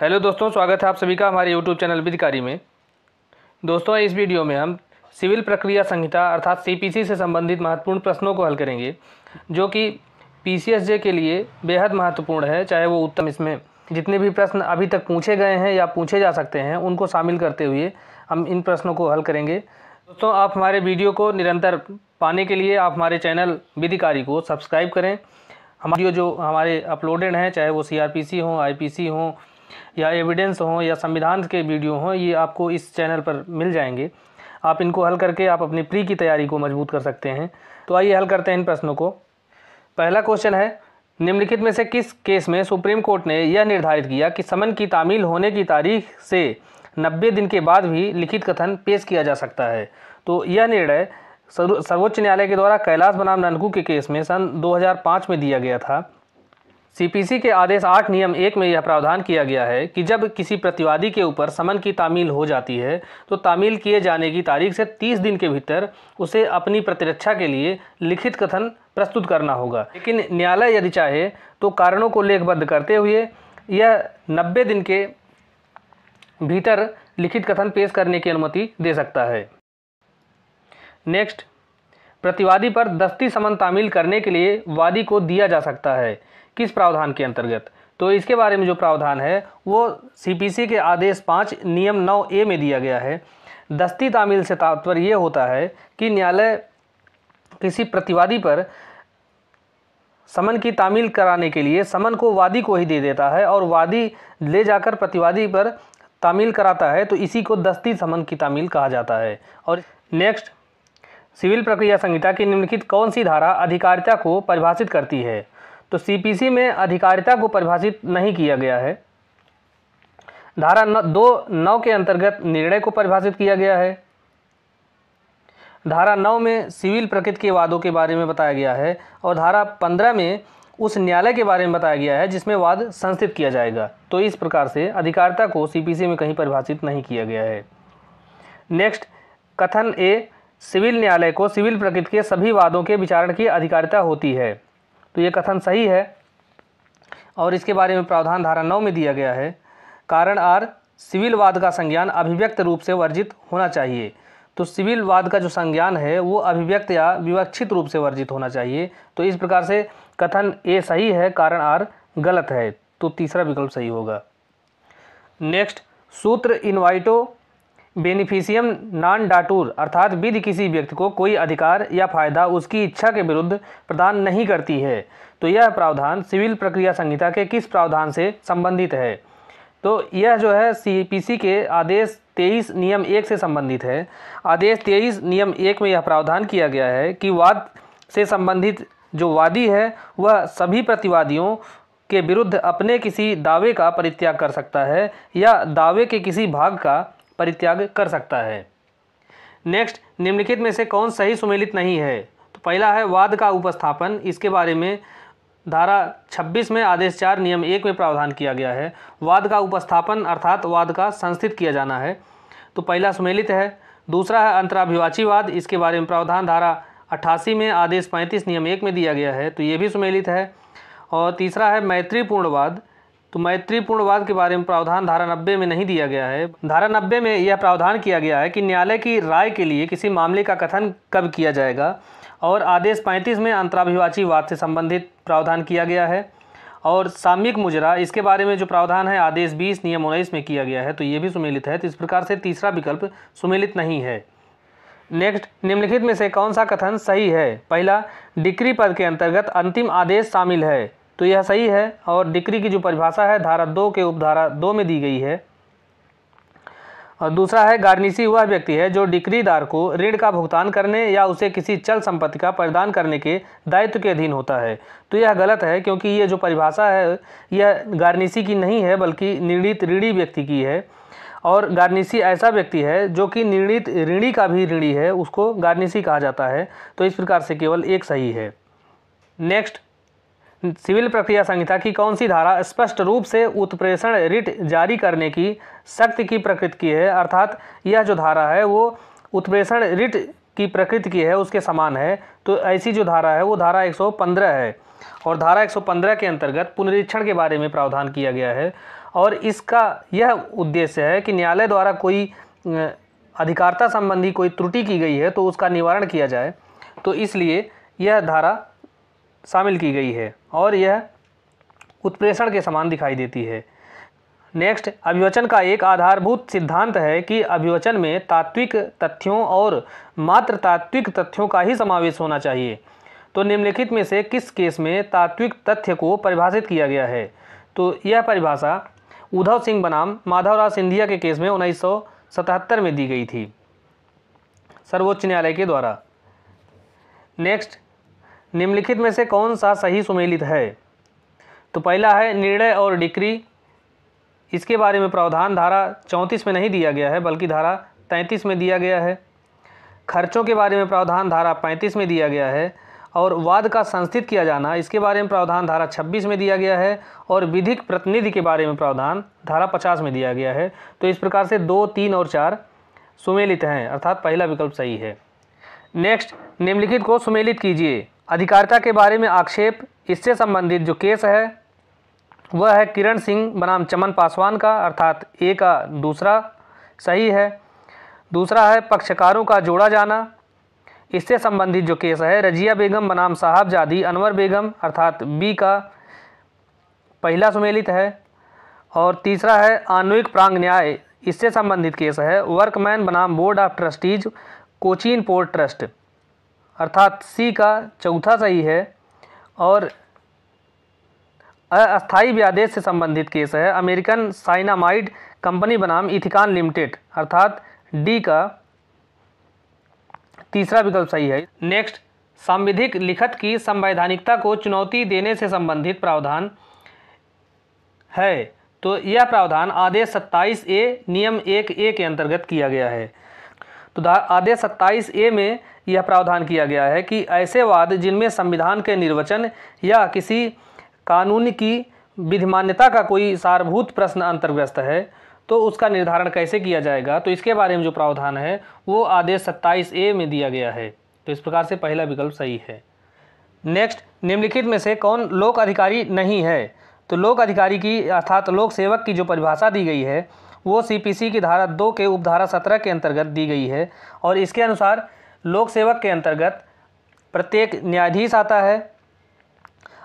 hello दोस्तों स्वागत है आप सभी का हमारे यूट्यूब चैनल विधिकारी में दोस्तों इस वीडियो में हम सिविल प्रक्रिया संहिता अर्थात सीपीसी से संबंधित महत्वपूर्ण प्रश्नों को हल करेंगे जो कि पीसीएसजे के लिए बेहद महत्वपूर्ण है चाहे वो उत्तम इसमें जितने भी प्रश्न अभी तक पूछे गए हैं या पूछे जा सकते हैं उनको शामिल करते हुए हम इन प्रश्नों को हल करेंगे दोस्तों आप हमारे वीडियो को निरंतर पाने के लिए आप हमारे चैनल विधिकारी को सब्सक्राइब करें हमारी जो हमारे अपलोडेड हैं चाहे वो सी आर हों आई हों या एविडेंस हों या संविधान के वीडियो हों ये आपको इस चैनल पर मिल जाएंगे आप इनको हल करके आप अपनी प्री की तैयारी को मजबूत कर सकते हैं तो आइए हल करते हैं इन प्रश्नों को पहला क्वेश्चन है निम्नलिखित में से किस केस में सुप्रीम कोर्ट ने यह निर्धारित किया कि समन की तामील होने की तारीख से 90 दिन के बाद भी लिखित कथन पेश किया जा सकता है तो यह निर्णय सर्वोच्च न्यायालय के द्वारा कैलाश बनाम ननकू के केस में सन 2005 में दिया गया था सीपीसी के आदेश आठ नियम एक में यह प्रावधान किया गया है कि जब किसी प्रतिवादी के ऊपर समन की तामील हो जाती है तो तामील किए जाने की तारीख से तीस दिन के भीतर उसे अपनी प्रतिरक्षा के लिए लिखित कथन प्रस्तुत करना होगा लेकिन न्यायालय यदि चाहे तो कारणों को लेखबद्ध करते हुए यह नब्बे दिन के भीतर लिखित कथन पेश करने की अनुमति दे सकता है नेक्स्ट प्रतिवादी पर दस्ती समन तामील करने के लिए वादी को दिया जा सकता है किस प्रावधान के अंतर्गत तो इसके बारे में जो प्रावधान है वो सीपीसी के आदेश पाँच नियम नौ ए में दिया गया है दस्ती तामील से तात्पर्य ये होता है कि न्यायालय किसी प्रतिवादी पर समन की तामील कराने के लिए समन को वादी को ही दे देता है और वादी ले जाकर प्रतिवादी पर तामील कराता है तो इसी को दस्ती समन की तामील कहा जाता है और नेक्स्ट सिविल प्रक्रिया संहिता की निम्नलिखित कौन सी धारा अधिकारिता को परिभाषित करती है तो सीपीसी में अधिकारिता को परिभाषित नहीं किया गया है धारा न दो नौ के अंतर्गत निर्णय को परिभाषित किया गया है धारा नौ में सिविल प्रकृति के वादों के बारे में बताया गया है और धारा पंद्रह में उस न्यायालय के बारे में बताया गया है जिसमें वाद संस्थित किया जाएगा तो इस प्रकार से अधिकारिता को सीपीसी में कहीं परिभाषित नहीं किया गया है नेक्स्ट कथन ए सिविल न्यायालय को सिविल प्रकृति के सभी वादों के विचारण की अधिकारिता होती है तो ये कथन सही है और इसके बारे में प्रावधान धारा नौ में दिया गया है कारण आर सिविल वाद का संज्ञान अभिव्यक्त रूप से वर्जित होना चाहिए तो सिविल वाद का जो संज्ञान है वो अभिव्यक्त या विवक्षित रूप से वर्जित होना चाहिए तो इस प्रकार से कथन ए सही है कारण आर गलत है तो तीसरा विकल्प सही होगा नेक्स्ट सूत्र इनवाइटो बेनिफिशियम नॉन डाटूर अर्थात विधि किसी व्यक्ति को कोई अधिकार या फायदा उसकी इच्छा के विरुद्ध प्रदान नहीं करती है तो यह प्रावधान सिविल प्रक्रिया संहिता के किस प्रावधान से संबंधित है तो यह जो है सीपीसी के आदेश तेईस नियम एक से संबंधित है आदेश तेईस नियम एक में यह प्रावधान किया गया है कि वाद से संबंधित जो वादी है वह सभी प्रतिवादियों के विरुद्ध अपने किसी दावे का परित्याग कर सकता है या दावे के किसी भाग का परित्याग कर सकता है नेक्स्ट निम्नलिखित में से कौन सही सुमेलित नहीं है तो पहला है वाद का उपस्थापन इसके बारे में धारा 26 में आदेश चार नियम एक में प्रावधान किया गया है वाद का उपस्थापन अर्थात वाद का संस्थित किया जाना है तो पहला सुमेलित है दूसरा है अंतराभिवाची वाद इसके बारे में प्रावधान धारा अट्ठासी में आदेश पैंतीस नियम एक में दिया गया है तो ये भी सुमेलित है और तीसरा है मैत्रीपूर्णवाद तो मैत्रीपूर्णवाद के बारे में प्रावधान धारा नब्बे में नहीं दिया गया है धारा नब्बे में यह प्रावधान किया गया है कि न्यायालय की राय के लिए किसी मामले का कथन कब किया जाएगा और आदेश 35 में अंतराभिवाची वाद से संबंधित प्रावधान किया गया है और सामयिक मुजरा इसके बारे में जो प्रावधान है आदेश 20 नियम उन्नीस में किया गया है तो ये भी सुमेलित है तो इस प्रकार से तीसरा विकल्प सुमेलित नहीं है नेक्स्ट निम्नलिखित में से कौन सा कथन सही है पहला डिक्री पद के अंतर्गत अंतिम आदेश शामिल है तो यह सही है और डिक्री की जो परिभाषा है धारा दो के उपधारा दो में दी गई है और दूसरा है गार्निशी वह व्यक्ति है जो डिक्रीदार को ऋण का भुगतान करने या उसे किसी चल संपत्ति का प्रदान करने के दायित्व के अधीन होता है तो यह गलत है क्योंकि यह जो परिभाषा है यह गार्निशी की नहीं है बल्कि निर्णित ऋणी व्यक्ति की है और गार्निशी ऐसा व्यक्ति है जो कि निर्णित ऋणी का भी ऋणी है उसको गार्निशी कहा जाता है तो इस प्रकार से केवल एक सही है नेक्स्ट सिविल प्रक्रिया संहिता की कौन सी धारा स्पष्ट रूप से उत्प्रेषण रिट जारी करने की शक्ति की प्रकृति की है अर्थात यह जो धारा है वो उत्प्रेषण रिट की प्रकृति की है उसके समान है तो ऐसी जो धारा है वो धारा 115 है और धारा 115 के अंतर्गत पुनरीक्षण के बारे में प्रावधान किया गया है और इसका यह उद्देश्य है कि न्यायालय द्वारा कोई अधिकारता संबंधी कोई त्रुटि की गई है तो उसका निवारण किया जाए तो इसलिए यह धारा शामिल की गई है और यह उत्प्रेषण के समान दिखाई देती है नेक्स्ट अभिवचन का एक आधारभूत सिद्धांत है कि अभिवचन में तात्विक तथ्यों और मात्र तात्विक तथ्यों का ही समावेश होना चाहिए तो निम्नलिखित में से किस केस में तात्विक तथ्य को परिभाषित किया गया है तो यह परिभाषा उद्धव सिंह बनाम माधवराव सिंधिया के केस में उन्नीस में दी गई थी सर्वोच्च न्यायालय के द्वारा नेक्स्ट निम्नलिखित में से कौन सा सही सुमेलित है तो पहला है निर्णय और डिक्री इसके बारे में प्रावधान धारा चौंतीस में नहीं दिया गया है बल्कि धारा तैंतीस में दिया गया है खर्चों के बारे में प्रावधान धारा पैंतीस में दिया गया है और वाद का संस्थित किया जाना इसके बारे में प्रावधान धारा 26 में दिया गया है और विधिक प्रतिनिधि के बारे में प्रावधान धारा 50 में दिया गया है तो इस प्रकार से दो तीन और चार सुमेलित हैं अर्थात पहला विकल्प सही है नेक्स्ट निम्नलिखित को सुमेलित कीजिए अधिकारिता के बारे में आक्षेप इससे संबंधित जो केस है वह है किरण सिंह बनाम चमन पासवान का अर्थात ए का दूसरा सही है दूसरा है पक्षकारों का जोड़ा जाना इससे संबंधित जो केस है रजिया बेगम बनाम साहबजादी अनवर बेगम अर्थात बी का पहला सुमेलित है और तीसरा है आनुविक प्रांग न्याय इससे संबंधित केस है वर्कमैन बनाम board of trustees Cochin port trust अर्थात सी का चौथा सही है और अस्थायी व्यादेश से संबंधित केस है अमेरिकन साइनामाइड कंपनी बनाम इथिकान लिमिटेड अर्थात डी का तीसरा विकल्प सही है नेक्स्ट सांविधिक लिखत की संवैधानिकता को चुनौती देने से संबंधित प्रावधान है तो यह प्रावधान आदेश 27 ए नियम एक ए के अंतर्गत किया गया है तो आदेश 27 ए में यह प्रावधान किया गया है कि ऐसे वाद जिनमें संविधान के निर्वचन या किसी कानून की विधिमान्यता का कोई सारभूत प्रश्न अंतर्ग्रस्त है तो उसका निर्धारण कैसे किया जाएगा तो इसके बारे में जो प्रावधान है वो आदेश सत्ताईस ए में दिया गया है तो इस प्रकार से पहला विकल्प सही है नेक्स्ट निम्नलिखित में से कौन लोक अधिकारी नहीं है तो लोक अधिकारी की अर्थात लोक सेवक की जो परिभाषा दी गई है वो सीपीसी की धारा दो के उपधारा सत्रह के अंतर्गत दी गई है और इसके अनुसार लोक सेवक के अंतर्गत प्रत्येक न्यायाधीश आता है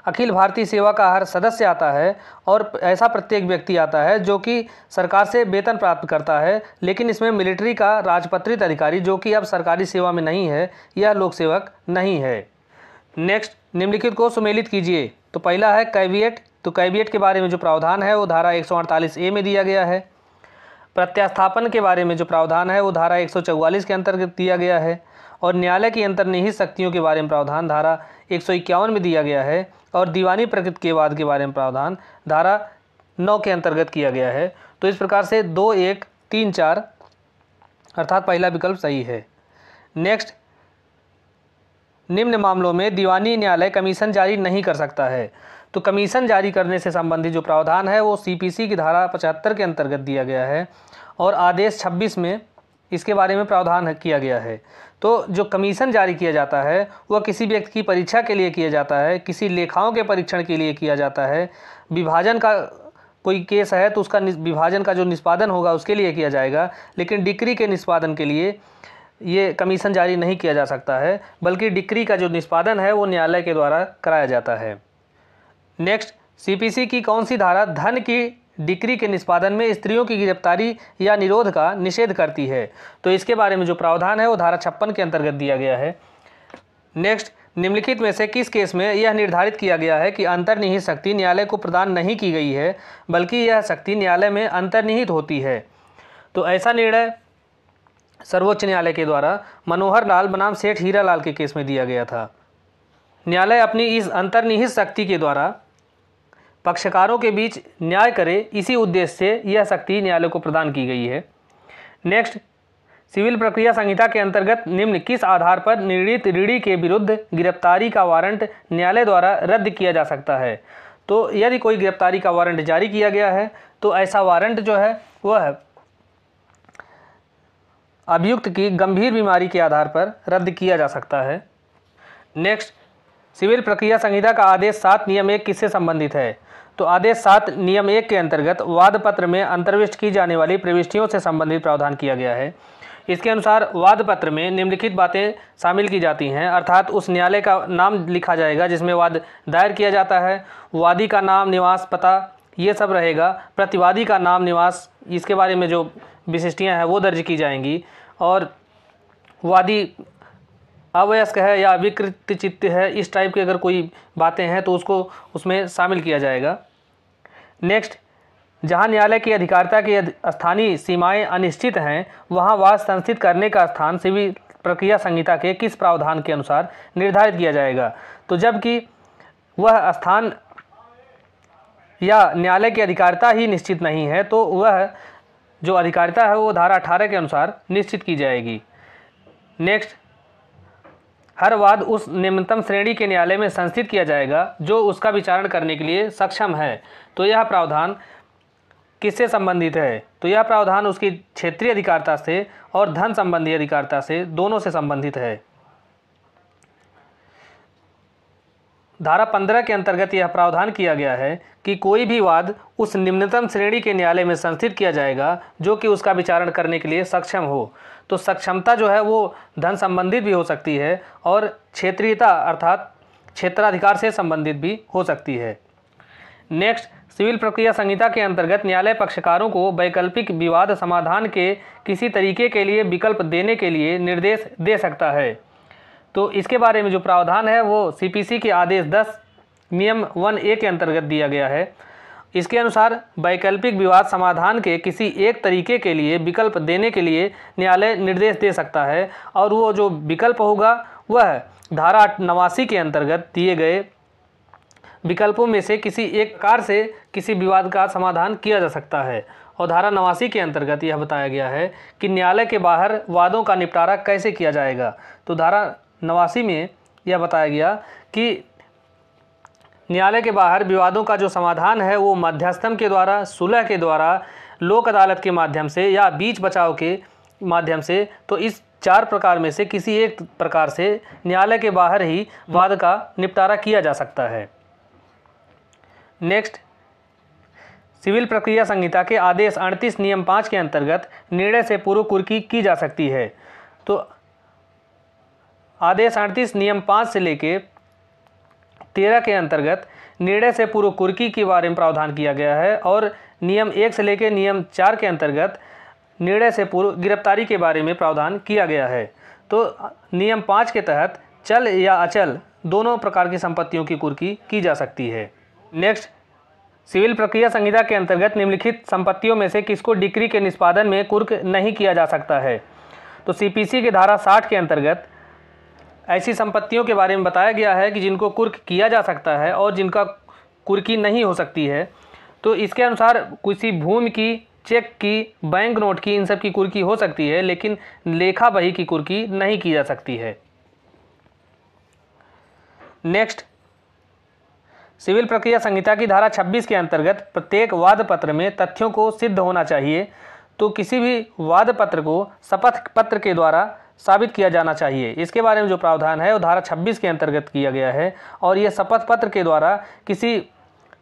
अखिल भारतीय सेवा का हर सदस्य आता है और ऐसा प्रत्येक व्यक्ति आता है जो कि सरकार से वेतन प्राप्त करता है लेकिन इसमें मिलिट्री का राजपत्रित अधिकारी जो कि अब सरकारी सेवा में नहीं है यह लोक सेवक नहीं है नेक्स्ट निम्नलिखित को सुमेलित कीजिए तो पहला है कैविएट तो कैविएट के बारे में जो प्रावधान है वो धारा एक ए में दिया गया है प्रत्यास्थापन के बारे में जो प्रावधान है वो धारा एक के अंतर्गत दिया गया है और न्यायालय की अंतर्निहित शक्तियों के बारे में प्रावधान धारा एक में दिया गया है और दीवानी प्रकृति के वाद के बारे में प्रावधान धारा नौ के अंतर्गत किया गया है तो इस प्रकार से दो एक तीन चार अर्थात पहला विकल्प सही है नेक्स्ट निम्न मामलों में दीवानी न्यायालय कमीशन जारी नहीं कर सकता है तो कमीशन जारी करने से संबंधित जो प्रावधान है वो सीपीसी की धारा पचहत्तर के अंतर्गत दिया गया है और आदेश 26 में इसके बारे में प्रावधान किया गया है तो जो कमीशन जारी किया जाता है वह किसी व्यक्ति की परीक्षा के लिए किया जाता है किसी लेखाओं के परीक्षण के लिए किया जाता है विभाजन का कोई केस है तो उसका विभाजन का जो निष्पादन होगा उसके लिए किया जाएगा लेकिन डिक्री के निष्पादन के लिए ये कमीशन जारी नहीं किया जा सकता है बल्कि डिक्री का जो निष्पादन है वो न्यायालय के द्वारा कराया जाता है नेक्स्ट सीपीसी की कौन सी धारा धन की डिक्री के निष्पादन में स्त्रियों की गिरफ्तारी या निरोध का निषेध करती है तो इसके बारे में जो प्रावधान है वो धारा छप्पन के अंतर्गत दिया गया है नेक्स्ट निम्नलिखित में से किस केस में यह निर्धारित किया गया है कि अंतर्निहित शक्ति न्यायालय को प्रदान नहीं की गई है बल्कि यह शक्ति न्यायालय में अंतर्निहित होती है तो ऐसा निर्णय सर्वोच्च न्यायालय के द्वारा मनोहर लाल बनाम सेठ हीरा लाल के केस में दिया गया था न्यायालय अपनी इस अंतर्निहित शक्ति के द्वारा पक्षकारों के बीच न्याय करे इसी उद्देश्य से यह शक्ति न्यायालय को प्रदान की गई है नेक्स्ट सिविल प्रक्रिया संहिता के अंतर्गत निम्न किस आधार पर निर्णित ऋणी के विरुद्ध गिरफ्तारी का वारंट न्यायालय द्वारा रद्द किया जा सकता है तो यदि कोई गिरफ्तारी का वारंट जारी किया गया है तो ऐसा वारंट जो है वह अभियुक्त की गंभीर बीमारी के आधार पर रद्द किया जा सकता है नेक्स्ट सिविल प्रक्रिया संहिता का आदेश सात नियम एक किससे संबंधित है तो आदेश सात नियम एक के अंतर्गत वाद पत्र में अंतर्विष्ट की जाने वाली प्रविष्टियों से संबंधित प्रावधान किया गया है इसके अनुसार वाद पत्र में निम्नलिखित बातें शामिल की जाती हैं अर्थात उस न्यायालय का नाम लिखा जाएगा जिसमें वाद दायर किया जाता है वादी का नाम निवास पता ये सब रहेगा प्रतिवादी का नाम निवास इसके बारे में जो विशिष्टियाँ हैं वो दर्ज की जाएंगी और वादी अवयस्क है या विकृत चित्त है इस टाइप की अगर कोई बातें हैं तो उसको उसमें शामिल किया जाएगा नेक्स्ट जहाँ न्यायालय की अधिकारिता की स्थानीय सीमाएं अनिश्चित हैं वहाँ वाद संस्थित करने का स्थान सिविल प्रक्रिया संहिता के किस प्रावधान के अनुसार निर्धारित किया जाएगा तो जबकि वह स्थान या न्यायालय की अधिकारिता ही निश्चित नहीं है तो वह जो अधिकारिता है वो धारा अठारह के अनुसार निश्चित की जाएगी नेक्स्ट हर वाद उस निम्नतम श्रेणी के न्यायालय में संस्थित किया जाएगा जो उसका विचारण करने के लिए सक्षम है तो यह प्रावधान किससे संबंधित है तो यह प्रावधान उसकी क्षेत्रीय अधिकारता से और धन संबंधी अधिकारता से दोनों से संबंधित है धारा पंद्रह के अंतर्गत यह प्रावधान किया गया है कि कोई भी वाद उस निम्नतम श्रेणी के न्यायालय में संस्थित किया जाएगा जो कि उसका विचारण करने के लिए सक्षम हो तो सक्षमता जो है वो धन संबंधित भी हो सकती है और क्षेत्रीयता अर्थात क्षेत्राधिकार से संबंधित भी हो सकती है नेक्स्ट सिविल प्रक्रिया संहिता के अंतर्गत न्यायालय पक्षकारों को वैकल्पिक विवाद समाधान के किसी तरीके के लिए विकल्प देने के लिए निर्देश दे सकता है तो इसके बारे में जो प्रावधान है वो सीपीसी के आदेश 10 नियम 1 ए के अंतर्गत दिया गया है इसके अनुसार वैकल्पिक विवाद समाधान के किसी एक तरीके के लिए विकल्प देने के लिए न्यायालय निर्देश दे सकता है और वो जो विकल्प होगा वह धारा नवासी के अंतर्गत दिए गए विकल्पों में से किसी एक कार से किसी विवाद का समाधान किया जा सकता है और धारा नवासी के अंतर्गत यह बताया गया है कि न्यायालय के बाहर वादों का निपटारा कैसे किया जाएगा तो धारा नवासी में यह बताया गया कि न्यायालय के बाहर विवादों का जो समाधान है वो मध्यस्थम के द्वारा सुलह के द्वारा लोक अदालत के माध्यम से या बीच बचाव के माध्यम से तो इस चार प्रकार में से किसी एक प्रकार से न्यायालय के बाहर ही वाद का निपटारा किया जा सकता है नेक्स्ट सिविल प्रक्रिया संहिता के आदेश अड़तीस नियम पाँच के अंतर्गत निर्णय से पूर्व कुर्की की जा सकती है तो आदेश अड़तीस नियम पाँच से लेके तेरह के अंतर्गत निर्णय से पूर्व कुर्की के बारे में प्रावधान किया गया है और नियम एक से लेकर नियम चार के अंतर्गत निर्णय से पूर्व गिरफ्तारी के बारे में प्रावधान किया गया है तो नियम पाँच के तहत चल या अचल दोनों प्रकार की संपत्तियों की कुर्की की जा सकती है नेक्स्ट सिविल प्रक्रिया संहिता के अंतर्गत निम्नलिखित संपत्तियों में से किसको डिक्री के निष्पादन में कुर्क नहीं किया जा सकता है तो सीपीसी के धारा 60 के अंतर्गत ऐसी संपत्तियों के बारे में बताया गया है कि जिनको कुर्क किया जा सकता है और जिनका कुर्की नहीं हो सकती है तो इसके अनुसार किसी भूमि की चेक की बैंक नोट की इन सब की कुर्की हो सकती है लेकिन लेखा बही की कुर्की नहीं की जा सकती है नेक्स्ट सिविल प्रक्रिया संहिता की धारा 26 के अंतर्गत प्रत्येक वाद पत्र में तथ्यों को सिद्ध होना चाहिए तो किसी भी वाद पत्र को शपथ पत्र के द्वारा साबित किया जाना चाहिए इसके बारे में जो प्रावधान है वो धारा 26 के अंतर्गत किया गया है और ये शपथ पत्र के द्वारा किसी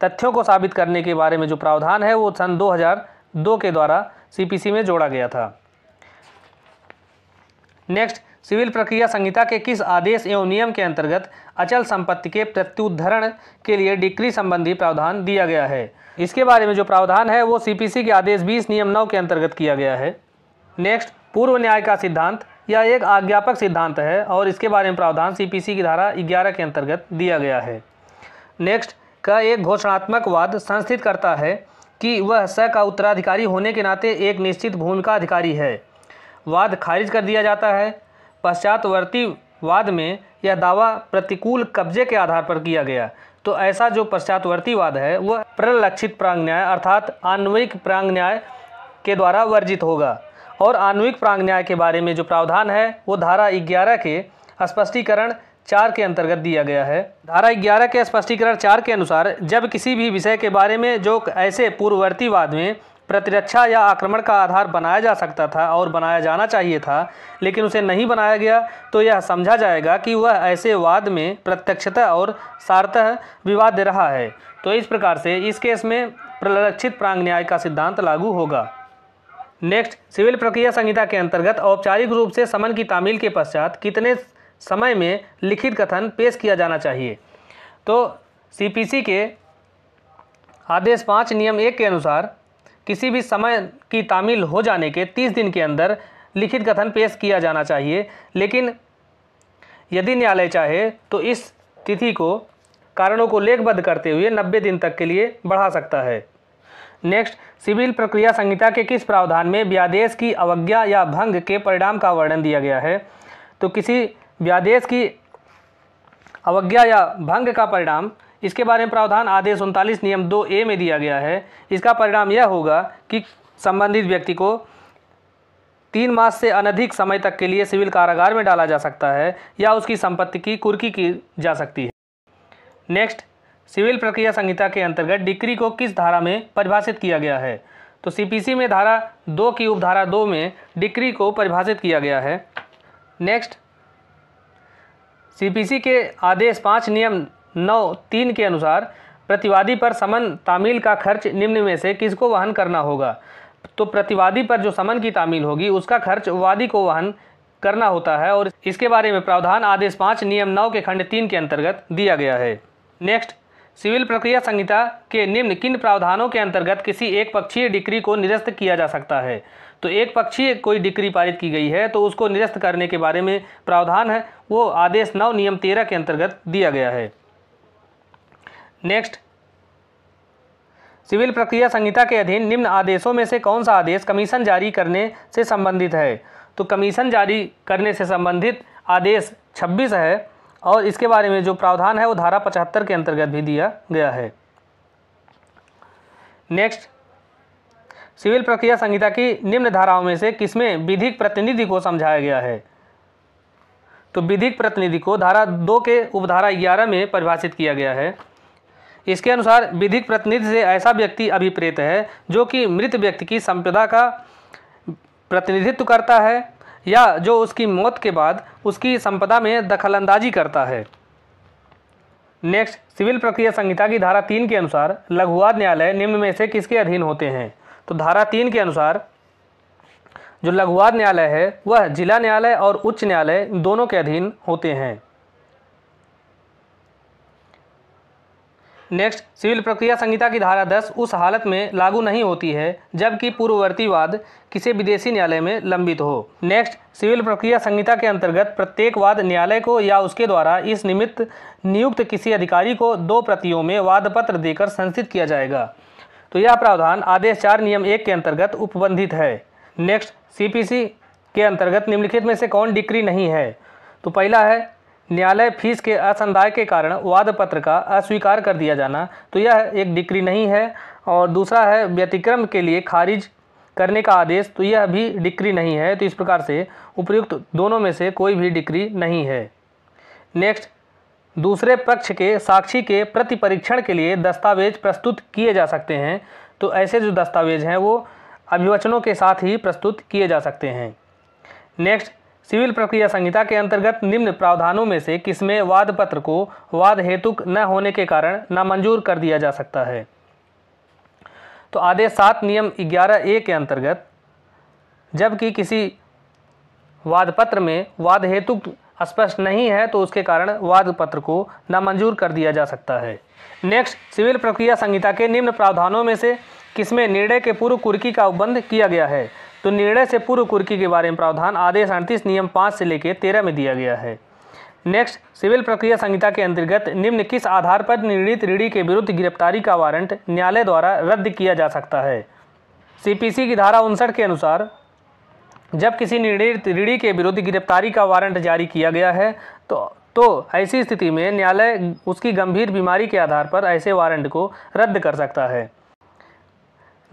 तथ्यों को साबित करने के बारे में जो प्रावधान है वो सन 2002 के द्वारा सीपीसी में जोड़ा गया था नेक्स्ट सिविल प्रक्रिया संहिता के किस आदेश एवं नियम के अंतर्गत अचल संपत्ति के प्रत्युद्धरण के लिए डिक्री संबंधी प्रावधान दिया गया है इसके बारे में जो प्रावधान है वो सी के आदेश बीस नियम नौ के अंतर्गत किया गया है नेक्स्ट पूर्व न्याय का सिद्धांत यह एक आज्ञापक सिद्धांत है और इसके बारे में प्रावधान सीपीसी की धारा 11 के अंतर्गत दिया गया है नेक्स्ट का एक घोषणात्मक वाद संस्थित करता है कि वह स का उत्तराधिकारी होने के नाते एक निश्चित भूमिका अधिकारी है वाद खारिज कर दिया जाता है पश्चातवर्ती वाद में यह दावा प्रतिकूल कब्जे के आधार पर किया गया तो ऐसा जो पश्चातवर्ती वाद है वह प्रलक्षित प्रांग न्याय अर्थात आन्वयिक प्रांग न्याय के द्वारा वर्जित होगा और आणविक प्रांगन्याय के बारे में जो प्रावधान है वो धारा ग्यारह के स्पष्टीकरण चार के अंतर्गत दिया गया है धारा ग्यारह के स्पष्टीकरण चार के अनुसार जब किसी भी विषय के बारे में जो ऐसे पूर्ववर्तीवाद में प्रतिरक्षा या आक्रमण का आधार बनाया जा सकता था और बनाया जाना चाहिए था लेकिन उसे नहीं बनाया गया तो यह समझा जाएगा कि वह ऐसे वाद में प्रत्यक्षता और सार्थ विवाद रहा है तो इस प्रकार से इस केस में प्रलक्षित प्रांग न्याय का सिद्धांत लागू होगा नेक्स्ट सिविल प्रक्रिया संहिता के अंतर्गत औपचारिक रूप से समन की तामील के पश्चात कितने समय में लिखित कथन पेश किया जाना चाहिए तो सीपीसी के आदेश पाँच नियम एक के अनुसार किसी भी समय की तामील हो जाने के तीस दिन के अंदर लिखित कथन पेश किया जाना चाहिए लेकिन यदि न्यायालय चाहे तो इस तिथि को कारणों को लेखबद्ध करते हुए नब्बे दिन तक के लिए बढ़ा सकता है नेक्स्ट सिविल प्रक्रिया संहिता के किस प्रावधान में व्यादेश की अवज्ञा या भंग के परिणाम का वर्णन दिया गया है तो किसी व्यादेश की अवज्ञा या भंग का परिणाम इसके बारे में प्रावधान आदेश उनतालीस नियम दो ए में दिया गया है इसका परिणाम यह होगा कि संबंधित व्यक्ति को तीन मास से अनधिक समय तक के लिए सिविल कारागार में डाला जा सकता है या उसकी संपत्ति की कुर्की की जा सकती है नेक्स्ट सिविल प्रक्रिया संहिता के अंतर्गत डिक्री को किस धारा में परिभाषित किया गया है तो सीपीसी में धारा दो की उपधारा दो में डिक्री को परिभाषित किया गया है नेक्स्ट सीपीसी के आदेश पाँच नियम नौ तीन के अनुसार प्रतिवादी पर समन तामील का खर्च निम्न में से किसको वहन करना होगा तो प्रतिवादी पर जो समन की तामील होगी उसका खर्च वादी को वहन करना होता है और इसके बारे में प्रावधान आदेश पाँच नियम नौ के खंड तीन के अंतर्गत दिया गया है नेक्स्ट सिविल प्रक्रिया संहिता के निम्न किन प्रावधानों के अंतर्गत किसी एक पक्षीय डिक्री को निरस्त किया जा सकता है तो एक पक्षीय कोई डिक्री पारित की गई है तो उसको निरस्त करने के बारे में प्रावधान है वो आदेश नौ नियम तेरह के अंतर्गत दिया गया है नेक्स्ट सिविल प्रक्रिया संहिता के अधीन निम्न आदेशों में से कौन सा आदेश कमीशन जारी करने से संबंधित है तो कमीशन जारी करने से संबंधित आदेश 26 है और इसके बारे में जो प्रावधान है वो धारा पचहत्तर के अंतर्गत भी दिया गया है नेक्स्ट सिविल प्रक्रिया संहिता की निम्न धाराओं में से किसमें विधिक प्रतिनिधि को समझाया गया है तो विधिक प्रतिनिधि को धारा दो के उपधारा ग्यारह में परिभाषित किया गया है इसके अनुसार विधिक प्रतिनिधि से ऐसा व्यक्ति अभिप्रेत है जो कि मृत व्यक्ति की संपदा का प्रतिनिधित्व करता है या जो उसकी मौत के बाद उसकी संपदा में दखलंदाजी करता है नेक्स्ट सिविल प्रक्रिया संहिता की धारा तीन के अनुसार लघुवाद न्यायालय निम्न में से किसके अधीन होते हैं तो धारा तीन के अनुसार जो लघुवाद न्यायालय है वह जिला न्यायालय और उच्च न्यायालय दोनों के अधीन होते हैं नेक्स्ट सिविल प्रक्रिया संहिता की धारा 10 उस हालत में लागू नहीं होती है जबकि पूर्ववर्ती वाद किसी विदेशी न्यायालय में लंबित हो नेक्स्ट सिविल प्रक्रिया संहिता के अंतर्गत प्रत्येक वाद न्यायालय को या उसके द्वारा इस निमित्त नियुक्त किसी अधिकारी को दो प्रतियों में वादपत्र देकर संसित किया जाएगा तो यह प्रावधान आदेश चार नियम एक के अंतर्गत उपबंधित है नेक्स्ट सी के अंतर्गत निम्नलिखित में से कौन डिक्री नहीं है तो पहला है न्यायालय फीस के असंदाय के कारण वाद पत्र का अस्वीकार कर दिया जाना तो यह एक डिक्री नहीं है और दूसरा है व्यतिक्रम के लिए खारिज करने का आदेश तो यह भी डिक्री नहीं है तो इस प्रकार से उपयुक्त दोनों में से कोई भी डिक्री नहीं है नेक्स्ट दूसरे पक्ष के साक्षी के प्रति परीक्षण के लिए दस्तावेज प्रस्तुत किए जा सकते हैं तो ऐसे जो दस्तावेज हैं वो अभिवचनों के साथ ही प्रस्तुत किए जा सकते हैं नेक्स्ट सिविल प्रक्रिया संहिता के अंतर्गत निम्न प्रावधानों में से किसमें वाद पत्र को वाद हेतुक न होने के कारण नामंजूर कर दिया जा सकता है तो आदेश सात नियम ग्यारह ए के अंतर्गत जबकि किसी वाद पत्र में वाद हेतुक स्पष्ट नहीं है तो उसके कारण वाद पत्र को नामंजूर कर दिया जा सकता है नेक्स्ट सिविल प्रक्रिया संहिता के निम्न प्रावधानों में से किसमें निर्णय के पूर्व कुर्की का उपबंध किया गया है तो निर्णय से पूर्व कुर्की के बारे में प्रावधान आदेश अड़तीस नियम पाँच से लेकर तेरह में दिया गया है नेक्स्ट सिविल प्रक्रिया संहिता के अंतर्गत निम्न किस आधार पर निर्णित ऋणी के विरुद्ध गिरफ्तारी का वारंट न्यायालय द्वारा रद्द किया जा सकता है सीपीसी की धारा उनसठ के अनुसार जब किसी निर्णित ऋणी के विरुद्ध गिरफ्तारी का वारंट जारी किया गया है तो तो ऐसी स्थिति में न्यायालय उसकी गंभीर बीमारी के आधार पर ऐसे वारंट को रद्द कर सकता है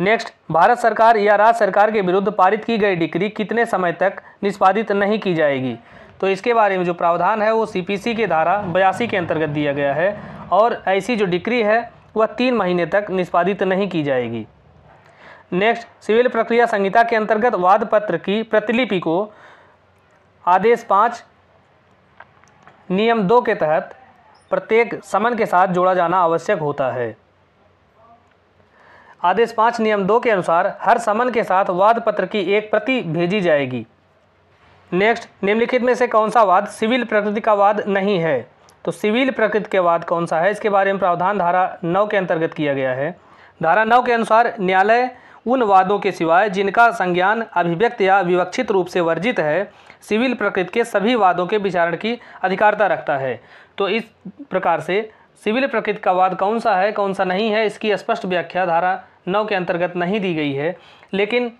नेक्स्ट भारत सरकार या राज्य सरकार के विरुद्ध पारित की गई डिक्री कितने समय तक निष्पादित नहीं की जाएगी तो इसके बारे में जो प्रावधान है वो सीपीसी के धारा बयासी के अंतर्गत दिया गया है और ऐसी जो डिक्री है वह तीन महीने तक निष्पादित नहीं की जाएगी नेक्स्ट सिविल प्रक्रिया संहिता के अंतर्गत वाद पत्र की प्रतिलिपि को आदेश पाँच नियम दो के तहत प्रत्येक समन के साथ जोड़ा जाना आवश्यक होता है आदेश पाँच नियम दो के अनुसार हर समन के साथ वाद पत्र की एक प्रति भेजी जाएगी नेक्स्ट निम्नलिखित में से कौन सा वाद सिविल प्रकृति का वाद नहीं है तो सिविल प्रकृति के वाद कौन सा है इसके बारे में प्रावधान धारा नौ के अंतर्गत किया गया है धारा नौ के अनुसार न्यायालय उन वादों के सिवाय जिनका संज्ञान अभिव्यक्त या विवक्षित रूप से वर्जित है सिविल प्रकृति के सभी वादों के विचारण की अधिकारता रखता है तो इस प्रकार से सिविल प्रकृति का वाद कौन सा है कौन सा नहीं है इसकी स्पष्ट व्याख्या धारा नौ के अंतर्गत नहीं दी गई है लेकिन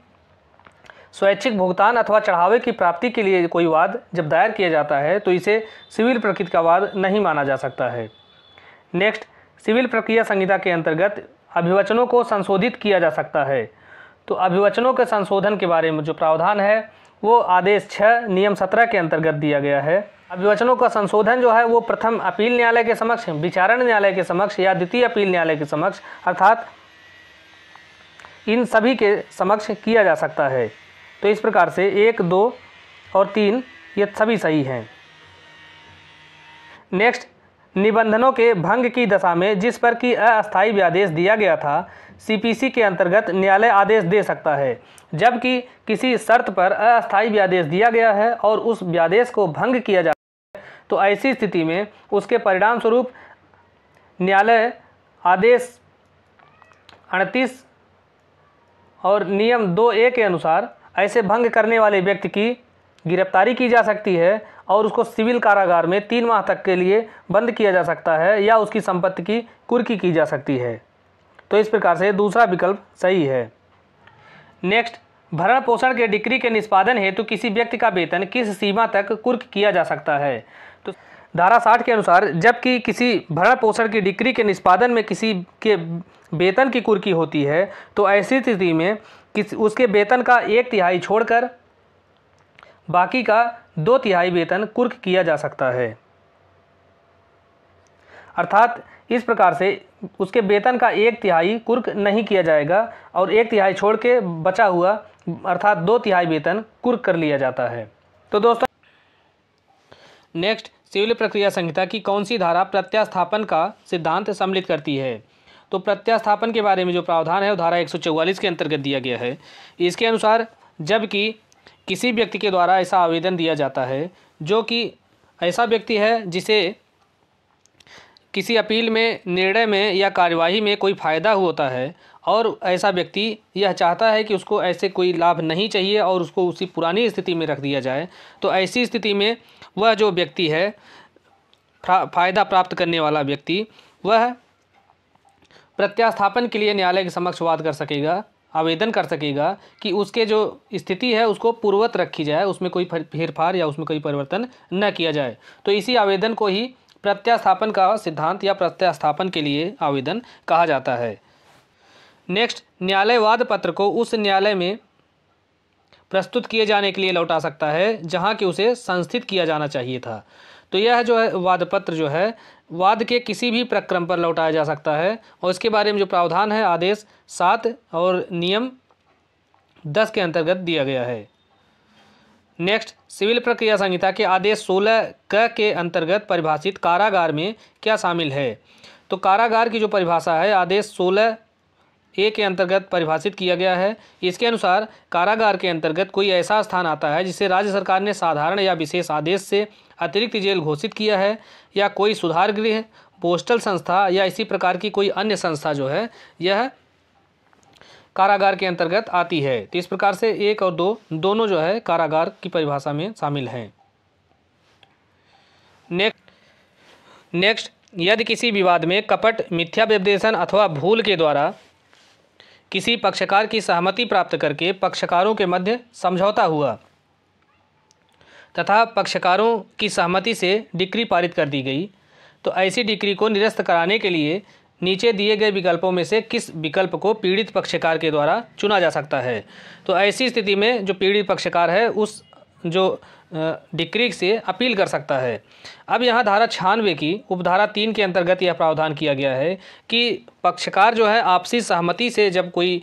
स्वैच्छिक भुगतान अथवा चढ़ावे की प्राप्ति के लिए कोई वाद जब दायर किया जाता है तो इसे सिविल प्रकृति का वाद नहीं माना जा सकता है नेक्स्ट सिविल प्रक्रिया संहिता के अंतर्गत अभिवचनों को संशोधित किया जा सकता है तो अभिवचनों के संशोधन के बारे में जो प्रावधान है वो आदेश छः नियम सत्रह के अंतर्गत दिया गया है अभिवचनों का संशोधन जो है वो प्रथम अपील न्यायालय के समक्ष विचारण न्यायालय के समक्ष या द्वितीय अपील न्यायालय के समक्ष अर्थात इन सभी के समक्ष किया जा सकता है तो इस प्रकार से एक दो और तीन ये सभी सही हैं नेक्स्ट निबंधनों के भंग की दशा में जिस पर कि अस्थायी व्यादेश दिया गया था सीपीसी के अंतर्गत न्यायालय आदेश दे सकता है जबकि किसी शर्त पर अस्थायी व्यादेश दिया गया है और उस व्यादेश को भंग किया जाता है तो ऐसी स्थिति में उसके परिणाम स्वरूप न्यायालय आदेश अड़तीस और नियम दो ए के अनुसार ऐसे भंग करने वाले व्यक्ति की गिरफ्तारी की जा सकती है और उसको सिविल कारागार में तीन माह तक के लिए बंद किया जा सकता है या उसकी संपत्ति की कुर्की की जा सकती है तो इस प्रकार से दूसरा विकल्प सही है नेक्स्ट भरण पोषण के डिक्री के निष्पादन हेतु किसी व्यक्ति का वेतन किस सीमा तक कुर्क किया जा सकता है धारा साठ के अनुसार जबकि किसी भरण पोषण की डिक्री के निष्पादन में किसी के वेतन की कुर्की होती है तो ऐसी स्थिति में किस उसके वेतन का एक तिहाई छोड़कर बाकी का दो तिहाई वेतन कुर्क किया जा सकता है अर्थात इस प्रकार से उसके वेतन का एक तिहाई कुर्क नहीं किया जाएगा और एक तिहाई छोड़ के बचा हुआ अर्थात दो तिहाई वेतन कुर्क कर लिया जाता है तो दोस्तों नेक्स्ट सिविल प्रक्रिया संहिता की कौन सी धारा प्रत्यास्थापन का सिद्धांत सम्मिलित करती है तो प्रत्यास्थापन के बारे में जो प्रावधान है वो धारा एक के अंतर्गत दिया गया है इसके अनुसार जबकि किसी व्यक्ति के द्वारा ऐसा आवेदन दिया जाता है जो कि ऐसा व्यक्ति है जिसे किसी अपील में निर्णय में या कार्यवाही में कोई फ़ायदा होता है और ऐसा व्यक्ति यह चाहता है कि उसको ऐसे कोई लाभ नहीं चाहिए और उसको उसी पुरानी स्थिति में रख दिया जाए तो ऐसी स्थिति में वह जो व्यक्ति है फायदा प्राप्त करने वाला व्यक्ति वह प्रत्यास्थापन के लिए न्यायालय के समक्ष वाद कर सकेगा आवेदन कर सकेगा कि उसके जो स्थिति है उसको पूर्वत रखी जाए उसमें कोई फेरफार या उसमें कोई परिवर्तन न किया जाए तो इसी आवेदन को ही प्रत्यास्थापन का सिद्धांत या प्रत्यास्थापन के लिए आवेदन कहा जाता है नेक्स्ट न्यायालय वाद पत्र को उस न्यायालय में प्रस्तुत किए जाने के लिए लौटा सकता है जहाँ कि उसे संस्थित किया जाना चाहिए था तो यह जो है वादपत्र जो है वाद के किसी भी प्रक्रम पर लौटाया जा सकता है और इसके बारे में जो प्रावधान है आदेश सात और नियम दस के अंतर्गत दिया गया है नेक्स्ट सिविल प्रक्रिया संहिता के आदेश सोलह क के अंतर्गत परिभाषित कारागार में क्या शामिल है तो कारागार की जो परिभाषा है आदेश सोलह ए के अंतर्गत परिभाषित किया गया है इसके अनुसार कारागार के अंतर्गत कोई ऐसा स्थान आता है जिसे राज्य सरकार ने साधारण या विशेष आदेश से अतिरिक्त जेल घोषित किया है या कोई सुधार गृह पोस्टल संस्था या इसी प्रकार की कोई अन्य संस्था जो है यह कारागार के अंतर्गत आती है तो इस प्रकार से एक और दो दोनों जो है कारागार की परिभाषा में शामिल हैं नेक्स्ट नेक्स्ट यदि किसी विवाद में कपट मिथ्या व्यपदेशन अथवा भूल के द्वारा किसी पक्षकार की सहमति प्राप्त करके पक्षकारों के मध्य समझौता हुआ तथा पक्षकारों की सहमति से डिक्री पारित कर दी गई तो ऐसी डिक्री को निरस्त कराने के लिए नीचे दिए गए विकल्पों में से किस विकल्प को पीड़ित पक्षकार के द्वारा चुना जा सकता है तो ऐसी स्थिति में जो पीड़ित पक्षकार है उस जो डिक्री से अपील कर सकता है अब यहाँ धारा छियानवे की उपधारा तीन के अंतर्गत यह प्रावधान किया गया है कि पक्षकार जो है आपसी सहमति से जब कोई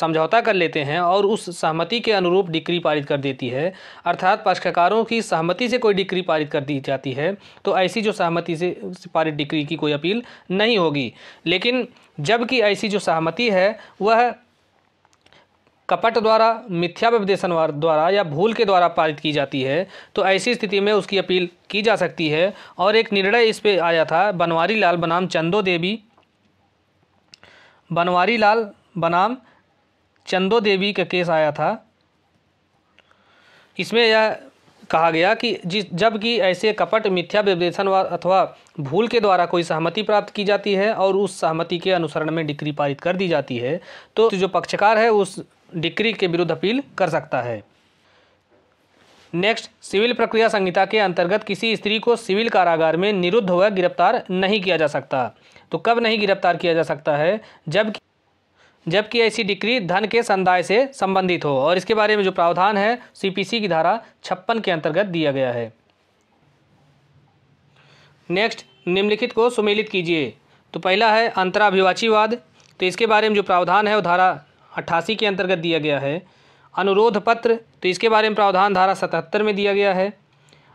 समझौता कर लेते हैं और उस सहमति के अनुरूप डिक्री पारित कर देती है अर्थात पक्षकारों की सहमति से कोई डिक्री पारित कर दी जाती है तो ऐसी जो सहमति से पारित डिक्री की कोई अपील नहीं होगी लेकिन जबकि ऐसी जो सहमति है वह कपट द्वारा मिथ्या व्यपदेशन द्वारा या भूल के द्वारा पारित की जाती है तो ऐसी स्थिति में उसकी अपील की जा सकती है और एक निर्णय इस पर आया था बनवारी लाल बनाम चंदो देवी बनवारी लाल बनाम चंदो देवी का केस आया था इसमें यह कहा गया कि जिस जबकि ऐसे कपट मिथ्या विवेचन अथवा भूल के द्वारा कोई सहमति प्राप्त की जाती है और उस सहमति के अनुसरण में डिक्री पारित कर दी जाती है तो जो पक्षकार है उस डिक्री के विरुद्ध अपील कर सकता है नेक्स्ट सिविल प्रक्रिया संहिता के अंतर्गत किसी स्त्री को सिविल कारागार में निरुद्ध होकर गिरफ्तार नहीं किया जा सकता तो कब नहीं गिरफ्तार किया जा सकता है जब जबकि ऐसी डिक्री धन के संदाय से संबंधित हो और इसके बारे में जो प्रावधान है सीपीसी की धारा छप्पन के अंतर्गत दिया गया है नेक्स्ट निम्नलिखित को सुमेलित कीजिए तो पहला है अंतराभिवाचीवाद तो इसके बारे में जो प्रावधान है वो धारा अट्ठासी के अंतर्गत दिया गया है अनुरोध पत्र तो इसके बारे में प्रावधान धारा सतहत्तर में दिया गया है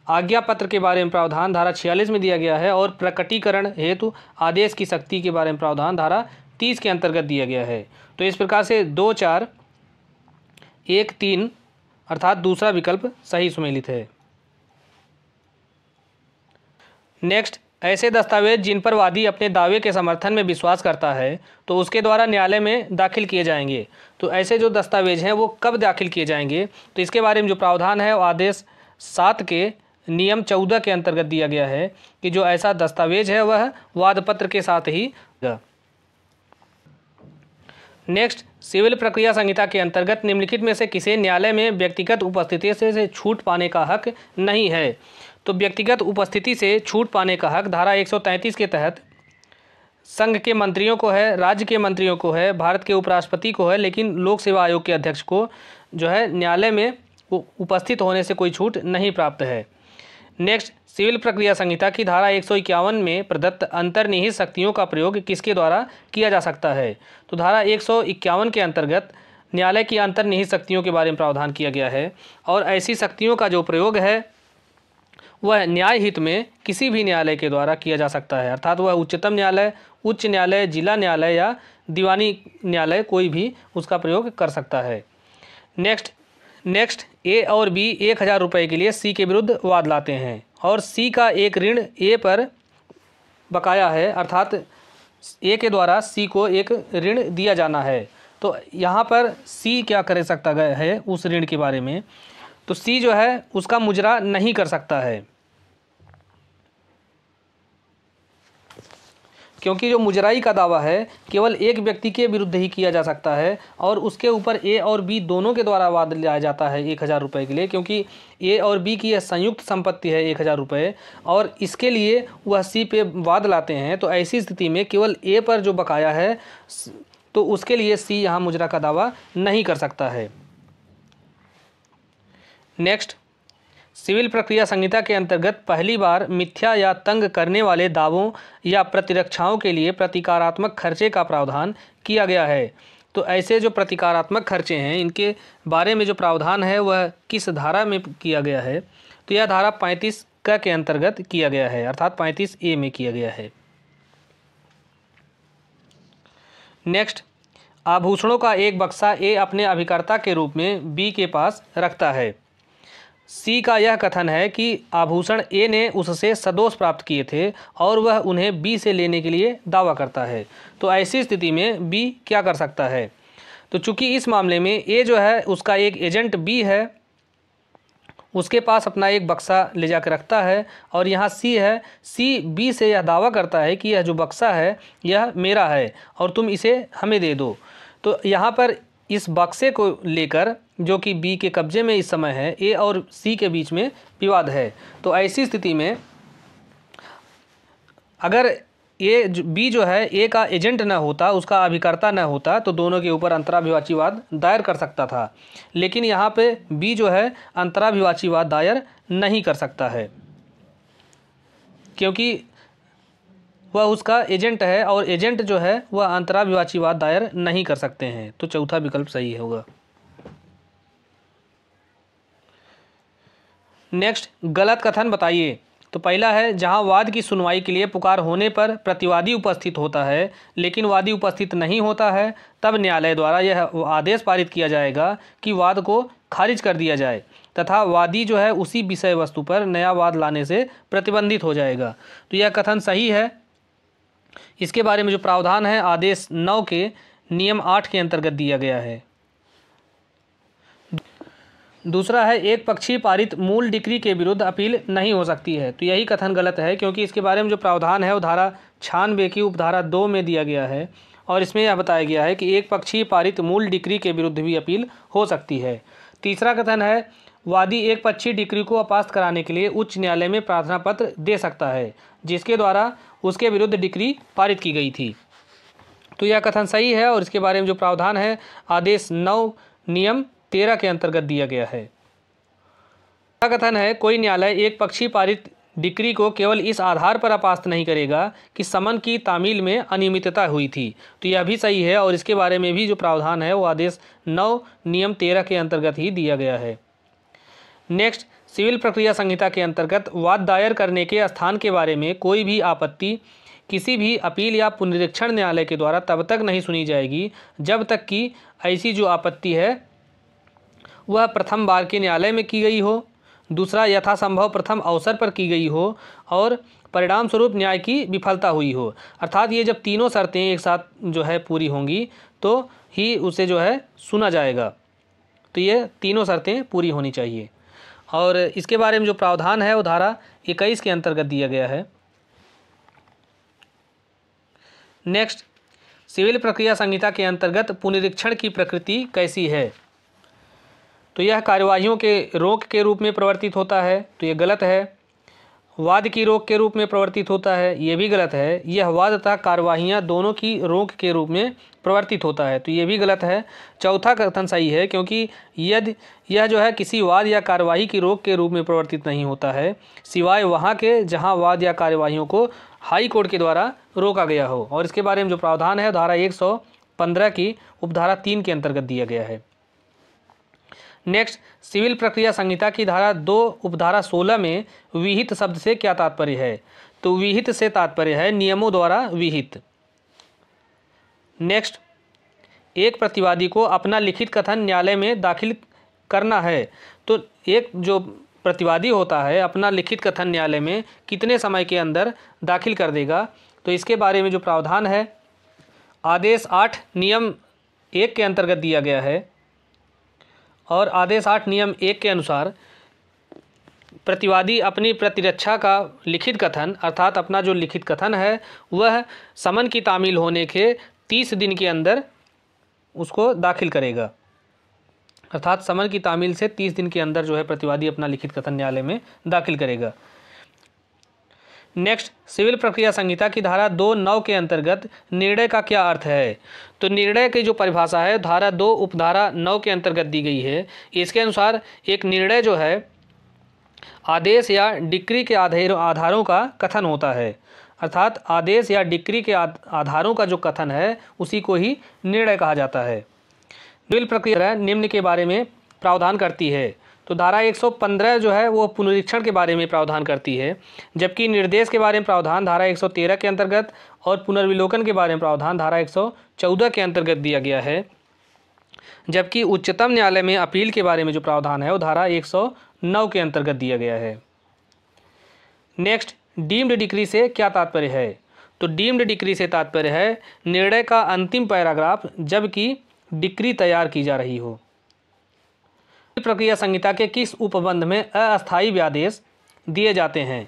आज्ञा पत्र के बारे में प्रावधान धारा छियालीस में दिया गया है और प्रकटीकरण हेतु आदेश की शक्ति के बारे में प्रावधान धारा तीस के अंतर्गत दिया गया है तो इस प्रकार से दो चार एक तीन अर्थात दूसरा विकल्प सही सुमेलित है नेक्स्ट ऐसे दस्तावेज जिन पर वादी अपने दावे के समर्थन में विश्वास करता है तो उसके द्वारा न्यायालय में दाखिल किए जाएंगे तो ऐसे जो दस्तावेज हैं वो कब दाखिल किए जाएंगे तो इसके बारे में जो प्रावधान है वो आदेश सात के नियम चौदह के अंतर्गत दिया गया है कि जो ऐसा दस्तावेज है वह वाद पत्र के साथ ही नेक्स्ट सिविल प्रक्रिया संहिता के अंतर्गत निम्नलिखित में से किसे न्यायालय में व्यक्तिगत उपस्थिति से छूट पाने का हक नहीं है तो व्यक्तिगत उपस्थिति से छूट पाने का हक धारा 133 के तहत संघ के मंत्रियों को है राज्य के मंत्रियों को है भारत के उपराष्ट्रपति को है लेकिन लोक सेवा आयोग के अध्यक्ष को जो है न्यायालय में उपस्थित होने से कोई छूट नहीं प्राप्त है नेक्स्ट सिविल प्रक्रिया संहिता की धारा एक में प्रदत्त अंतर्निहित शक्तियों का प्रयोग किसके द्वारा किया जा सकता है तो धारा एक के अंतर्गत न्यायालय की अंतर्निहित शक्तियों के बारे में प्रावधान किया गया है और ऐसी शक्तियों का जो प्रयोग है वह न्याय हित में किसी भी न्यायालय के द्वारा किया जा सकता है अर्थात वह उच्चतम न्यायालय उच्च न्यायालय जिला न्यायालय या दीवानी न्यायालय कोई भी उसका प्रयोग कर सकता है नेक्स्ट नेक्स्ट ए और बी एक हज़ार रुपये के लिए सी के विरुद्ध वाद लाते हैं और सी का एक ऋण ए पर बकाया है अर्थात ए के द्वारा सी को एक ऋण दिया जाना है तो यहाँ पर सी क्या कर सकता है उस ऋण के बारे में तो सी जो है उसका मुजरा नहीं कर सकता है क्योंकि जो मुजराई का दावा है केवल एक व्यक्ति के विरुद्ध ही किया जा सकता है और उसके ऊपर ए और बी दोनों के द्वारा वाद लिया जाता है एक हज़ार रुपये के लिए क्योंकि ए और बी की यह संयुक्त संपत्ति है एक हज़ार रुपये और इसके लिए वह सी पे वाद लाते हैं तो ऐसी स्थिति में केवल ए पर जो बकाया है तो उसके लिए सी यहाँ मुजरा का दावा नहीं कर सकता है नेक्स्ट सिविल प्रक्रिया संहिता के अंतर्गत पहली बार मिथ्या या तंग करने वाले दावों या प्रतिरक्षाओं के लिए प्रतिकारात्मक खर्चे का प्रावधान किया गया है तो ऐसे जो प्रतिकारात्मक खर्चे हैं इनके बारे में जो प्रावधान है वह किस धारा में किया गया है तो यह धारा पैंतीस क के अंतर्गत किया गया है अर्थात पैंतीस ए में किया गया है नेक्स्ट आभूषणों का एक बक्सा ए अपने अभिकर्ता के रूप में बी के पास रखता है सी का यह कथन है कि आभूषण ए ने उससे सदोष प्राप्त किए थे और वह उन्हें बी से लेने के लिए दावा करता है तो ऐसी स्थिति में बी क्या कर सकता है तो चूंकि इस मामले में ए जो है उसका एक एजेंट बी है उसके पास अपना एक बक्सा ले जा कर रखता है और यहाँ सी है सी बी से यह दावा करता है कि यह जो बक्सा है यह मेरा है और तुम इसे हमें दे दो तो यहाँ पर इस बक्से को लेकर जो कि बी के कब्जे में इस समय है ए और सी के बीच में विवाद है तो ऐसी स्थिति में अगर ए बी जो है ए का एजेंट न होता उसका अभिकर्ता न होता तो दोनों के ऊपर अंतराभिवाचीवाद दायर कर सकता था लेकिन यहाँ पे बी जो है अंतराभिवाचीवाद दायर नहीं कर सकता है क्योंकि वह उसका एजेंट है और एजेंट जो है वह अंतराभिवाचीवाद दायर नहीं कर सकते हैं तो चौथा विकल्प सही होगा नेक्स्ट गलत कथन बताइए तो पहला है जहां वाद की सुनवाई के लिए पुकार होने पर प्रतिवादी उपस्थित होता है लेकिन वादी उपस्थित नहीं होता है तब न्यायालय द्वारा यह आदेश पारित किया जाएगा कि वाद को खारिज कर दिया जाए तथा वादी जो है उसी विषय वस्तु पर नया वाद लाने से प्रतिबंधित हो जाएगा तो यह कथन सही है इसके बारे में जो प्रावधान है आदेश नौ के नियम आठ के अंतर्गत दिया गया है दूसरा है एक पक्षी पारित मूल डिक्री के विरुद्ध अपील नहीं हो सकती है तो यही कथन गलत है क्योंकि इसके बारे में जो प्रावधान है वो धारा छानबे की उपधारा दो में दिया गया है और इसमें यह बताया गया है कि एक पक्षी पारित मूल डिक्री के विरुद्ध भी अपील हो सकती है तीसरा कथन है वादी एक पक्षी डिक्री को अपास्त कराने के लिए उच्च न्यायालय में प्रार्थना पत्र दे सकता है जिसके द्वारा उसके विरुद्ध डिक्री पारित की गई थी तो यह कथन सही है और इसके बारे में जो प्रावधान है आदेश नौ नियम तेरह के अंतर्गत दिया गया है कथन है कोई न्यायालय एक पक्षी पारित डिक्री को केवल इस आधार पर अपास्त नहीं करेगा कि समन की तामील में अनियमितता हुई थी तो यह भी सही है और इसके बारे में भी जो प्रावधान है वो आदेश नौ नियम तेरह के अंतर्गत ही दिया गया है नेक्स्ट सिविल प्रक्रिया संहिता के अंतर्गत वाद दायर करने के स्थान के बारे में कोई भी आपत्ति किसी भी अपील या पुनरीक्षण न्यायालय के द्वारा तब तक नहीं सुनी जाएगी जब तक कि ऐसी जो आपत्ति है वह प्रथम बार के न्यायालय में की गई हो दूसरा यथासंभव प्रथम अवसर पर की गई हो और परिणाम स्वरूप न्याय की विफलता हुई हो अर्थात ये जब तीनों शर्तें एक साथ जो है पूरी होंगी तो ही उसे जो है सुना जाएगा तो ये तीनों शर्तें पूरी होनी चाहिए और इसके बारे में जो प्रावधान है वो धारा इक्कीस के अंतर्गत दिया गया है नेक्स्ट सिविल प्रक्रिया संहिता के अंतर्गत पुनरीक्षण की प्रकृति कैसी है तो यह कार्यवाहियों के रोक के रूप में प्रवर्तित होता है तो यह गलत है वाद की रोक के रूप में प्रवर्तित होता है ये भी गलत है यह वाद तथा कार्यवाहियाँ दोनों की रोक के रूप में प्रवर्तित होता है तो ये भी गलत है चौथा कथन सही है क्योंकि यदि यह जो है किसी वाद या कार्यवाही की रोक के रूप में प्रवर्तित नहीं होता है सिवाय वहाँ के जहाँ वाद या कार्यवाहियों को हाई कोर्ट के द्वारा रोका गया हो और इसके बारे में जो प्रावधान है धारा एक की उपधारा तीन के अंतर्गत दिया गया है नेक्स्ट सिविल प्रक्रिया संहिता की धारा दो उपधारा सोलह में विहित शब्द से क्या तात्पर्य है तो विहित से तात्पर्य है नियमों द्वारा विहित नेक्स्ट एक प्रतिवादी को अपना लिखित कथन न्यायालय में दाखिल करना है तो एक जो प्रतिवादी होता है अपना लिखित कथन न्यायालय में कितने समय के अंदर दाखिल कर देगा तो इसके बारे में जो प्रावधान है आदेश आठ नियम एक के अंतर्गत दिया गया है और आदेश आठ नियम एक के अनुसार प्रतिवादी अपनी प्रतिरक्षा का लिखित कथन अर्थात अपना जो लिखित कथन है वह समन की तामील होने के तीस दिन के अंदर उसको दाखिल करेगा अर्थात समन की तामील से तीस दिन के अंदर जो है प्रतिवादी अपना लिखित कथन न्यायालय में दाखिल करेगा नेक्स्ट सिविल प्रक्रिया संहिता की धारा दो नौ के अंतर्गत निर्णय का क्या अर्थ है तो निर्णय की जो परिभाषा है धारा दो उपधारा नौ के अंतर्गत दी गई है इसके अनुसार एक निर्णय जो है आदेश या डिक्री के आधार आधारों का कथन होता है अर्थात आदेश या डिक्री के आधारों का जो कथन है उसी को ही निर्णय कहा जाता है सिविल प्रक्रिया निम्न के बारे में प्रावधान करती है तो धारा 115 जो है वो पुनरीक्षण के बारे में प्रावधान करती है जबकि निर्देश के बारे में प्रावधान धारा 113 के अंतर्गत और पुनर्विलोकन के बारे में प्रावधान धारा 114 के अंतर्गत दिया गया है जबकि उच्चतम न्यायालय में अपील के बारे में जो प्रावधान है वो धारा 109 के अंतर्गत दिया गया है नेक्स्ट डीम्ड डिग्री से क्या तात्पर्य है तो डीम्ड डिक्री से तात्पर्य है निर्णय का अंतिम पैराग्राफ जबकि डिक्री तैयार की जा रही हो प्रक्रिया संहिता के किस उपबंध में अस्थायी व्यादेश दिए जाते हैं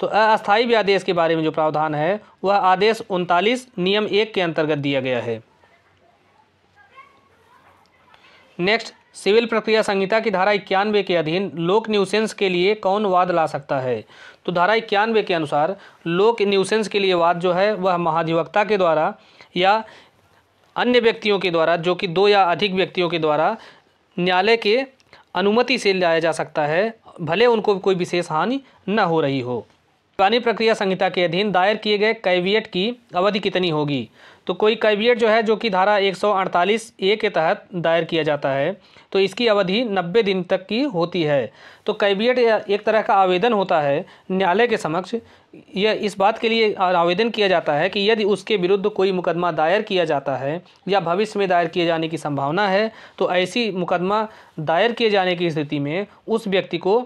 तो अस्थायी व्यादेश के बारे में जो प्रावधान है वह आदेश उनतालीस नियम एक के अंतर्गत दिया गया है नेक्स्ट सिविल प्रक्रिया संहिता की धारा इक्यानवे के अधीन लोक न्यूसेंस के लिए कौन वाद ला सकता है तो धारा इक्यानवे के अनुसार लोक न्यूसेंस के लिए वाद जो है वह महाधिवक्ता के द्वारा या अन्य व्यक्तियों के द्वारा जो कि दो या अधिक व्यक्तियों के द्वारा न्यायालय के अनुमति से लाया जा सकता है भले उनको कोई विशेष हानि न हो रही हो पुरानी प्रक्रिया संहिता के अधीन दायर किए गए कैवियट की अवधि कितनी होगी तो कोई कैवियट जो है जो कि धारा 148 ए के तहत दायर किया जाता है तो इसकी अवधि 90 दिन तक की होती है तो कैवियट एक तरह का आवेदन होता है न्यायालय के समक्ष यह इस बात के लिए आवेदन किया जाता है कि यदि उसके विरुद्ध कोई मुकदमा दायर किया जाता है या भविष्य में दायर किए जाने की संभावना है तो ऐसी मुकदमा दायर किए जाने की स्थिति में उस व्यक्ति को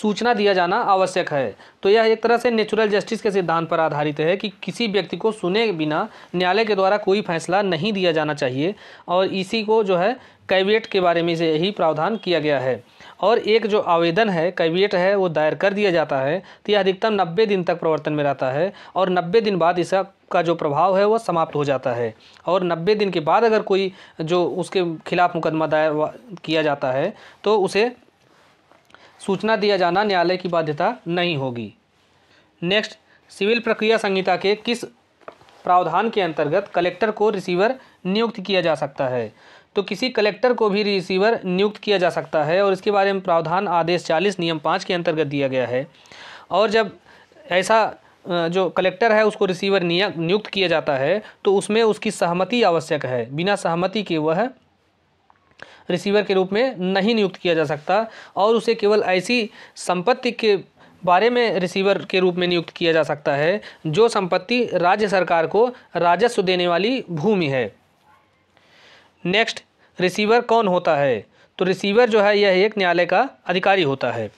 सूचना दिया जाना आवश्यक है तो यह एक तरह से नेचुरल जस्टिस के सिद्धांत पर आधारित है कि किसी व्यक्ति को सुने बिना न्यायालय के द्वारा कोई फैसला नहीं दिया जाना चाहिए और इसी को जो है कैबिनेट के बारे में से यही प्रावधान किया गया है और एक जो आवेदन है कैवियट है वो दायर कर दिया जाता है तो यह अधिकतम नब्बे दिन तक प्रवर्तन में रहता है और नब्बे दिन बाद इसका का जो प्रभाव है वह समाप्त हो जाता है और 90 दिन के बाद अगर कोई जो उसके खिलाफ़ मुकदमा दायर किया जाता है तो उसे सूचना दिया जाना न्यायालय की बाध्यता नहीं होगी नेक्स्ट सिविल प्रक्रिया संहिता के किस प्रावधान के अंतर्गत कलेक्टर को रिसीवर नियुक्त किया जा सकता है तो किसी कलेक्टर को भी रिसीवर नियुक्त किया जा सकता है और इसके बारे में प्रावधान आदेश चालीस नियम पाँच के अंतर्गत दिया गया है और जब ऐसा जो कलेक्टर है उसको रिसीवर नियुक्त किया जाता है तो उसमें उसकी सहमति आवश्यक है बिना सहमति के वह रिसीवर के रूप में नहीं नियुक्त किया जा सकता और उसे केवल ऐसी संपत्ति के बारे में रिसीवर के रूप में नियुक्त किया जा सकता है जो संपत्ति राज्य सरकार को राजस्व देने वाली भूमि है नेक्स्ट रिसीवर कौन होता है तो रिसीवर जो है यह एक न्यायालय का अधिकारी होता है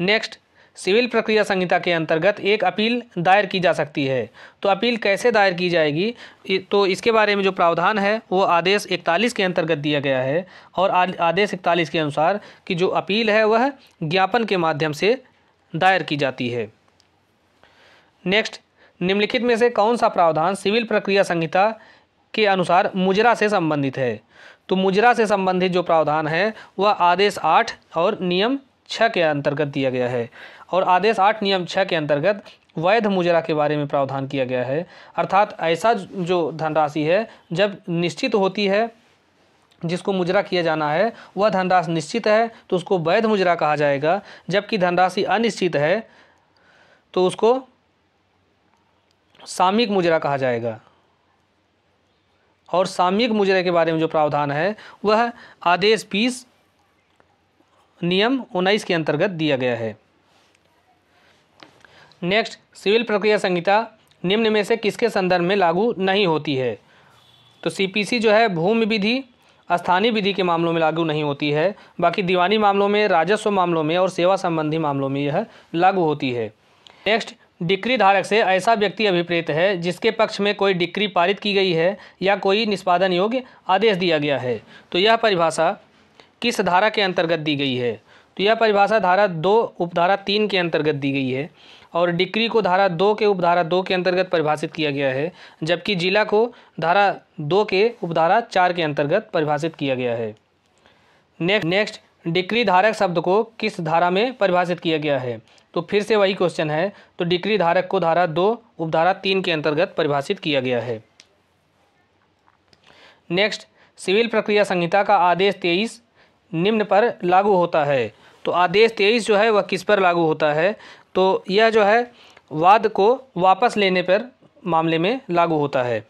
नेक्स्ट सिविल प्रक्रिया संहिता के अंतर्गत एक अपील दायर की जा सकती है तो अपील कैसे दायर की जाएगी तो इसके बारे में जो प्रावधान है वो आदेश इकतालीस के अंतर्गत दिया गया है और आदेश इकतालीस के अनुसार कि जो अपील है वह ज्ञापन के माध्यम से दायर की जाती है नेक्स्ट निम्नलिखित में से कौन सा प्रावधान सिविल प्रक्रिया संहिता के अनुसार मुजरा से संबंधित है तो मुजरा से संबंधित जो प्रावधान है वह आदेश आठ और नियम छः के अंतर्गत दिया गया है और आदेश आठ नियम छः के अंतर्गत वैध मुजरा के बारे में प्रावधान किया गया है अर्थात ऐसा जो धनराशि है जब निश्चित होती है जिसको मुजरा किया जाना है वह धनराशि निश्चित है तो उसको वैध मुजरा कहा जाएगा जबकि धनराशि अनिश्चित है तो उसको सामयिक मुजरा कहा जाएगा और सामयिक मुजरे के बारे में जो प्रावधान है वह आदेश बीस नियम उन्नीस के अंतर्गत दिया गया है नेक्स्ट सिविल प्रक्रिया संहिता निम्न में से किसके संदर्भ में लागू नहीं होती है तो सीपीसी जो है भूमि विधि स्थानीय विधि के मामलों में लागू नहीं होती है बाकी दीवानी मामलों में राजस्व मामलों में और सेवा संबंधी मामलों में यह लागू होती है नेक्स्ट डिक्री धारक से ऐसा व्यक्ति अभिप्रेत है जिसके पक्ष में कोई डिक्री पारित की गई है या कोई निष्पादन योग्य आदेश दिया गया है तो यह परिभाषा किस धारा के अंतर्गत दी गई है तो यह परिभाषा धारा दो उपधारा तीन के अंतर्गत दी गई है और डिक्री को धारा दो के उपधारा दो के अंतर्गत परिभाषित किया गया है जबकि जिला को धारा दो के उपधारा चार के अंतर्गत परिभाषित किया गया है नेक्स्ट नेक्स्ट डिक्री धारक शब्द को किस धारा में परिभाषित किया गया है तो फिर से वही क्वेश्चन है तो डिक्री धारक को धारा दो उपधारा तीन के अंतर्गत परिभाषित किया गया है नेक्स्ट सिविल प्रक्रिया संहिता का आदेश तेईस निम्न पर लागू होता है तो आदेश तेईस जो है वह किस पर लागू होता है तो यह जो है वाद को वापस लेने पर मामले में लागू होता है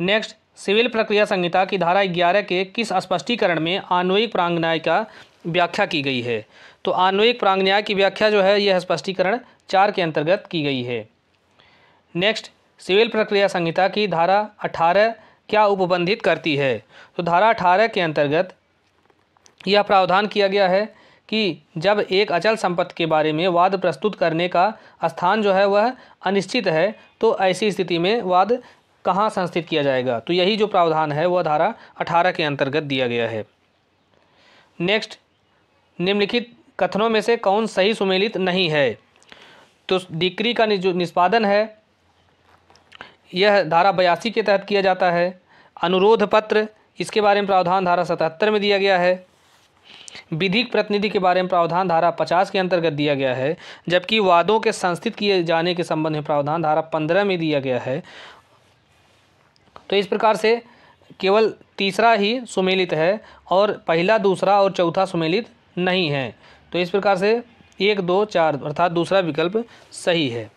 नेक्स्ट सिविल प्रक्रिया संहिता की धारा ग्यारह के किस स्पष्टीकरण में आणविक प्रांगणाय का व्याख्या की गई है तो प्रांग प्रांगन्याय की व्याख्या जो है यह स्पष्टीकरण चार के अंतर्गत की गई है नेक्स्ट सिविल प्रक्रिया संहिता की धारा अठारह क्या उपबंधित करती है तो धारा अठारह के अंतर्गत यह प्रावधान किया गया है कि जब एक अचल संपत्ति के बारे में वाद प्रस्तुत करने का स्थान जो है वह अनिश्चित है तो ऐसी स्थिति में वाद कहाँ संस्थित किया जाएगा तो यही जो प्रावधान है वह धारा अठारह के अंतर्गत दिया गया है नेक्स्ट निम्नलिखित कथनों में से कौन सही सुमेलित नहीं है तो डिक्री का जो निष्पादन है यह धारा बयासी के तहत किया जाता है अनुरोध पत्र इसके बारे में प्रावधान धारा सतहत्तर में दिया गया है विधिक प्रतिनिधि के बारे में प्रावधान धारा पचास के अंतर्गत दिया गया है जबकि वादों के संस्थित किए जाने के संबंध में प्रावधान धारा पंद्रह में दिया गया है तो इस प्रकार से केवल तीसरा ही सुमेलित है और पहला दूसरा और चौथा सुमेलित नहीं है तो इस प्रकार से एक दो चार अर्थात दूसरा विकल्प सही है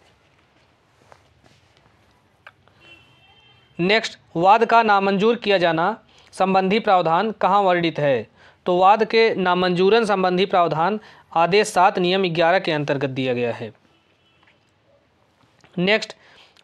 नेक्स्ट वाद का नामंजूर किया जाना संबंधी प्रावधान कहाँ वर्णित है तो वाद के नामंजूरन संबंधी प्रावधान आदेश सात नियम ग्यारह के अंतर्गत दिया गया है नेक्स्ट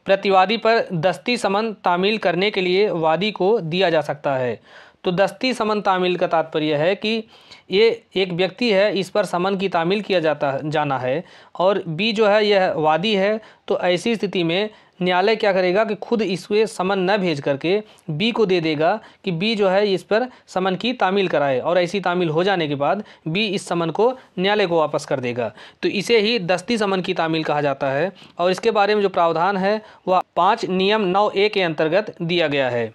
प्रतिवादी पर दस्ती समन तामील करने के लिए वादी को दिया जा सकता है तो दस्ती समन तामील का तात्पर्य है कि ये एक व्यक्ति है इस पर समन की तामील किया जाता जाना है और बी जो है यह वादी है तो ऐसी स्थिति में न्यायालय क्या करेगा कि खुद पर समन न भेज करके बी को दे देगा कि बी जो है इस पर समन की तामील कराए और ऐसी तामील हो जाने के बाद बी इस समन को न्यायालय को वापस कर देगा तो इसे ही दस्ती समन की तामील कहा जाता है और इसके बारे में जो प्रावधान है वह पाँच नियम नौ ए के अंतर्गत दिया गया है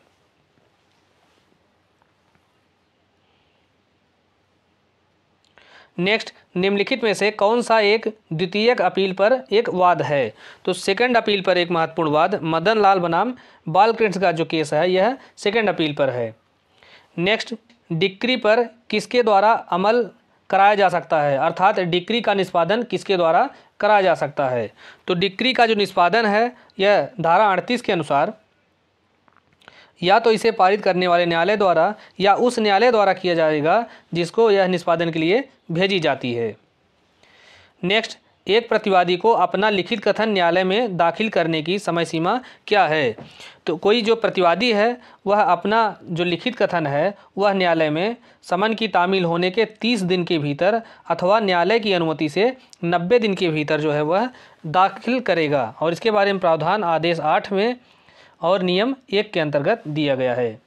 नेक्स्ट निम्नलिखित में से कौन सा एक द्वितीयक अपील पर एक वाद है तो सेकंड अपील पर एक महत्वपूर्ण वाद मदन लाल बनाम बालकृष्ण का जो केस है यह सेकंड अपील पर है नेक्स्ट डिक्री पर किसके द्वारा अमल कराया जा सकता है अर्थात डिक्री का निष्पादन किसके द्वारा कराया जा सकता है तो डिक्री का जो निष्पादन है यह धारा अड़तीस के अनुसार या तो इसे पारित करने वाले न्यायालय द्वारा या उस न्यायालय द्वारा किया जाएगा जिसको यह निष्पादन के लिए भेजी जाती है नेक्स्ट एक प्रतिवादी को अपना लिखित कथन न्यायालय में दाखिल करने की समय सीमा क्या है तो कोई जो प्रतिवादी है वह अपना जो लिखित कथन है वह न्यायालय में समन की तामील होने के तीस दिन के भीतर अथवा न्यायालय की अनुमति से नब्बे दिन के भीतर जो है वह दाखिल करेगा और इसके बारे में प्रावधान आदेश आठ में और नियम एक के अंतर्गत दिया गया है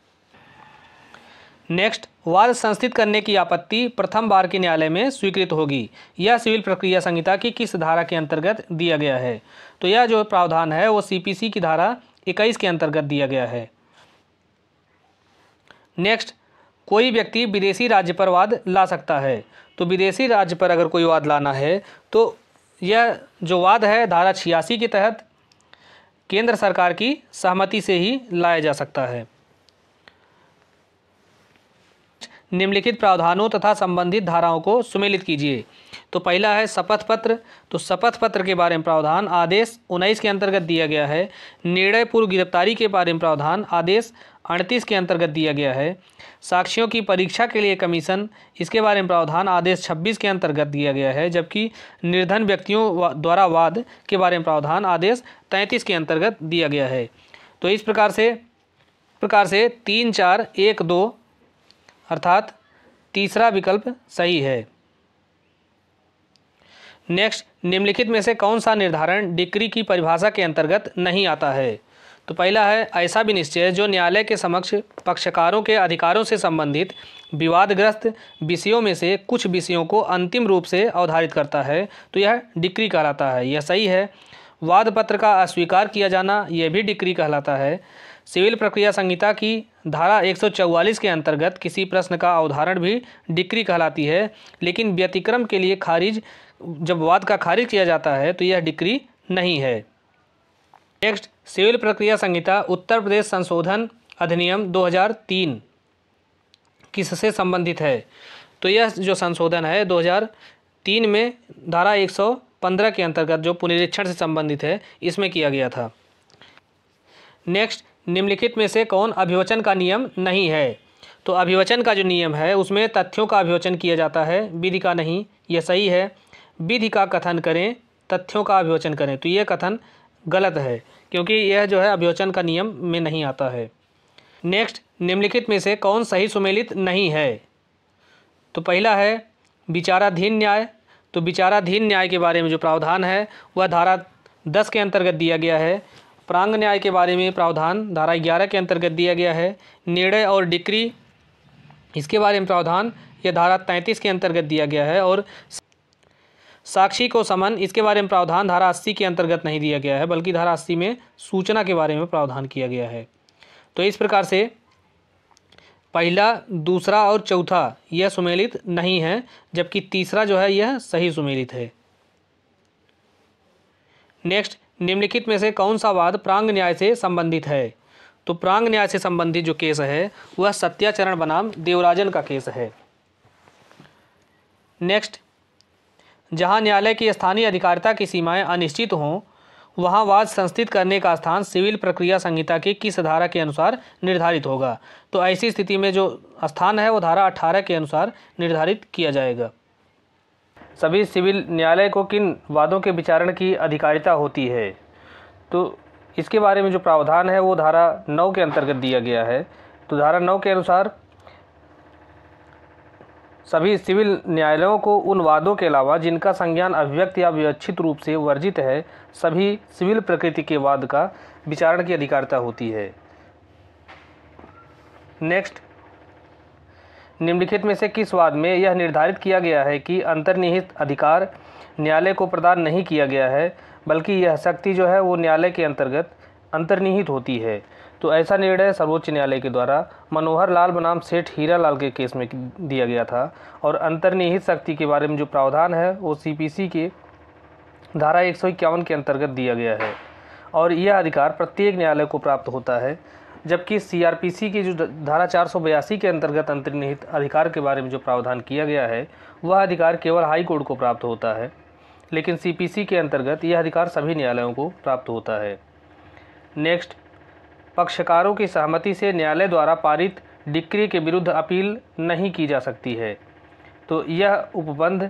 नेक्स्ट वाद संस्थित करने की आपत्ति प्रथम बार के न्यायालय में स्वीकृत होगी यह सिविल प्रक्रिया संहिता की किस धारा के अंतर्गत दिया गया है तो यह जो प्रावधान है वो सीपीसी की धारा इक्कीस के अंतर्गत दिया गया है नेक्स्ट कोई व्यक्ति विदेशी राज्य पर वाद ला सकता है तो विदेशी राज्य पर अगर कोई वाद लाना है तो यह जो वाद है धारा छियासी के तहत केंद्र सरकार की सहमति से ही लाया जा सकता है निम्नलिखित प्रावधानों तथा संबंधित धाराओं को सुमेलित कीजिए तो पहला है शपथ पत्र तो शपथ पत्र के बारे में प्रावधान आदेश उन्नीस के अंतर्गत दिया गया है निर्णय पूर्व गिरफ्तारी के बारे में प्रावधान आदेश अड़तीस के अंतर्गत दिया गया है साक्षियों की परीक्षा के लिए कमीशन इसके बारे में प्रावधान आदेश 26 के अंतर्गत दिया गया है जबकि निर्धन व्यक्तियों द्वारा वाद के बारे में प्रावधान आदेश 33 के अंतर्गत दिया गया है तो इस प्रकार से प्रकार से तीन चार एक दो अर्थात तीसरा विकल्प सही है नेक्स्ट निम्नलिखित में से कौन सा निर्धारण डिग्री की परिभाषा के अंतर्गत नहीं आता है तो पहला है ऐसा भी निश्चय जो न्यायालय के समक्ष पक्षकारों के अधिकारों से संबंधित विवादग्रस्त विषयों में से कुछ विषयों को अंतिम रूप से अवधारित करता है तो यह डिक्री कहलाता है यह सही है वाद पत्र का अस्वीकार किया जाना यह भी डिक्री कहलाता है सिविल प्रक्रिया संहिता की धारा 144 के अंतर्गत किसी प्रश्न का अवधारण भी डिक्री कहलाती है लेकिन व्यतिक्रम के लिए खारिज जब वाद का खारिज किया जाता है तो यह डिक्री नहीं है नेक्स्ट सिविल प्रक्रिया संहिता उत्तर प्रदेश संशोधन अधिनियम 2003 किससे संबंधित है तो यह जो संशोधन है 2003 में धारा 115 के अंतर्गत जो पुनरीक्षण से संबंधित है इसमें किया गया था नेक्स्ट निम्नलिखित में से कौन अभिवचन का नियम नहीं है तो अभिवचन का जो नियम है उसमें तथ्यों का अभिवचन किया जाता है विधि का नहीं यह सही है विधि का कथन करें तथ्यों का अभिवचन करें तो यह कथन गलत है क्योंकि यह जो है अभियोचन का नियम में नहीं आता है नेक्स्ट निम्नलिखित में से कौन सही सुमेलित नहीं है तो पहला है विचाराधीन न्याय तो विचाराधीन न्याय के बारे में जो प्रावधान है वह धारा दस के अंतर्गत दिया गया है प्रांग न्याय के बारे में प्रावधान धारा ग्यारह के अंतर्गत दिया गया है निर्णय और डिक्री इसके बारे में प्रावधान यह धारा तैंतीस के अंतर्गत दिया गया है और साक्षी को समन इसके बारे में प्रावधान धारा अस्सी के अंतर्गत नहीं दिया गया है बल्कि धारा अस्सी में सूचना के बारे में प्रावधान किया गया है तो इस प्रकार से पहला दूसरा और चौथा यह सुमेलित नहीं है जबकि तीसरा जो है यह सही सुमेलित है नेक्स्ट निम्नलिखित में से कौन सा वाद प्रांग न्याय से संबंधित है तो प्रांग न्याय से संबंधित जो केस है वह सत्याचरण बनाम देवराजन का केस है नेक्स्ट जहां न्यायालय की स्थानीय अधिकारिता की सीमाएं अनिश्चित हों वहां वाद संस्थित करने का स्थान सिविल प्रक्रिया संहिता की किस धारा के अनुसार निर्धारित होगा तो ऐसी स्थिति में जो स्थान है वो धारा अठारह के अनुसार निर्धारित किया जाएगा सभी सिविल न्यायालय को किन वादों के विचारण की अधिकारिता होती है तो इसके बारे में जो प्रावधान है वो धारा नौ के अंतर्गत दिया गया है तो धारा नौ के अनुसार सभी सिविल न्यायालयों को उन वादों के अलावा जिनका संज्ञान अव्यक्त या व्यवच्छित रूप से वर्जित है सभी सिविल प्रकृति के वाद का विचारण की अधिकारता होती है नेक्स्ट निम्नलिखित में से किस वाद में यह निर्धारित किया गया है कि अंतर्निहित अधिकार न्यायालय को प्रदान नहीं किया गया है बल्कि यह शक्ति जो है वो न्यायालय के अंतर्गत अंतर्निहित होती है तो ऐसा निर्णय सर्वोच्च न्यायालय के द्वारा मनोहर लाल बनाम सेठ हीरा लाल के केस में दिया गया था और अंतर्निहित शक्ति के बारे में जो प्रावधान है वो सी के धारा एक के अंतर्गत दिया गया है और यह अधिकार प्रत्येक न्यायालय को प्राप्त होता है जबकि सीआरपीसी की जो धारा चार के अंतर्गत अंतर्निहित अधिकार के बारे में जो प्रावधान किया गया है वह अधिकार केवल हाई कोर्ट को प्राप्त होता है लेकिन सीपीसी के अंतर्गत यह अधिकार सभी न्यायालयों को प्राप्त होता है नेक्स्ट पक्षकारों की सहमति से न्यायालय द्वारा पारित डिक्री के विरुद्ध अपील नहीं की जा सकती है तो यह उपबंध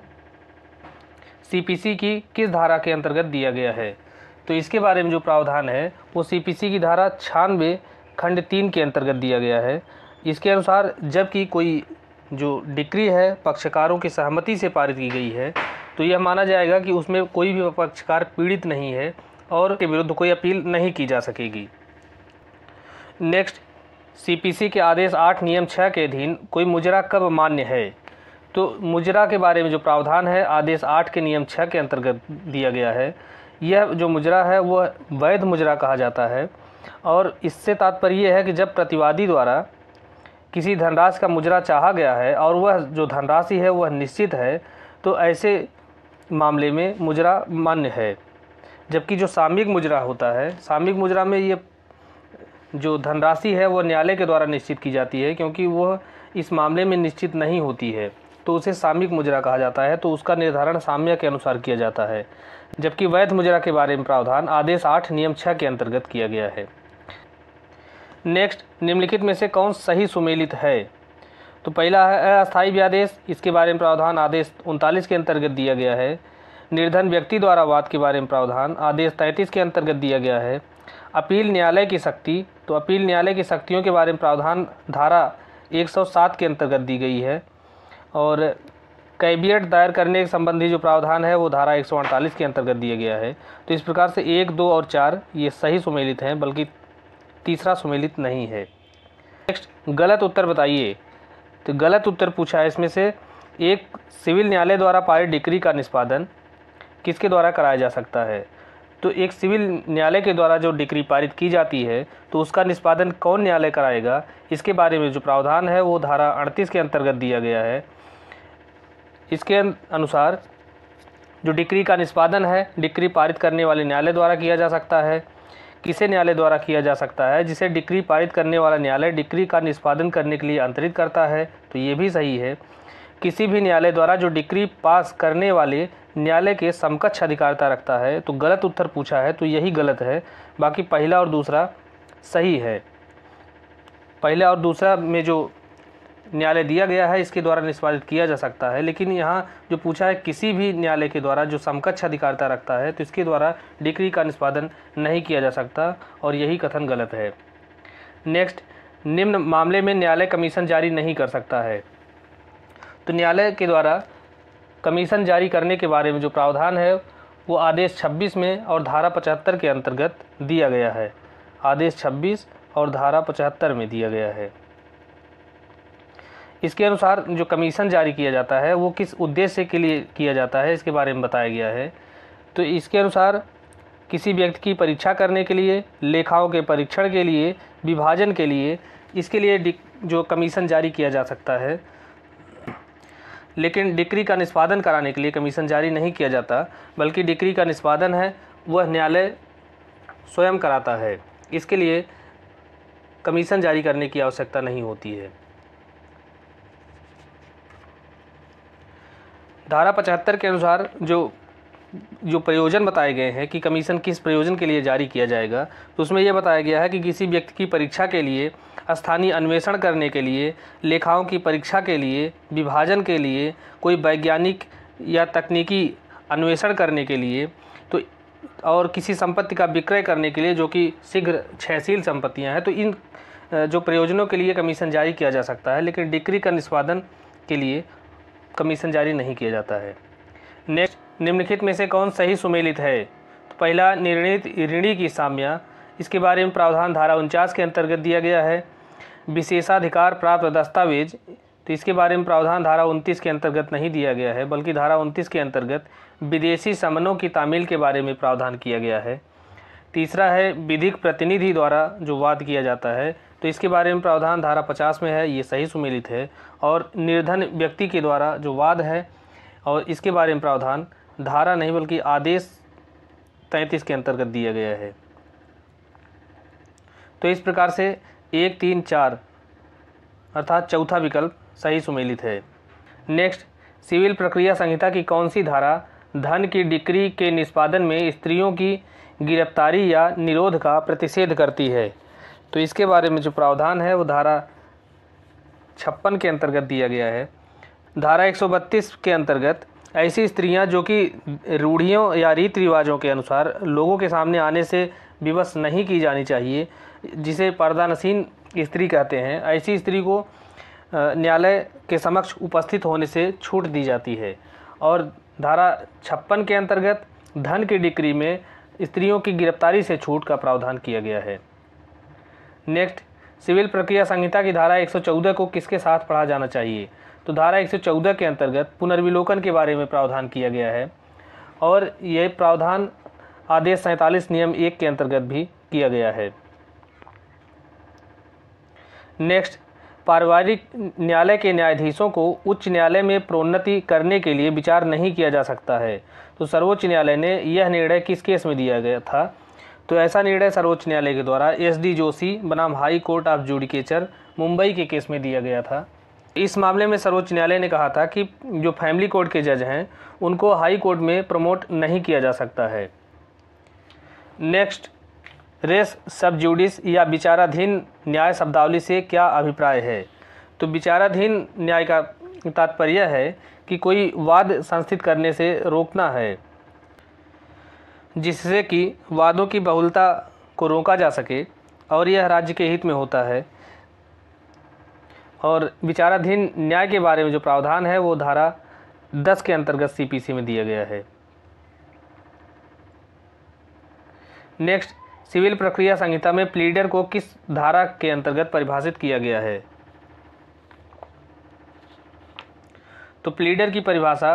सीपीसी की किस धारा के अंतर्गत दिया गया है तो इसके बारे में जो प्रावधान है वो सीपीसी की धारा छानवे खंड तीन के अंतर्गत दिया गया है इसके अनुसार जबकि कोई जो डिक्री है पक्षकारों की सहमति से पारित की गई है तो यह माना जाएगा कि उसमें कोई भी पक्षकार पीड़ित नहीं है और के विरुद्ध कोई अपील नहीं की जा सकेगी नेक्स्ट सीपीसी के आदेश आठ नियम छः के अधीन कोई मुजरा कब मान्य है तो मुजरा के बारे में जो प्रावधान है आदेश आठ के नियम छः के अंतर्गत दिया गया है यह जो मुजरा है वह वैध मुजरा कहा जाता है और इससे तात्पर्य है कि जब प्रतिवादी द्वारा किसी धनराशि का मुजरा चाहा गया है और वह जो धनराशि है वह निश्चित है तो ऐसे मामले में मुजरा मान्य है जबकि जो सामयिक मुजरा होता है सामयिक मुजरा में ये जो धनराशि है वो न्यायालय के द्वारा निश्चित की जाती है क्योंकि वह इस मामले में निश्चित नहीं होती है तो उसे सामयिक मुजरा कहा जाता है तो उसका निर्धारण साम्य के अनुसार किया जाता है जबकि वैध मुजरा के बारे में प्रावधान आदेश आठ नियम छः के अंतर्गत किया गया है नेक्स्ट निम्नलिखित में से कौन सही सुमेलित है तो पहला है अस्थायी व्यादेश इसके बारे में प्रावधान आदेश उनतालीस के अंतर्गत दिया गया है निर्धन व्यक्ति द्वारा वाद के बारे में प्रावधान आदेश तैंतीस के अंतर्गत दिया गया है अपील न्यायालय की शक्ति तो अपील न्यायालय की शक्तियों के बारे में प्रावधान धारा 107 के अंतर्गत दी गई है और कैबियट दायर करने के संबंधी जो प्रावधान है वो धारा एक के अंतर्गत दिया गया है तो इस प्रकार से एक दो और चार ये सही सुमेलित हैं बल्कि तीसरा सुमेलित नहीं है नेक्स्ट गलत उत्तर बताइए तो गलत उत्तर पूछा है इसमें से एक सिविल न्यायालय द्वारा पारित डिक्री का निष्पादन किसके द्वारा कराया जा सकता है तो एक सिविल न्यायालय के द्वारा जो डिग्री पारित की जाती है तो उसका निष्पादन कौन न्यायालय कराएगा इसके बारे में जो प्रावधान है वो धारा अड़तीस के अंतर्गत दिया गया है इसके अनुसार जो डिक्री का निष्पादन है डिक्री पारित करने वाले न्यायालय द्वारा किया जा सकता है किसे न्यायालय द्वारा किया जा सकता है जिसे डिक्री पारित करने वाला न्यायालय डिक्री का निष्पादन करने के लिए अंतरित करता है तो ये भी सही है किसी भी न्यायालय द्वारा जो डिक्री पास करने वाले न्यायालय के समकक्ष अधिकारता रखता है तो गलत उत्तर पूछा है तो यही गलत है बाकी पहला और दूसरा सही है पहला और दूसरा में जो न्यायालय दिया गया है इसके द्वारा निष्पादित किया जा सकता है लेकिन यहाँ जो पूछा है किसी भी न्यायालय के द्वारा जो समकक्ष अधिकारता रखता है तो इसके द्वारा डिक्री का निष्पादन नहीं किया जा सकता और यही कथन गलत है नेक्स्ट निम्न मामले में न्यायालय कमीशन जारी नहीं कर सकता है तो न्यायालय के द्वारा कमीशन जारी करने के बारे में जो प्रावधान है वो आदेश 26 में और धारा पचहत्तर के अंतर्गत दिया गया है आदेश 26 और धारा पचहत्तर में दिया गया है इसके अनुसार जो कमीशन जारी किया जाता है वो किस उद्देश्य के लिए किया जाता है इसके बारे में बताया गया है तो इसके अनुसार किसी व्यक्ति की परीक्षा करने के लिए लेखाओं के परीक्षण के लिए विभाजन के लिए इसके लिए जो कमीशन जारी किया जा सकता है लेकिन डिक्री का निष्पादन कराने के लिए कमीशन जारी नहीं किया जाता बल्कि डिक्री का निष्पादन है वह न्यायालय स्वयं कराता है इसके लिए कमीशन जारी करने की आवश्यकता नहीं होती है धारा पचहत्तर के अनुसार जो जो प्रयोजन बताए गए हैं कि कमीशन किस प्रयोजन के लिए जारी किया जाएगा तो उसमें यह बताया गया है कि किसी व्यक्ति की परीक्षा के लिए स्थानीय अन्वेषण करने के लिए लेखाओं की परीक्षा के लिए विभाजन के लिए कोई वैज्ञानिक या तकनीकी अन्वेषण करने के लिए तो और किसी संपत्ति का विक्रय करने के लिए जो कि शीघ्र क्षयशील संपत्तियां हैं तो इन जो प्रयोजनों के लिए कमीशन जारी किया जा सकता है लेकिन डिक्री का निष्पादन के लिए कमीशन जारी नहीं किया जाता है नेक्स्ट निम्नलिखित में से कौन सही सुमेलित है तो पहला निर्णित ऋणी की साम्या इसके बारे में प्रावधान धारा उनचास के अंतर्गत दिया गया है विशेषाधिकार प्राप्त दस्तावेज तो इसके बारे में प्रावधान धारा 29 के अंतर्गत नहीं दिया गया है बल्कि धारा 29 के अंतर्गत विदेशी समनों की तामील के बारे में प्रावधान किया गया है तीसरा है विधिक प्रतिनिधि द्वारा जो वाद किया जाता है तो इसके बारे में प्रावधान धारा पचास में है ये सही सुमेलित है और निर्धन व्यक्ति के द्वारा जो वाद है और इसके बारे में प्रावधान धारा नहीं बल्कि आदेश तैंतीस के अंतर्गत दिया गया है तो इस प्रकार से एक तीन चार अर्थात चौथा विकल्प सही सुमेलित है नेक्स्ट सिविल प्रक्रिया संहिता की कौन सी धारा धन की डिक्री के निष्पादन में स्त्रियों की गिरफ्तारी या निरोध का प्रतिषेध करती है तो इसके बारे में जो प्रावधान है वो धारा छप्पन के अंतर्गत दिया गया है धारा 132 के अंतर्गत ऐसी स्त्रियां जो कि रूढ़ियों या रीति रिवाजों के अनुसार लोगों के सामने आने से विवश नहीं की जानी चाहिए जिसे पर्दानसीन स्त्री कहते हैं ऐसी स्त्री को न्यायालय के समक्ष उपस्थित होने से छूट दी जाती है और धारा छप्पन के अंतर्गत धन की डिक्री में स्त्रियों की गिरफ्तारी से छूट का प्रावधान किया गया है नेक्स्ट सिविल प्रक्रिया संहिता की धारा 114 को किसके साथ पढ़ा जाना चाहिए तो धारा 114 के अंतर्गत पुनर्विलोकन के बारे में प्रावधान किया गया है और यह प्रावधान आदेश सैंतालीस नियम एक के अंतर्गत भी किया गया है नेक्स्ट पारिवारिक न्यायालय के न्यायाधीशों को उच्च न्यायालय में प्रोन्नति करने के लिए विचार नहीं किया जा सकता है तो सर्वोच्च न्यायालय ने यह निर्णय किस केस में दिया गया था तो ऐसा निर्णय सर्वोच्च न्यायालय के द्वारा एस डी जोशी बनाम high court of judicature Mumbai के केस में दिया गया था इस मामले में सर्वोच्च न्यायालय ने कहा था कि जो फैमिली कोर्ट के जज हैं उनको हाई कोर्ट में प्रमोट नहीं किया जा सकता है नेक्स्ट रेस सब ज्यूडिस या विचाराधीन न्याय शब्दावली से क्या अभिप्राय है तो विचाराधीन न्याय का तात्पर्य है कि कोई वाद संस्थित करने से रोकना है जिससे कि वादों की बहुलता को रोका जा सके और यह राज्य के हित में होता है और विचाराधीन न्याय के बारे में जो प्रावधान है वो धारा दस के अंतर्गत सीपीसी में दिया गया है नेक्स्ट सिविल प्रक्रिया संहिता में प्लीडर को किस धारा के अंतर्गत परिभाषित किया गया है तो प्लीडर की परिभाषा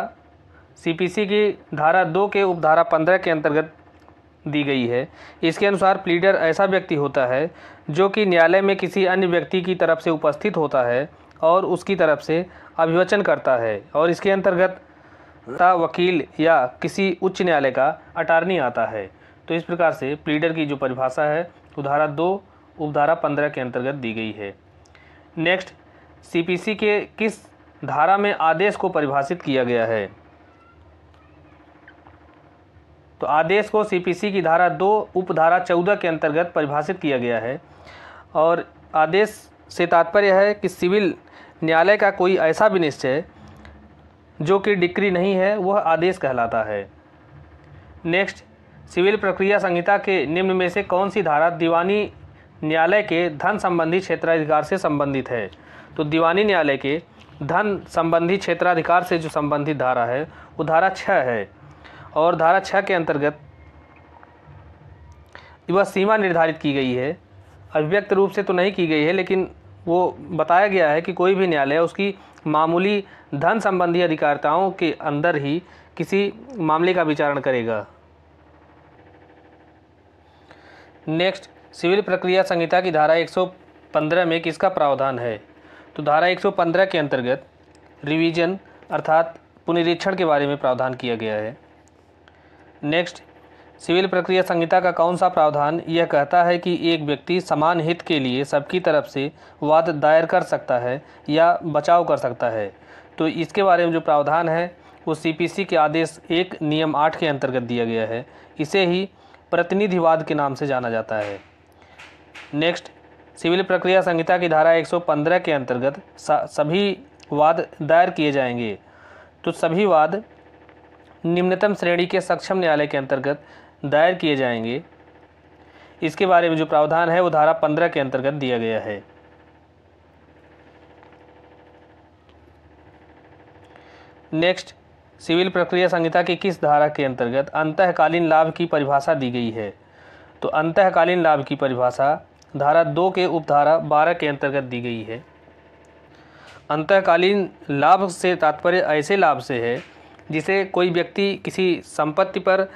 सीपीसी की धारा दो के उपधारा पंद्रह के अंतर्गत दी गई है इसके अनुसार प्लीडर ऐसा व्यक्ति होता है जो कि न्यायालय में किसी अन्य व्यक्ति की तरफ से उपस्थित होता है और उसकी तरफ से अभिवचन करता है और इसके अंतर्गत वकील या किसी उच्च न्यायालय का अटार्नी आता है तो इस प्रकार से प्लीडर की जो परिभाषा है तो धारा दो उपधारा पंद्रह के अंतर्गत दी गई है नेक्स्ट सीपीसी के किस धारा में आदेश को परिभाषित किया गया है तो आदेश को सीपीसी की धारा दो उपधारा चौदह के अंतर्गत परिभाषित किया गया है और आदेश से तात्पर्य है कि सिविल न्यायालय का कोई ऐसा भी निश्चय जो कि डिक्री नहीं है वह आदेश कहलाता है नेक्स्ट सिविल प्रक्रिया संहिता के निम्न में से कौन सी धारा दीवानी न्यायालय के धन संबंधी क्षेत्राधिकार से संबंधित है तो दीवानी न्यायालय के धन संबंधी क्षेत्राधिकार से जो संबंधित धारा है वो धारा छः है और धारा छः के अंतर्गत वह सीमा निर्धारित की गई है अभिव्यक्त रूप से तो नहीं की गई है लेकिन वो बताया गया है कि कोई भी न्यायालय उसकी मामूली धन संबंधी अधिकारिताओं के अंदर ही किसी मामले का विचारण करेगा नेक्स्ट सिविल प्रक्रिया संहिता की धारा 115 में किसका प्रावधान है तो धारा 115 के अंतर्गत रिवीजन अर्थात पुनरीक्षण के बारे में प्रावधान किया गया है नेक्स्ट सिविल प्रक्रिया संहिता का कौन सा प्रावधान यह कहता है कि एक व्यक्ति समान हित के लिए सबकी तरफ से वाद दायर कर सकता है या बचाव कर सकता है तो इसके बारे में जो प्रावधान है वो सीपीसी के आदेश एक नियम आठ के अंतर्गत दिया गया है इसे ही प्रतिनिधिवाद के नाम से जाना जाता है नेक्स्ट सिविल प्रक्रिया संहिता की धारा 115 के अंतर्गत सभी वाद दायर किए जाएंगे तो सभी वाद निम्नतम श्रेणी के सक्षम न्यायालय के अंतर्गत दायर किए जाएंगे इसके बारे में जो प्रावधान है वो धारा पंद्रह के अंतर्गत दिया गया है नेक्स्ट सिविल प्रक्रिया संहिता की किस धारा के अंतर्गत अंतकालीन लाभ की परिभाषा दी गई है तो अंतकालीन लाभ की परिभाषा धारा दो के उपधारा बारह के अंतर्गत दी गई है अंतकालीन लाभ से तात्पर्य ऐसे लाभ से है जिसे कोई व्यक्ति किसी संपत्ति पर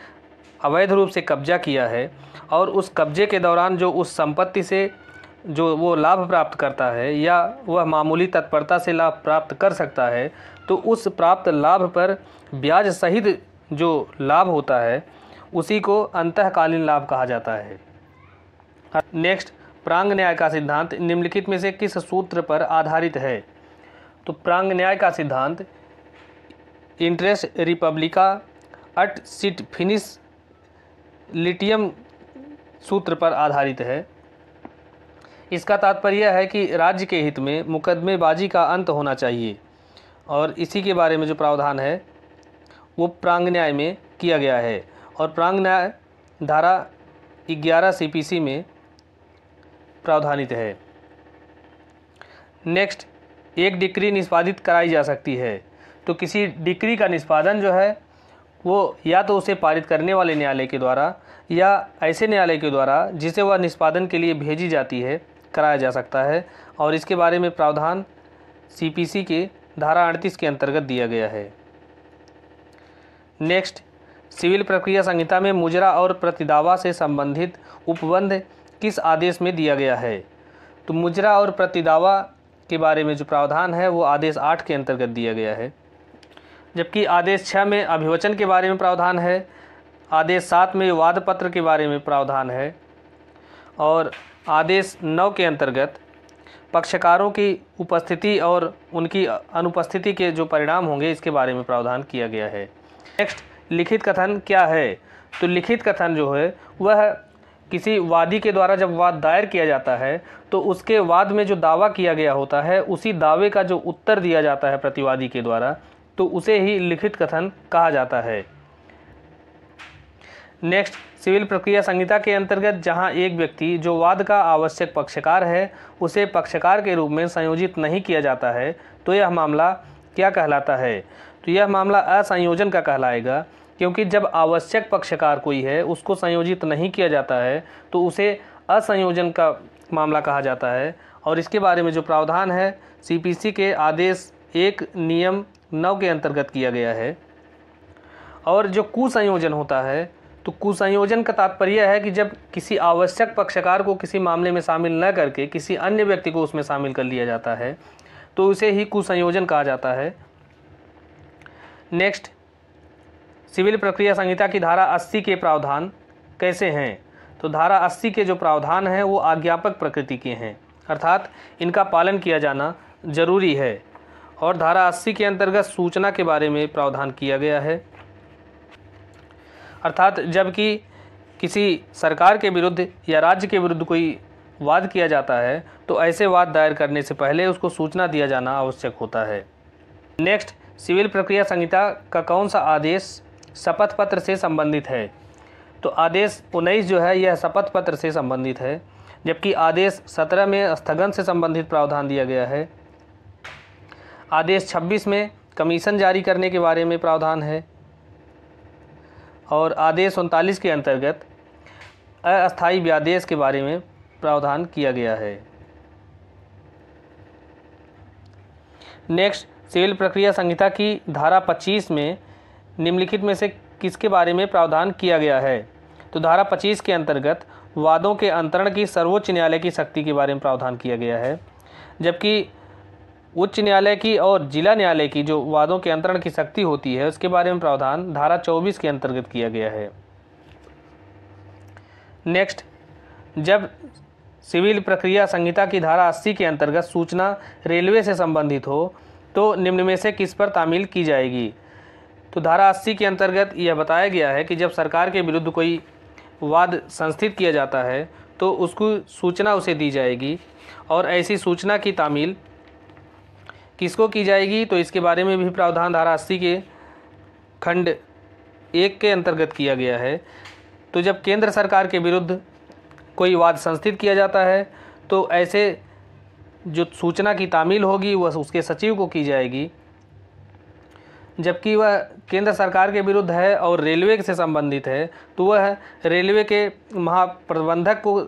अवैध रूप से कब्जा किया है और उस कब्जे के दौरान जो उस संपत्ति से जो वो लाभ प्राप्त करता है या वह मामूली तत्परता से लाभ प्राप्त कर सकता है तो उस प्राप्त लाभ पर ब्याज सहित जो लाभ होता है उसी को अंतकालीन लाभ कहा जाता है नेक्स्ट प्रांग न्याय का सिद्धांत निम्नलिखित में से किस सूत्र पर आधारित है तो प्रांग न्याय का सिद्धांत इंटरेस्ट रिपब्लिका अट सिट फिनिश लिटियम सूत्र पर आधारित है इसका तात्पर्य है कि राज्य के हित में मुकदमेबाजी का अंत होना चाहिए और इसी के बारे में जो प्रावधान है वो प्रांग न्याय में किया गया है और प्रांग न्याय धारा ग्यारह सी में प्रावधानित है नेक्स्ट एक डिक्री निष्पादित कराई जा सकती है तो किसी डिक्री का निष्पादन जो है वो या तो उसे पारित करने वाले न्यायालय के द्वारा या ऐसे न्यायालय के द्वारा जिसे वह निष्पादन के लिए भेजी जाती है कराया जा सकता है और इसके बारे में प्रावधान सीपीसी के धारा अड़तीस के अंतर्गत दिया गया है नेक्स्ट सिविल प्रक्रिया संहिता में मुजरा और प्रतिदावा से संबंधित उपबंध किस आदेश में दिया गया है तो मुजरा और प्रतिदावा के बारे में जो प्रावधान है वो आदेश आठ के अंतर्गत दिया गया है जबकि आदेश छः में अभिवचन के बारे में प्रावधान है आदेश सात में वाद पत्र के बारे में प्रावधान है और आदेश नौ के अंतर्गत पक्षकारों की उपस्थिति और उनकी अनुपस्थिति के जो परिणाम होंगे इसके बारे में प्रावधान किया गया है नेक्स्ट लिखित कथन क्या है तो लिखित कथन जो है वह किसी वादी के द्वारा जब वाद दायर किया जाता है तो उसके वाद में जो दावा किया गया होता है उसी दावे का जो उत्तर दिया जाता है प्रतिवादी के द्वारा तो उसे ही लिखित कथन कहा जाता है नेक्स्ट सिविल प्रक्रिया संहिता के अंतर्गत जहां एक व्यक्ति जो वाद का आवश्यक पक्षकार है उसे पक्षकार के रूप में संयोजित नहीं किया जाता है तो यह मामला क्या कहलाता है तो यह मामला असंयोजन का कहलाएगा क्योंकि जब आवश्यक पक्षकार कोई है उसको संयोजित नहीं किया जाता है तो उसे असंयोजन का मामला कहा जाता है और इसके बारे में जो प्रावधान है सी के आदेश एक नियम नौ के अंतर्गत किया गया है और जो कुसंयोजन होता है तो कुसंयोजन का तात्पर्य है कि जब किसी आवश्यक पक्षकार को किसी मामले में शामिल न करके किसी अन्य व्यक्ति को उसमें शामिल कर लिया जाता है तो उसे ही कुसंयोजन कहा जाता है नेक्स्ट सिविल प्रक्रिया संहिता की धारा 80 के प्रावधान कैसे हैं तो धारा 80 के जो प्रावधान हैं वो आज्ञापक प्रकृति के हैं अर्थात इनका पालन किया जाना जरूरी है और धारा 80 के अंतर्गत सूचना के बारे में प्रावधान किया गया है अर्थात जबकि किसी सरकार के विरुद्ध या राज्य के विरुद्ध कोई वाद किया जाता है तो ऐसे वाद दायर करने से पहले उसको सूचना दिया जाना आवश्यक होता है नेक्स्ट सिविल प्रक्रिया संहिता का कौन सा आदेश शपथ पत्र से संबंधित है तो आदेश उन्नीस जो है यह शपथ पत्र से संबंधित है जबकि आदेश सत्रह में स्थगन से संबंधित प्रावधान दिया गया है आदेश छब्बीस में कमीशन जारी करने के बारे में प्रावधान है और आदेश उनतालीस के अंतर्गत अस्थाई व्यादेश के बारे में प्रावधान किया गया है नेक्स्ट सिविल प्रक्रिया संहिता की धारा 25 में निम्नलिखित में से किसके बारे में प्रावधान किया गया है तो धारा 25 के अंतर्गत वादों के अंतरण की सर्वोच्च न्यायालय की शक्ति के बारे में प्रावधान किया गया है जबकि उच्च न्यायालय की और जिला न्यायालय की जो वादों के अंतरण की शक्ति होती है उसके बारे में प्रावधान धारा 24 के अंतर्गत किया गया है नेक्स्ट जब सिविल प्रक्रिया संहिता की धारा 80 के अंतर्गत सूचना रेलवे से संबंधित हो तो निम्न में से किस पर तामील की जाएगी तो धारा 80 के अंतर्गत यह बताया गया है कि जब सरकार के विरुद्ध कोई वाद संस्थित किया जाता है तो उसको सूचना उसे दी जाएगी और ऐसी सूचना की तामील किसको की जाएगी तो इसके बारे में भी प्रावधान धारा अस्सी के खंड एक के अंतर्गत किया गया है तो जब केंद्र सरकार के विरुद्ध कोई वाद संस्थित किया जाता है तो ऐसे जो सूचना की तामील होगी वह उसके सचिव को की जाएगी जबकि वह केंद्र सरकार के विरुद्ध है और रेलवे से संबंधित है तो वह रेलवे के महाप्रबंधक को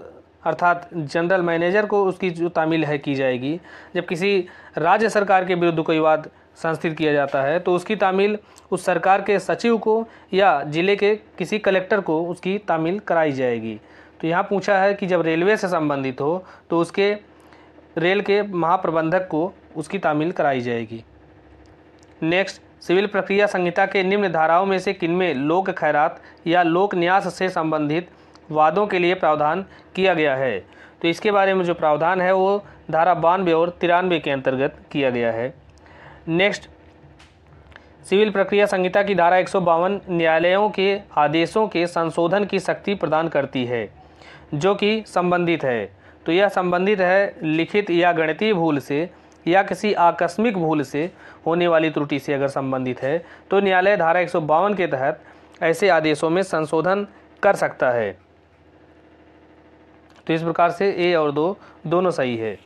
अर्थात जनरल मैनेजर को उसकी जो तामील है की जाएगी जब किसी राज्य सरकार के विरुद्ध कोई वाद संस्थित किया जाता है तो उसकी तामील उस सरकार के सचिव को या ज़िले के किसी कलेक्टर को उसकी तामील कराई जाएगी तो यहाँ पूछा है कि जब रेलवे से संबंधित हो तो उसके रेल के महाप्रबंधक को उसकी तामील कराई जाएगी नेक्स्ट सिविल प्रक्रिया संहिता के निम्न धाराओं में से किनमें लोक खैरात या लोक न्यास से संबंधित वादों के लिए प्रावधान किया गया है तो इसके बारे में जो प्रावधान है वो धारा बानवे और तिरानवे के अंतर्गत किया गया है नेक्स्ट सिविल प्रक्रिया संहिता की धारा एक न्यायालयों के आदेशों के संशोधन की शक्ति प्रदान करती है जो कि संबंधित है तो यह संबंधित है लिखित या गणितीय भूल से या किसी आकस्मिक भूल से होने वाली त्रुटि से अगर संबंधित है तो न्यायालय धारा एक के तहत ऐसे आदेशों में संशोधन कर सकता है तो इस प्रकार से ए और दो दोनों सही है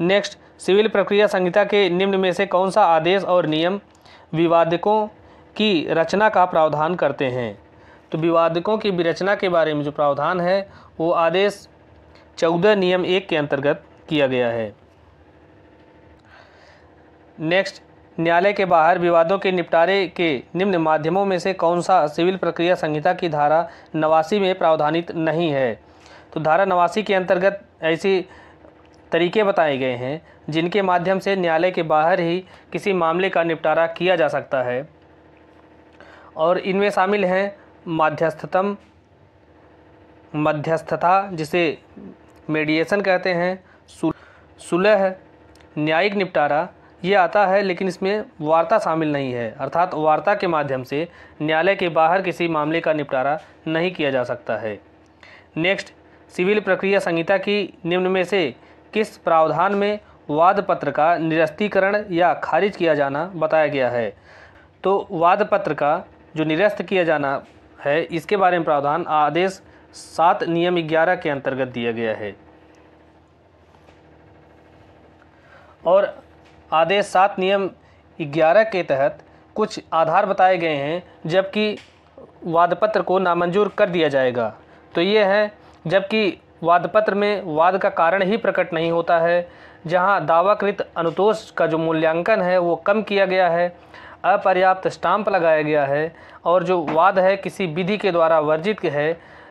नेक्स्ट सिविल प्रक्रिया संहिता के निम्न में से कौन सा आदेश और नियम विवादकों की रचना का प्रावधान करते हैं तो विवादकों की विरचना के बारे में जो प्रावधान है वो आदेश चौदह नियम एक के अंतर्गत किया गया है नेक्स्ट न्यायालय के बाहर विवादों के निपटारे के निम्न माध्यमों में से कौन सा सिविल प्रक्रिया संहिता की धारा नवासी में प्रावधानित नहीं है तो धारा नवासी के अंतर्गत ऐसे तरीके बताए गए हैं जिनके माध्यम से न्यायालय के बाहर ही किसी मामले का निपटारा किया जा सकता है और इनमें शामिल हैं माध्यस्थतम मध्यस्थता जिसे मेडिएशन कहते हैं सुलह न्यायिक निपटारा ये आता है लेकिन इसमें वार्ता शामिल नहीं है अर्थात वार्ता के माध्यम से न्यायालय के बाहर किसी मामले का निपटारा नहीं किया जा सकता है नेक्स्ट सिविल प्रक्रिया संहिता की निम्न में से किस प्रावधान में वाद पत्र का निरस्तीकरण या खारिज किया जाना बताया गया है तो वाद पत्र का जो निरस्त किया जाना है इसके बारे में प्रावधान आदेश सात नियम ग्यारह के अंतर्गत दिया गया है और आदेश सात नियम ग्यारह के तहत कुछ आधार बताए गए हैं जबकि वादपत्र को नामंजूर कर दिया जाएगा तो ये है जबकि वादपत्र में वाद का कारण ही प्रकट नहीं होता है जहां दावाकृत अनुतोष का जो मूल्यांकन है वो कम किया गया है अपर्याप्त स्टाम्प लगाया गया है और जो वाद है किसी विधि के द्वारा वर्जित है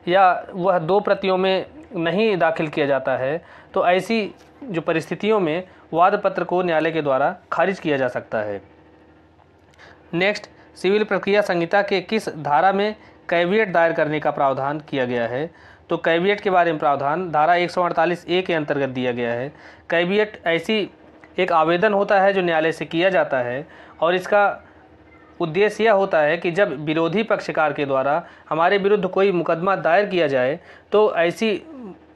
या वह दो प्रतियों में नहीं दाखिल किया जाता है तो ऐसी जो परिस्थितियों में वाद पत्र को न्यायालय के द्वारा खारिज किया जा सकता है नेक्स्ट सिविल प्रक्रिया संहिता के किस धारा में कैवियट दायर करने का प्रावधान किया गया है तो कैवियट के बारे में प्रावधान धारा एक ए के अंतर्गत दिया गया है कैविएट ऐसी एक आवेदन होता है जो न्यायालय से किया जाता है और इसका उद्देश्य यह होता है कि जब विरोधी पक्षकार के द्वारा हमारे विरुद्ध कोई मुकदमा दायर किया जाए तो ऐसी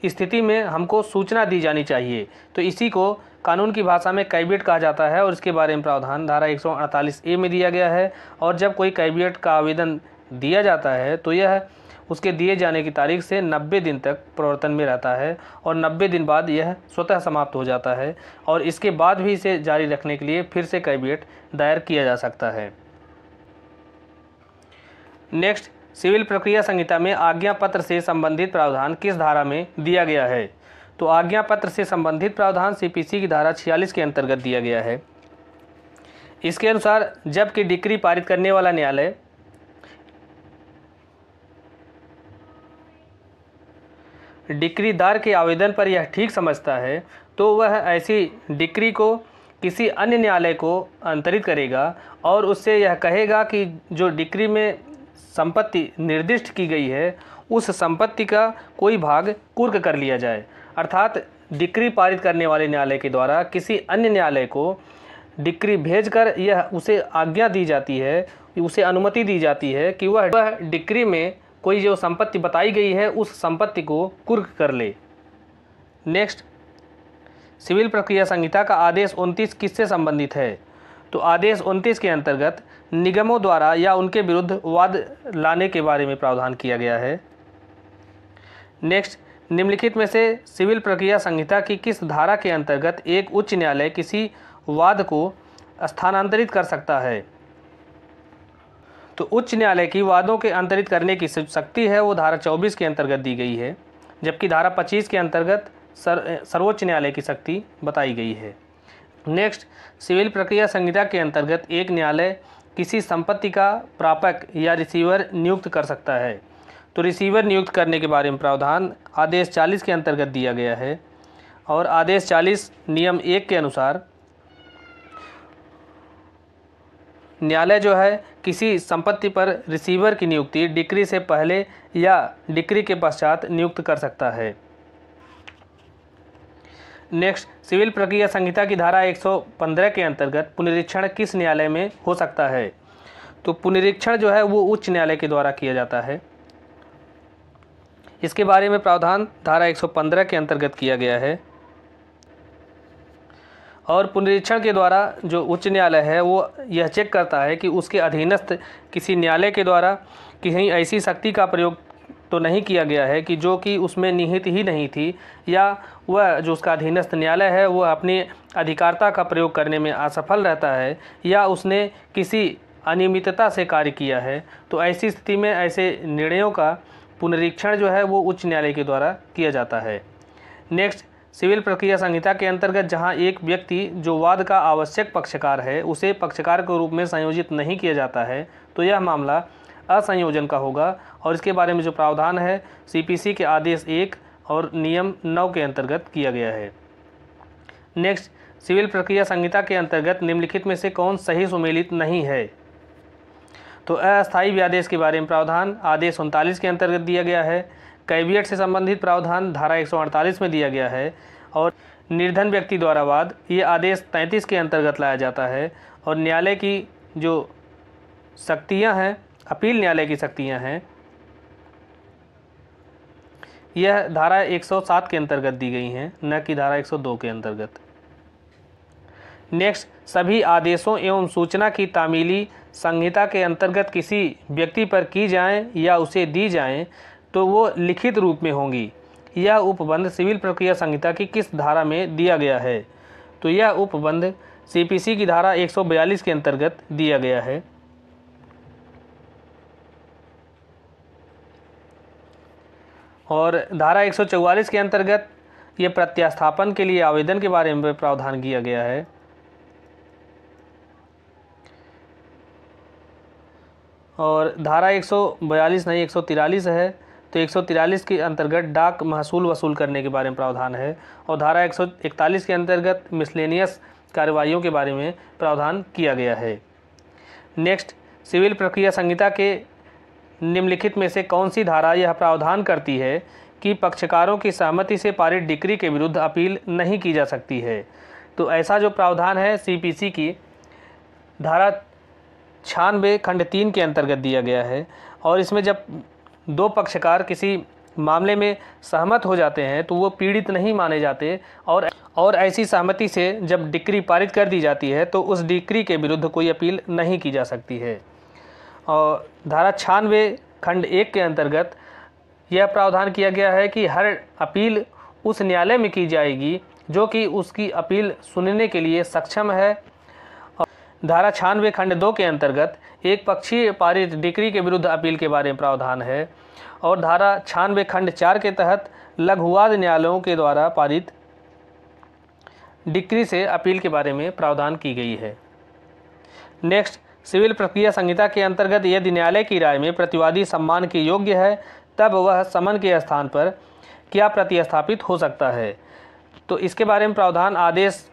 स्थिति में हमको सूचना दी जानी चाहिए तो इसी को कानून की भाषा में कैबिनेट कहा जाता है और इसके बारे में प्रावधान धारा 148 ए में दिया गया है और जब कोई कैबिनेट का आवेदन दिया जाता है तो यह उसके दिए जाने की तारीख से 90 दिन तक प्रवर्तन में रहता है और 90 दिन बाद यह स्वतः समाप्त हो जाता है और इसके बाद भी इसे जारी रखने के लिए फिर से कैबिनेट दायर किया जा सकता है नेक्स्ट सिविल प्रक्रिया संहिता में आज्ञा पत्र से संबंधित प्रावधान किस धारा में दिया गया है तो आज्ञा पत्र से संबंधित प्रावधान सीपीसी की धारा 46 के अंतर्गत दिया गया है इसके अनुसार जबकि डिक्री पारित करने वाला न्यायालय डिक्रीदार के आवेदन पर यह ठीक समझता है तो वह ऐसी डिक्री को किसी अन्य न्यायालय को अंतरित करेगा और उससे यह कहेगा कि जो डिक्री में संपत्ति निर्दिष्ट की गई है उस संपत्ति का कोई भाग कुर्क कर लिया जाए अर्थात डिक्री पारित करने वाले न्यायालय के द्वारा किसी अन्य न्यायालय को डिक्री भेजकर यह उसे आज्ञा दी जाती है उसे अनुमति दी जाती है कि वह वह डिक्री में कोई जो संपत्ति बताई गई है उस संपत्ति को कुर्क कर ले नेक्स्ट सिविल प्रक्रिया संहिता का आदेश 29 किससे संबंधित है तो आदेश 29 के अंतर्गत निगमों द्वारा या उनके विरुद्ध वाद लाने के बारे में प्रावधान किया गया है नेक्स्ट निम्नलिखित में से सिविल प्रक्रिया संहिता की किस धारा के अंतर्गत एक उच्च न्यायालय किसी वाद को स्थानांतरित कर सकता है तो उच्च न्यायालय की वादों के अंतरित करने की शक्ति है वो धारा 24 के अंतर्गत दी गई है जबकि धारा 25 के अंतर्गत सर, सर्वोच्च न्यायालय की शक्ति बताई गई है नेक्स्ट सिविल प्रक्रिया संहिता के अंतर्गत एक न्यायालय किसी संपत्ति का प्रापक या रिसीवर नियुक्त कर सकता है तो रिसीवर नियुक्त करने के बारे में प्रावधान आदेश 40 के अंतर्गत दिया गया है और आदेश 40 नियम एक के अनुसार न्यायालय जो है किसी संपत्ति पर रिसीवर की नियुक्ति डिक्री से पहले या डिक्री के पश्चात नियुक्त कर सकता है नेक्स्ट सिविल प्रक्रिया संहिता की धारा 115 के अंतर्गत पुनरीक्षण किस न्यायालय में हो सकता है तो पुनरीक्षण जो है वो उच्च न्यायालय के द्वारा किया जाता है इसके बारे में प्रावधान धारा 115 के अंतर्गत किया गया है और पुनरीक्षण के द्वारा जो उच्च न्यायालय है वो यह चेक करता है कि उसके अधीनस्थ किसी न्यायालय के द्वारा कहीं ऐसी शक्ति का प्रयोग तो नहीं किया गया है कि जो कि उसमें निहित ही नहीं थी या वह जो उसका अधीनस्थ न्यायालय है वह अपनी अधिकारता का प्रयोग करने में असफल रहता है या उसने किसी अनियमितता से कार्य किया है तो ऐसी स्थिति में ऐसे निर्णयों का पुनरीक्षण जो है वो उच्च न्यायालय के द्वारा किया जाता है नेक्स्ट सिविल प्रक्रिया संहिता के अंतर्गत जहां एक व्यक्ति जो वाद का आवश्यक पक्षकार है उसे पक्षकार के रूप में संयोजित नहीं किया जाता है तो यह मामला असंयोजन का होगा और इसके बारे में जो प्रावधान है सीपीसी के आदेश एक और नियम नौ के अंतर्गत किया गया है नेक्स्ट सिविल प्रक्रिया संहिता के अंतर्गत निम्नलिखित में से कौन सही सुमेलित नहीं है तो अस्थायी व्यादेश के बारे में प्रावधान आदेश उनतालीस के अंतर्गत दिया गया है कैबिनेट से संबंधित प्रावधान धारा एक में दिया गया है और निर्धन व्यक्ति द्वारा वाद ये आदेश 33 के अंतर्गत लाया जाता है और न्यायालय की जो शक्तियाँ हैं अपील न्यायालय की शक्तियाँ हैं यह धारा 107 के अंतर्गत दी गई हैं न कि धारा 102 के अंतर्गत नेक्स्ट सभी आदेशों एवं सूचना की तामीली संहिता के अंतर्गत किसी व्यक्ति पर की जाए या उसे दी जाए तो वो लिखित रूप में होंगी यह उपबंध सिविल प्रक्रिया संहिता की किस धारा में दिया गया है तो यह उपबंध सीपीसी की धारा 142 के अंतर्गत दिया गया है और धारा 144 के अंतर्गत ये प्रत्यास्थापन के लिए आवेदन के बारे में प्रावधान किया गया है और धारा 142 नहीं 143 है तो 143 के अंतर्गत डाक महसूल वसूल करने के बारे में प्रावधान है और धारा 141 के अंतर्गत मिसलेनियस कार्रवाइयों के बारे में प्रावधान किया गया है नेक्स्ट सिविल प्रक्रिया संहिता के निम्नलिखित में से कौन सी धारा यह प्रावधान करती है कि पक्षकारों की सहमति से पारित डिक्री के विरुद्ध अपील नहीं की जा सकती है तो ऐसा जो प्रावधान है सीपीसी की धारा छियानवे खंड तीन के अंतर्गत दिया गया है और इसमें जब दो पक्षकार किसी मामले में सहमत हो जाते हैं तो वो पीड़ित नहीं माने जाते और और ऐसी सहमति से जब डिक्री पारित कर दी जाती है तो उस डिक्री के विरुद्ध कोई अपील नहीं की जा सकती है और धारा छियानवे खंड एक के अंतर्गत यह प्रावधान किया गया है कि हर अपील उस न्यायालय में की जाएगी जो कि उसकी अपील सुनने के लिए सक्षम है धारा छियानवे खंड दो के अंतर्गत एक पक्षीय पारित डिक्री के विरुद्ध अपील के बारे में प्रावधान है और धारा छियानवे खंड चार के तहत लघुवाद न्यायालयों के द्वारा पारित डिक्री से अपील के बारे में प्रावधान की गई है नेक्स्ट सिविल प्रक्रिया संहिता के अंतर्गत यदि न्यायालय की राय में प्रतिवादी सम्मान के योग्य है तब वह समन के स्थान पर क्या प्रतिस्थापित हो सकता है तो इसके बारे में प्रावधान आदेश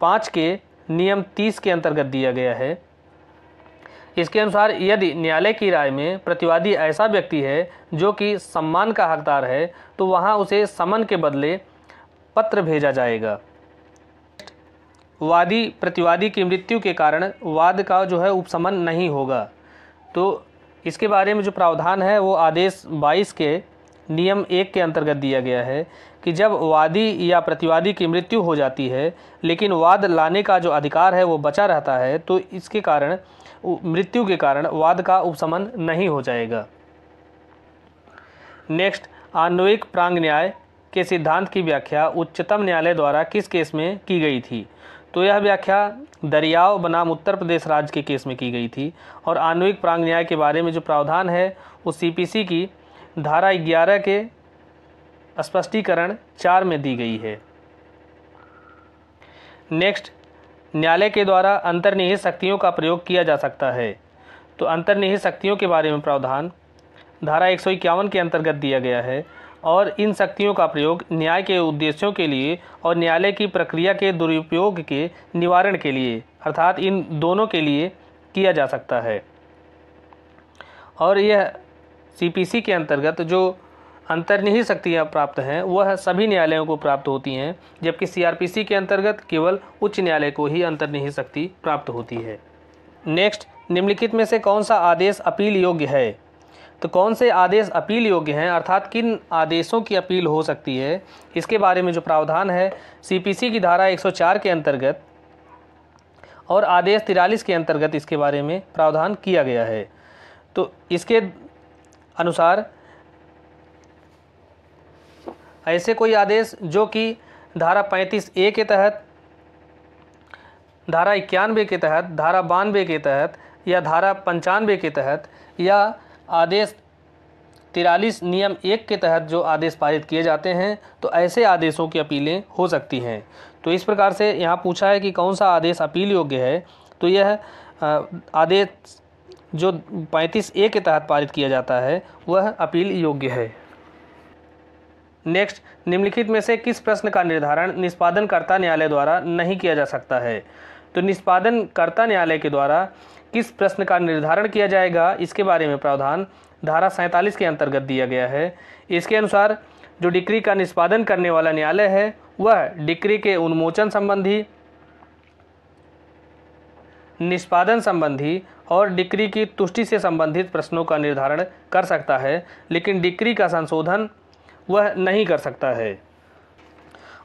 पाँच के नियम तीस के अंतर्गत दिया गया है इसके अनुसार यदि न्यायालय की राय में प्रतिवादी ऐसा व्यक्ति है जो कि सम्मान का हकदार है तो वहाँ उसे समन के बदले पत्र भेजा जाएगा वादी प्रतिवादी की मृत्यु के कारण वाद का जो है उपशमन नहीं होगा तो इसके बारे में जो प्रावधान है वो आदेश 22 के नियम एक के अंतर्गत दिया गया है कि जब वादी या प्रतिवादी की मृत्यु हो जाती है लेकिन वाद लाने का जो अधिकार है वो बचा रहता है तो इसके कारण मृत्यु के कारण वाद का उपसमन नहीं हो जाएगा नेक्स्ट आणविक प्रांग न्याय के सिद्धांत की व्याख्या उच्चतम न्यायालय द्वारा किस केस में की गई थी तो यह व्याख्या दरियाव बनाम उत्तर प्रदेश राज्य के केस में की गई थी और आणविक प्रांग न्याय के बारे में जो प्रावधान है वो सीपीसी की धारा ग्यारह के स्पष्टीकरण चार में दी गई है नेक्स्ट न्यायालय के द्वारा अंतर्निहित शक्तियों का प्रयोग किया जा सकता है तो अंतर्निहित शक्तियों के बारे में प्रावधान धारा एक के अंतर्गत दिया गया है और इन शक्तियों का प्रयोग न्याय के उद्देश्यों के लिए और न्यायालय की प्रक्रिया के दुरुपयोग के निवारण के लिए अर्थात इन दोनों के लिए किया जा सकता है और यह सीपीसी के अंतर्गत जो अंतर्निहित शक्तियाँ प्राप्त हैं वह सभी न्यायालयों को प्राप्त होती हैं जबकि सीआरपीसी के अंतर्गत केवल उच्च न्यायालय को ही अंतर्निहित शक्ति प्राप्त होती है नेक्स्ट निम्नलिखित में से कौन सा आदेश अपील योग्य है तो कौन से आदेश अपील योग्य हैं अर्थात किन आदेशों की अपील हो सकती है इसके बारे में जो प्रावधान है सीपीसी की धारा 104 के अंतर्गत और आदेश तिरालीस के अंतर्गत इसके बारे में प्रावधान किया गया है तो इसके अनुसार ऐसे कोई आदेश जो कि धारा पैंतीस ए के तहत धारा इक्यानवे के तहत धारा बानवे के तहत या धारा पंचानवे के तहत या आदेश तिरालीस नियम एक के तहत जो आदेश पारित किए जाते हैं तो ऐसे आदेशों की अपीलें हो सकती हैं तो इस प्रकार से यहाँ पूछा है कि कौन सा आदेश अपील योग्य है तो यह आदेश जो पैंतीस ए के तहत पारित किया जाता है वह अपील योग्य है नेक्स्ट निम्नलिखित में से किस प्रश्न का निर्धारण निष्पादनकर्ता न्यायालय द्वारा नहीं किया जा सकता है तो निष्पादनकर्ता न्यायालय के द्वारा किस प्रश्न का निर्धारण किया जाएगा इसके बारे में प्रावधान धारा सैंतालीस के अंतर्गत दिया गया है इसके अनुसार जो डिक्री का निष्पादन करने वाला न्यायालय है वह डिक्री के उन्मोचन संबंधी निष्पादन संबंधी और डिक्री की तुष्टि से संबंधित प्रश्नों का निर्धारण कर सकता है लेकिन डिक्री का संशोधन वह नहीं कर सकता है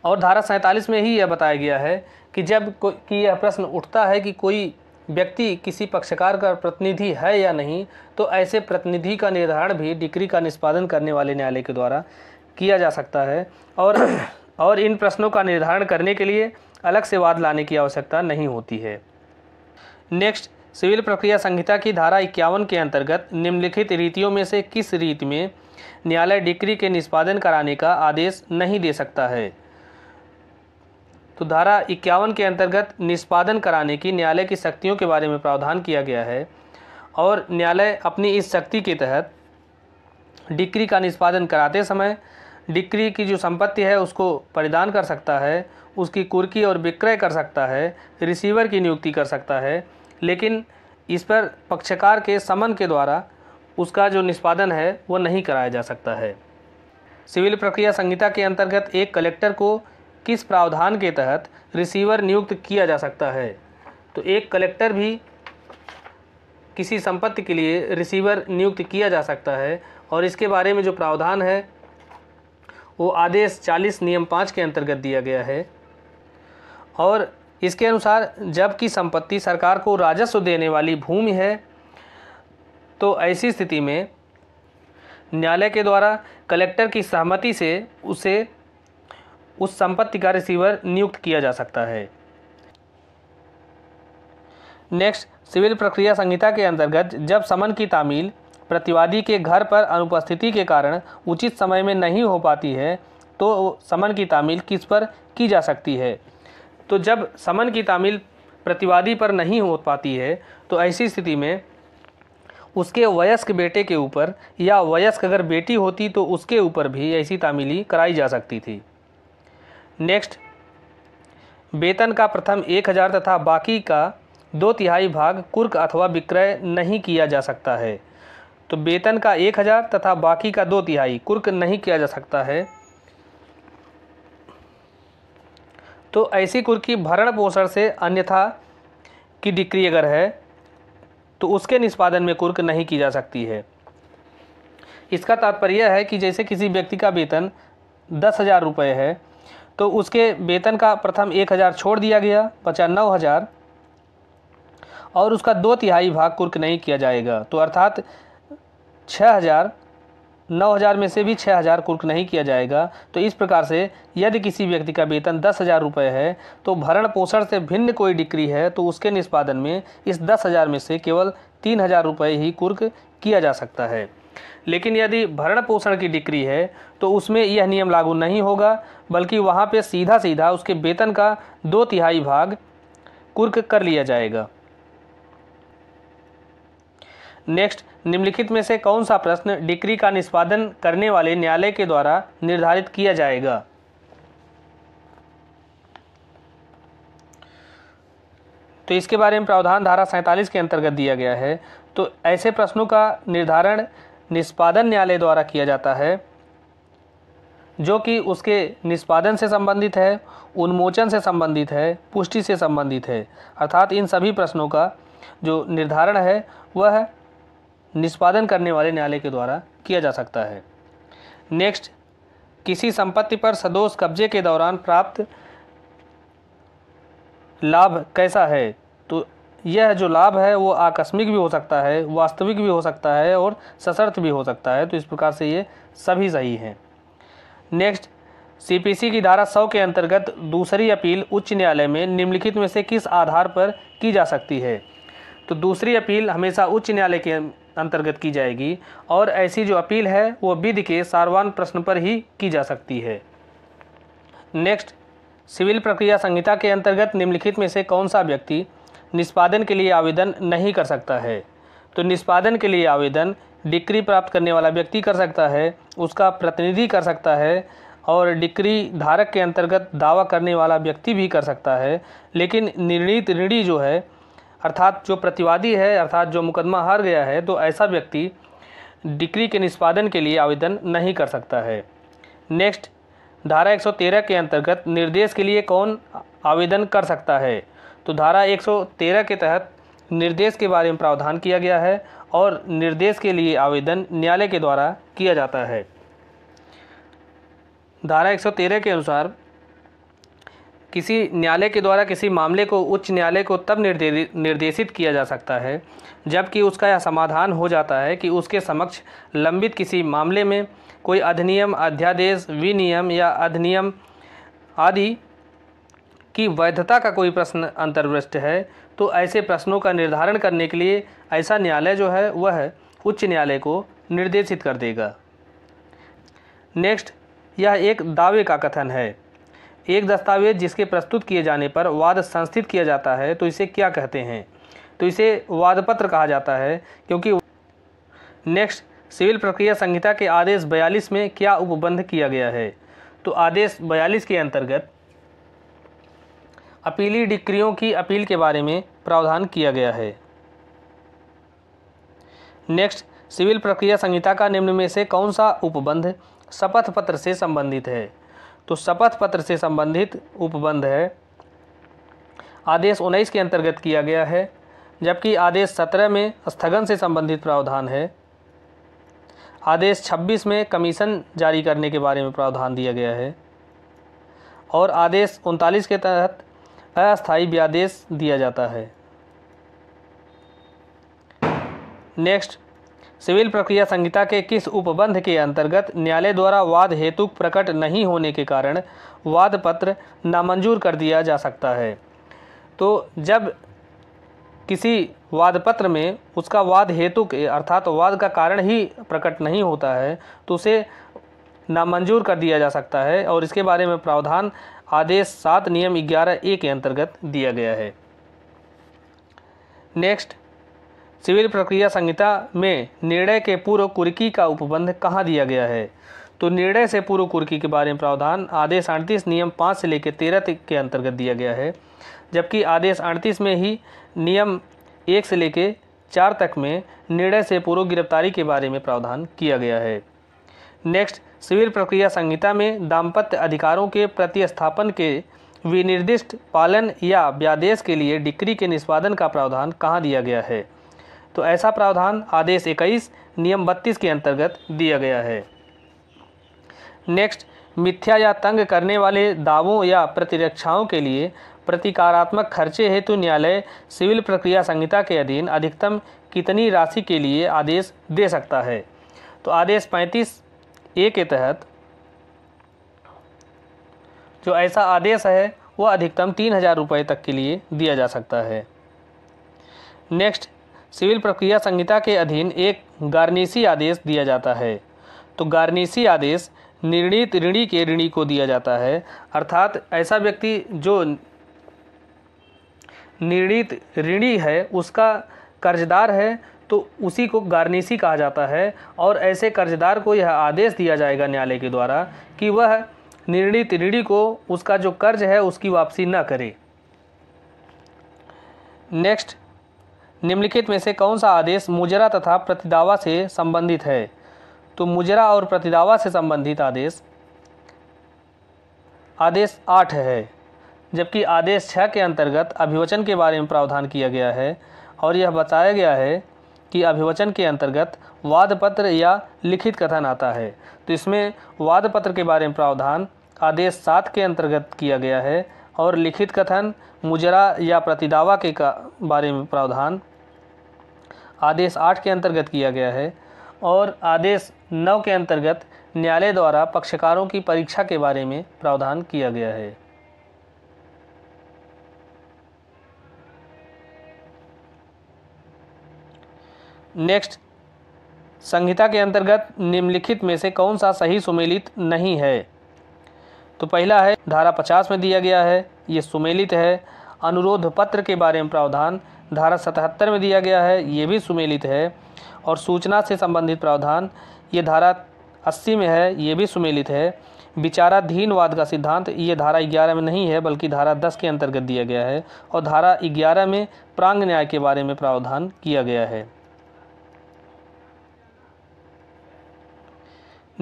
और धारा सैंतालीस में ही यह बताया गया है कि जब कि यह प्रश्न उठता है कि कोई व्यक्ति किसी पक्षकार का प्रतिनिधि है या नहीं तो ऐसे प्रतिनिधि का निर्धारण भी डिक्री का निष्पादन करने वाले न्यायालय के द्वारा किया जा सकता है और और इन प्रश्नों का निर्धारण करने के लिए अलग से वाद लाने की आवश्यकता नहीं होती है नेक्स्ट सिविल प्रक्रिया संहिता की धारा इक्यावन के अंतर्गत निम्नलिखित रीतियों में से किस रीति में न्यायालय डिक्री के निष्पादन कराने का आदेश नहीं दे सकता है तो धारा इक्यावन के अंतर्गत निष्पादन कराने की न्यायालय की शक्तियों के बारे में प्रावधान किया गया है और न्यायालय अपनी इस शक्ति के तहत डिक्री का निष्पादन कराते समय डिक्री की जो संपत्ति है उसको परिदान कर सकता है उसकी कुर्की और विक्रय कर सकता है रिसीवर की नियुक्ति कर सकता है लेकिन इस पर पक्षकार के समन के द्वारा उसका जो निष्पादन है वह नहीं कराया जा सकता है सिविल प्रक्रिया संहिता के अंतर्गत एक कलेक्टर को किस प्रावधान के तहत रिसीवर नियुक्त किया जा सकता है तो एक कलेक्टर भी किसी संपत्ति के लिए रिसीवर नियुक्त किया जा सकता है और इसके बारे में जो प्रावधान है वो आदेश चालीस नियम पाँच के अंतर्गत दिया गया है और इसके अनुसार जबकि संपत्ति सरकार को राजस्व देने वाली भूमि है तो ऐसी स्थिति में न्यायालय के द्वारा कलेक्टर की सहमति से उसे उस संपत्ति का रिसीवर नियुक्त किया जा सकता है नेक्स्ट सिविल प्रक्रिया संहिता के अंतर्गत जब समन की तामील प्रतिवादी के घर पर अनुपस्थिति के कारण उचित समय में नहीं हो पाती है तो समन की तामील किस पर की जा सकती है तो जब समन की तामील प्रतिवादी पर नहीं हो पाती है तो ऐसी स्थिति में उसके वयस्क बेटे के ऊपर या वयस्क अगर बेटी होती तो उसके ऊपर भी ऐसी तामीली कराई जा सकती थी नेक्स्ट वेतन का प्रथम एक हज़ार तथा बाकी का दो तिहाई भाग कुर्क अथवा विक्रय नहीं किया जा सकता है तो वेतन का एक हज़ार तथा बाकी का दो तिहाई कुर्क नहीं किया जा सकता है तो ऐसी कुर्की भरण पोषण से अन्यथा की डिक्री अगर है तो उसके निष्पादन में कुर्क नहीं की जा सकती है इसका तात्पर्य है कि जैसे किसी व्यक्ति का वेतन दस हज़ार रुपये है तो उसके वेतन का प्रथम एक हज़ार छोड़ दिया गया बचा नौ हज़ार और उसका दो तिहाई भाग कुर्क नहीं किया जाएगा तो अर्थात छः हज़ार नौ हज़ार में से भी छः हज़ार कुर्क नहीं किया जाएगा तो इस प्रकार से यदि किसी व्यक्ति का वेतन दस हज़ार रुपये है तो भरण पोषण से भिन्न कोई डिक्री है तो उसके निष्पादन में इस दस हज़ार में से केवल तीन हज़ार रुपये ही कुर्क किया जा सकता है लेकिन यदि भरण पोषण की डिक्री है तो उसमें यह नियम लागू नहीं होगा बल्कि वहाँ पर सीधा सीधा उसके वेतन का दो तिहाई भाग कुर्क कर लिया जाएगा नेक्स्ट निम्नलिखित में से कौन सा प्रश्न डिक्री का निष्पादन करने वाले न्यायालय के द्वारा निर्धारित किया जाएगा तो इसके बारे में प्रावधान धारा सैंतालीस के अंतर्गत दिया गया है तो ऐसे प्रश्नों का निर्धारण निष्पादन न्यायालय द्वारा किया जाता है जो कि उसके निष्पादन से संबंधित है उन्मोचन से संबंधित है पुष्टि से संबंधित है अर्थात इन सभी प्रश्नों का जो निर्धारण है वह निष्पादन करने वाले न्यायालय के द्वारा किया जा सकता है नेक्स्ट किसी संपत्ति पर सदोष कब्जे के दौरान प्राप्त लाभ कैसा है तो यह जो लाभ है वो आकस्मिक भी हो सकता है वास्तविक भी हो सकता है और सशर्त भी हो सकता है तो इस प्रकार से ये सभी सही हैं नेक्स्ट सीपीसी की धारा 100 के अंतर्गत दूसरी अपील उच्च न्यायालय में निम्नलिखित में से किस आधार पर की जा सकती है तो दूसरी अपील हमेशा उच्च न्यायालय के अंतर्गत की जाएगी और ऐसी जो अपील है वो विधि के सारवान प्रश्न पर ही की जा सकती है नेक्स्ट सिविल प्रक्रिया संहिता के अंतर्गत निम्नलिखित में से कौन सा व्यक्ति निष्पादन के लिए आवेदन नहीं कर सकता है तो निष्पादन के लिए आवेदन डिक्री प्राप्त करने वाला व्यक्ति कर सकता है उसका प्रतिनिधि कर सकता है और डिक्री धारक के अंतर्गत दावा करने वाला व्यक्ति भी कर सकता है लेकिन निर्णीत ऋणी जो है अर्थात जो प्रतिवादी है अर्थात जो मुकदमा हार गया है तो ऐसा व्यक्ति डिक्री के निष्पादन के लिए आवेदन नहीं कर सकता है नेक्स्ट धारा 113 के अंतर्गत निर्देश के लिए कौन आवेदन कर सकता है तो धारा 113 के तहत निर्देश के बारे में प्रावधान किया गया है और निर्देश के लिए आवेदन न्यायालय के द्वारा किया जाता है धारा 113 के अनुसार किसी न्यायालय के द्वारा किसी मामले को उच्च न्यायालय को तब निर्दे निर्देशित किया जा सकता है जबकि उसका यह समाधान हो जाता है कि उसके समक्ष लंबित किसी मामले में कोई अधिनियम अध्यादेश विनियम या अधिनियम आदि की वैधता का कोई प्रश्न अंतर्वृष्ट है तो ऐसे प्रश्नों का निर्धारण करने के लिए ऐसा न्यायालय जो है वह उच्च न्यायालय को निर्देशित कर देगा नेक्स्ट यह एक दावे का कथन है एक दस्तावेज जिसके प्रस्तुत किए जाने पर वाद संस्थित किया जाता है तो इसे क्या कहते हैं तो इसे वादपत्र कहा जाता है क्योंकि नेक्स्ट सिविल प्रक्रिया संहिता के आदेश 42 में क्या उपबंध किया गया है तो आदेश 42 के अंतर्गत अपीली डिक्रियों की अपील के बारे में प्रावधान किया गया है नेक्स्ट सिविल प्रक्रिया संहिता का निम्न में से कौन सा उपबंध शपथ पत्र से संबंधित है तो शपथ पत्र से संबंधित उपबंध है आदेश उन्नीस के अंतर्गत किया गया है जबकि आदेश सत्रह में स्थगन से संबंधित प्रावधान है आदेश 26 में कमीशन जारी करने के बारे में प्रावधान दिया गया है और आदेश उनतालीस के तहत अस्थायी व्यादेश दिया जाता है नेक्स्ट सिविल प्रक्रिया संहिता के किस उपबंध के अंतर्गत न्यायालय द्वारा वाद हेतु प्रकट नहीं होने के कारण वाद पत्र नामंजूर कर दिया जा सकता है तो जब किसी वाद पत्र में उसका वाद हेतु के अर्थात तो वाद का कारण ही प्रकट नहीं होता है तो उसे नामंजूर कर दिया जा सकता है और इसके बारे में प्रावधान आदेश सात नियम ग्यारह ए के अंतर्गत दिया गया है नेक्स्ट सिविल प्रक्रिया संहिता में निर्णय के पूर्व कुर्की का उपबंध कहाँ दिया गया है तो निर्णय से पूर्व कुर्की के बारे में प्रावधान आदेश अड़तीस नियम पाँच से लेकर तेरह तक के अंतर्गत दिया गया है जबकि आदेश अड़तीस में ही नियम एक से लेकर चार तक में निर्णय से पूर्व गिरफ्तारी के बारे में प्रावधान किया गया है नेक्स्ट सिविल प्रक्रिया संहिता में दाम्पत्य अधिकारों के प्रतिस्थापन के विनिर्दिष्ट पालन या व्यादेश के लिए डिक्री के निष्पादन का प्रावधान कहाँ दिया गया है तो ऐसा प्रावधान आदेश 21 नियम 32 के अंतर्गत दिया गया है नेक्स्ट मिथ्या या तंग करने वाले दावों या प्रतिरक्षाओं के लिए प्रतिकारात्मक खर्चे हेतु न्यायालय सिविल प्रक्रिया संहिता के अधीन अधिकतम कितनी राशि के लिए आदेश दे सकता है तो आदेश 35 ए के तहत जो ऐसा आदेश है वह अधिकतम तीन हज़ार रुपये तक के लिए दिया जा सकता है नेक्स्ट सिविल प्रक्रिया संहिता के अधीन एक गार्निसी आदेश दिया जाता है तो गार्निसी आदेश निर्णित ऋणी के ऋणी को दिया जाता है अर्थात ऐसा व्यक्ति जो निर्णित ऋणी है उसका कर्जदार है तो उसी को गार्निसी कहा जाता है और ऐसे कर्जदार को यह आदेश दिया जाएगा न्यायालय के द्वारा कि वह निर्णित ऋणी को उसका जो कर्ज है उसकी वापसी न करे नेक्स्ट निम्नलिखित में से कौन सा आदेश मुजरा तथा प्रतिदावा से संबंधित है तो मुजरा और प्रतिदावा से संबंधित आदेश आदेश आठ है जबकि आदेश छः के अंतर्गत अभिवचन के बारे में प्रावधान किया गया है और यह बताया गया है कि अभिवचन के अंतर्गत वाद पत्र या लिखित कथन आता है तो इसमें वाद पत्र के बारे में प्रावधान आदेश सात के अंतर्गत किया गया है और लिखित कथन मुजरा या प्रतिदावा के का बारे में प्रावधान आदेश आठ के अंतर्गत किया गया है और आदेश नौ के अंतर्गत न्यायालय द्वारा पक्षकारों की परीक्षा के बारे में प्रावधान किया गया है नेक्स्ट संहिता के अंतर्गत निम्नलिखित में से कौन सा सही सुमेलित नहीं है तो पहला है धारा पचास में दिया गया है ये सुमेलित है अनुरोध पत्र के बारे में प्रावधान धारा सतहत्तर में दिया गया है ये भी सुमेलित है और सूचना से संबंधित प्रावधान ये धारा अस्सी में है ये भी सुमेलित है विचाराधीनवाद का सिद्धांत ये धारा ग्यारह में नहीं है बल्कि धारा दस के अंतर्गत दिया गया है और धारा ग्यारह में प्रांग न्याय के बारे में प्रावधान किया गया है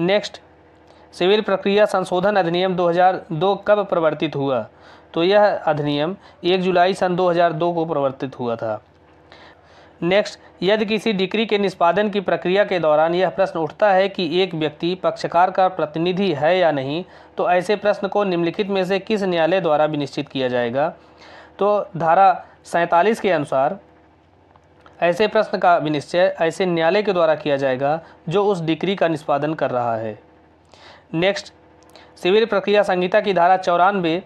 नेक्स्ट सिविल प्रक्रिया संशोधन अधिनियम 2002 कब प्रवर्तित हुआ तो यह अधिनियम 1 जुलाई सन 2002 को प्रवर्तित हुआ था नेक्स्ट यदि किसी डिक्री के निष्पादन की प्रक्रिया के दौरान यह प्रश्न उठता है कि एक व्यक्ति पक्षकार का प्रतिनिधि है या नहीं तो ऐसे प्रश्न को निम्नलिखित में से किस न्यायालय द्वारा भी निश्चित किया जाएगा तो धारा सैंतालीस के अनुसार ऐसे प्रश्न का विनिश्चय ऐसे न्यायालय के द्वारा किया जाएगा जो उस डिक्री का निष्पादन कर रहा है नेक्स्ट सिविल प्रक्रिया संहिता की धारा चौरानवे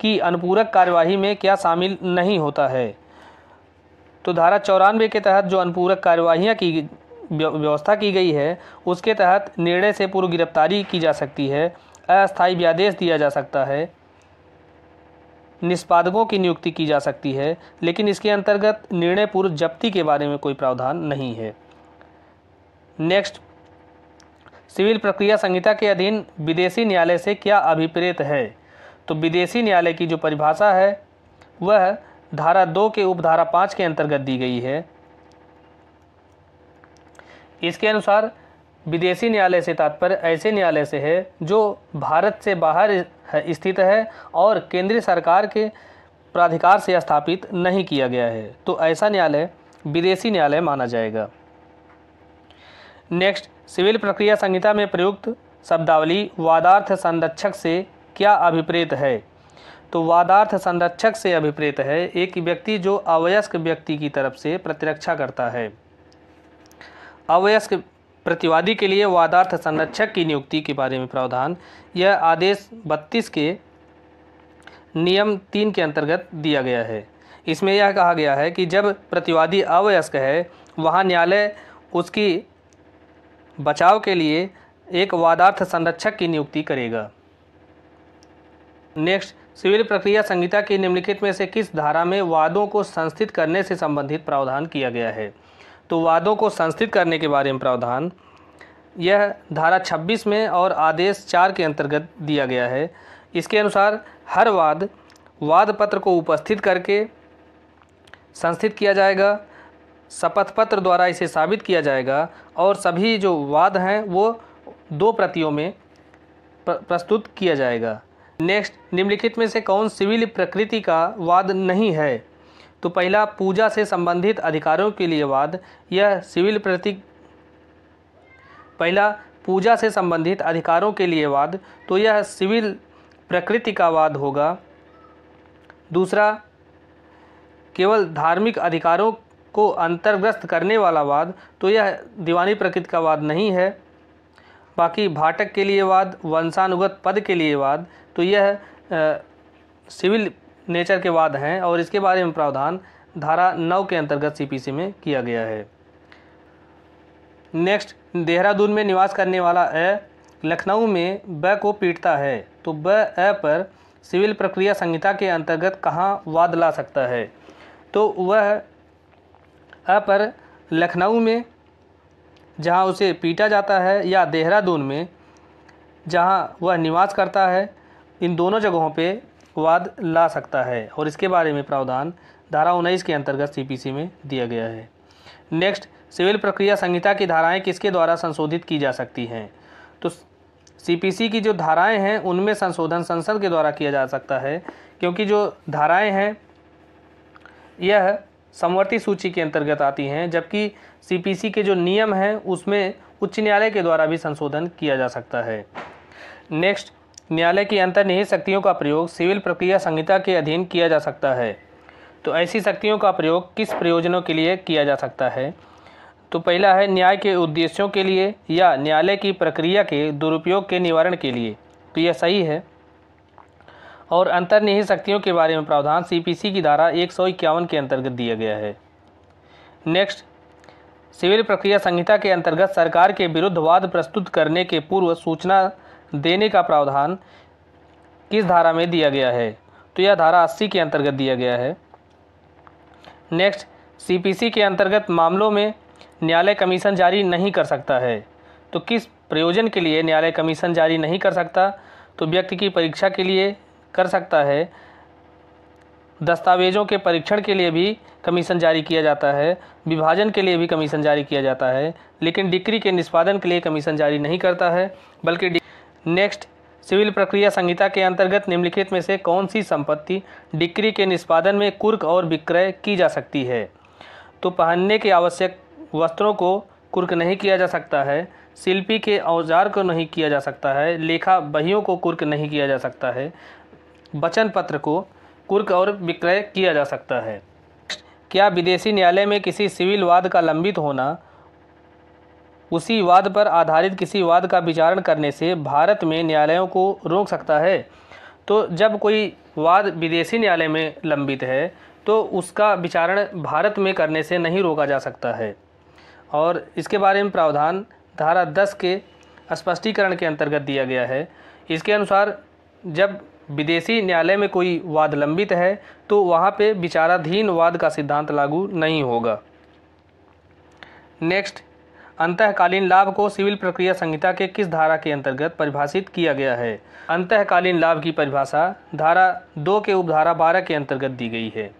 की अनुपूरक कार्यवाही में क्या शामिल नहीं होता है तो धारा चौरानवे के तहत जो अनुपूरक कार्यवाहियाँ की व्यवस्था की गई है उसके तहत निर्णय से पूर्व गिरफ्तारी की जा सकती है अस्थायी व्यादेश दिया जा सकता है निष्पादकों की नियुक्ति की जा सकती है लेकिन इसके अंतर्गत निर्णय पूर्व जब्ती के बारे में कोई प्रावधान नहीं है नेक्स्ट सिविल प्रक्रिया संहिता के अधीन विदेशी न्यायालय से क्या अभिप्रेत है तो विदेशी न्यायालय की जो परिभाषा है वह धारा दो के उपधारा पाँच के अंतर्गत दी गई है इसके अनुसार विदेशी न्यायालय से तात्पर्य ऐसे न्यायालय से है जो भारत से बाहर स्थित है और केंद्रीय सरकार के प्राधिकार से स्थापित नहीं किया गया है तो ऐसा न्यायालय विदेशी न्यायालय माना जाएगा नेक्स्ट सिविल प्रक्रिया संहिता में प्रयुक्त शब्दावली वादार्थ संरक्षक से क्या अभिप्रेत है तो वादार्थ संरक्षक से अभिप्रेत है एक व्यक्ति जो अवयस्क व्यक्ति की तरफ से प्रतिरक्षा करता है अवयस्क प्रतिवादी के लिए वादार्थ संरक्षक की नियुक्ति के बारे में प्रावधान यह आदेश 32 के नियम तीन के अंतर्गत दिया गया है इसमें यह कहा गया है कि जब प्रतिवादी अवयस्क है वहाँ न्यायालय उसकी बचाव के लिए एक वादार्थ संरक्षक की नियुक्ति करेगा नेक्स्ट सिविल प्रक्रिया संहिता की निम्नलिखित में से किस धारा में वादों को संस्थित करने से संबंधित प्रावधान किया गया है तो वादों को संस्थित करने के बारे में प्रावधान यह धारा 26 में और आदेश 4 के अंतर्गत दिया गया है इसके अनुसार हर वाद वाद पत्र को उपस्थित करके संस्थित किया जाएगा शपथ पत्र द्वारा इसे साबित किया जाएगा और सभी जो वाद हैं वो दो प्रतियों में प्रस्तुत किया जाएगा नेक्स्ट निम्नलिखित में से कौन सिविल प्रकृति का वाद नहीं है तो पहला पूजा से संबंधित अधिकारों के लिए वाद यह सिविल प्रति पहला पूजा से संबंधित अधिकारों के लिए वाद तो यह सिविल प्रकृति का वाद होगा दूसरा केवल धार्मिक अधिकारों को अंतर्ग्रस्त करने वाला वाद तो यह दीवानी प्रकृति का वाद नहीं है बाकी भाटक के लिए वाद वंशानुगत पद के लिए वाद तो यह सिविल नेचर के वाद हैं और इसके बारे में प्रावधान धारा नौ के अंतर्गत सीपीसी में किया गया है नेक्स्ट देहरादून में निवास करने वाला ए लखनऊ में ब को पीटता है तो ब ए पर सिविल प्रक्रिया संहिता के अंतर्गत कहाँ वाद ला सकता है तो वह अ पर लखनऊ में जहाँ उसे पीटा जाता है या देहरादून में जहाँ वह निवास करता है इन दोनों जगहों पे वाद ला सकता है और इसके बारे में प्रावधान धारा उन्नीस के अंतर्गत सीपीसी में दिया गया है नेक्स्ट सिविल प्रक्रिया संहिता की धाराएं किसके द्वारा संशोधित की जा सकती हैं तो सीपीसी की जो धाराएं हैं उनमें संशोधन संसद के द्वारा किया जा सकता है क्योंकि जो धाराएँ हैं यह समवर्ती सूची के अंतर्गत आती हैं जबकि सी के जो नियम हैं उसमें उच्च न्यायालय के द्वारा भी संशोधन किया जा सकता है नेक्स्ट न्यायालय की अंतर्निहित शक्तियों का प्रयोग सिविल प्रक्रिया संहिता के अधीन किया जा सकता है तो ऐसी शक्तियों का प्रयोग किस प्रयोजनों के लिए किया जा सकता है तो पहला है न्याय के उद्देश्यों के लिए या न्यायालय की प्रक्रिया के दुरुपयोग के निवारण के लिए तो यह सही है और अंतर्निहित शक्तियों के बारे में प्रावधान सीपीसी की धारा एक के अंतर्गत दिया गया है नेक्स्ट सिविल प्रक्रिया संहिता के अंतर्गत सरकार के विरुद्ध वाद प्रस्तुत करने के पूर्व सूचना देने का प्रावधान किस धारा में दिया गया है तो यह धारा 80 के अंतर्गत दिया गया है नेक्स्ट सीपीसी के अंतर्गत मामलों में न्यायालय कमीशन जारी नहीं कर सकता है तो किस प्रयोजन के लिए न्यायालय कमीशन जारी नहीं कर सकता तो व्यक्ति की परीक्षा के लिए कर सकता है दस्तावेजों के परीक्षण के लिए भी कमीशन जारी किया जाता है विभाजन के लिए भी कमीशन जारी किया जाता है लेकिन डिक्री के निष्पादन के लिए कमीशन जारी नहीं करता है बल्कि नेक्स्ट सिविल प्रक्रिया संहिता के अंतर्गत निम्नलिखित में से कौन सी संपत्ति डिक्री के निष्पादन में कुर्क और विक्रय की जा सकती है तो पहनने के आवश्यक वस्त्रों को कुर्क नहीं किया जा सकता है शिल्पी के औजार को नहीं किया जा सकता है लेखा बहियों को कुर्क नहीं किया जा सकता है वचन पत्र को कुर्क और विक्रय किया जा सकता है क्या विदेशी न्यायालय में किसी सिविल वाद का लंबित होना उसी वाद पर आधारित किसी वाद का विचारण करने से भारत में न्यायालयों को रोक सकता है तो जब कोई वाद विदेशी न्यायालय में लंबित है तो उसका विचारण भारत में करने से नहीं रोका जा सकता है और इसके बारे में प्रावधान धारा दस के स्पष्टीकरण के अंतर्गत दिया गया है इसके अनुसार जब विदेशी न्यायालय में कोई वाद लंबित है तो वहाँ पे विचाराधीन वाद का सिद्धांत लागू नहीं होगा नेक्स्ट अंतकालीन लाभ को सिविल प्रक्रिया संहिता के किस धारा के अंतर्गत परिभाषित किया गया है अंतकालीन लाभ की परिभाषा धारा दो के उपधारा बारह के अंतर्गत दी गई है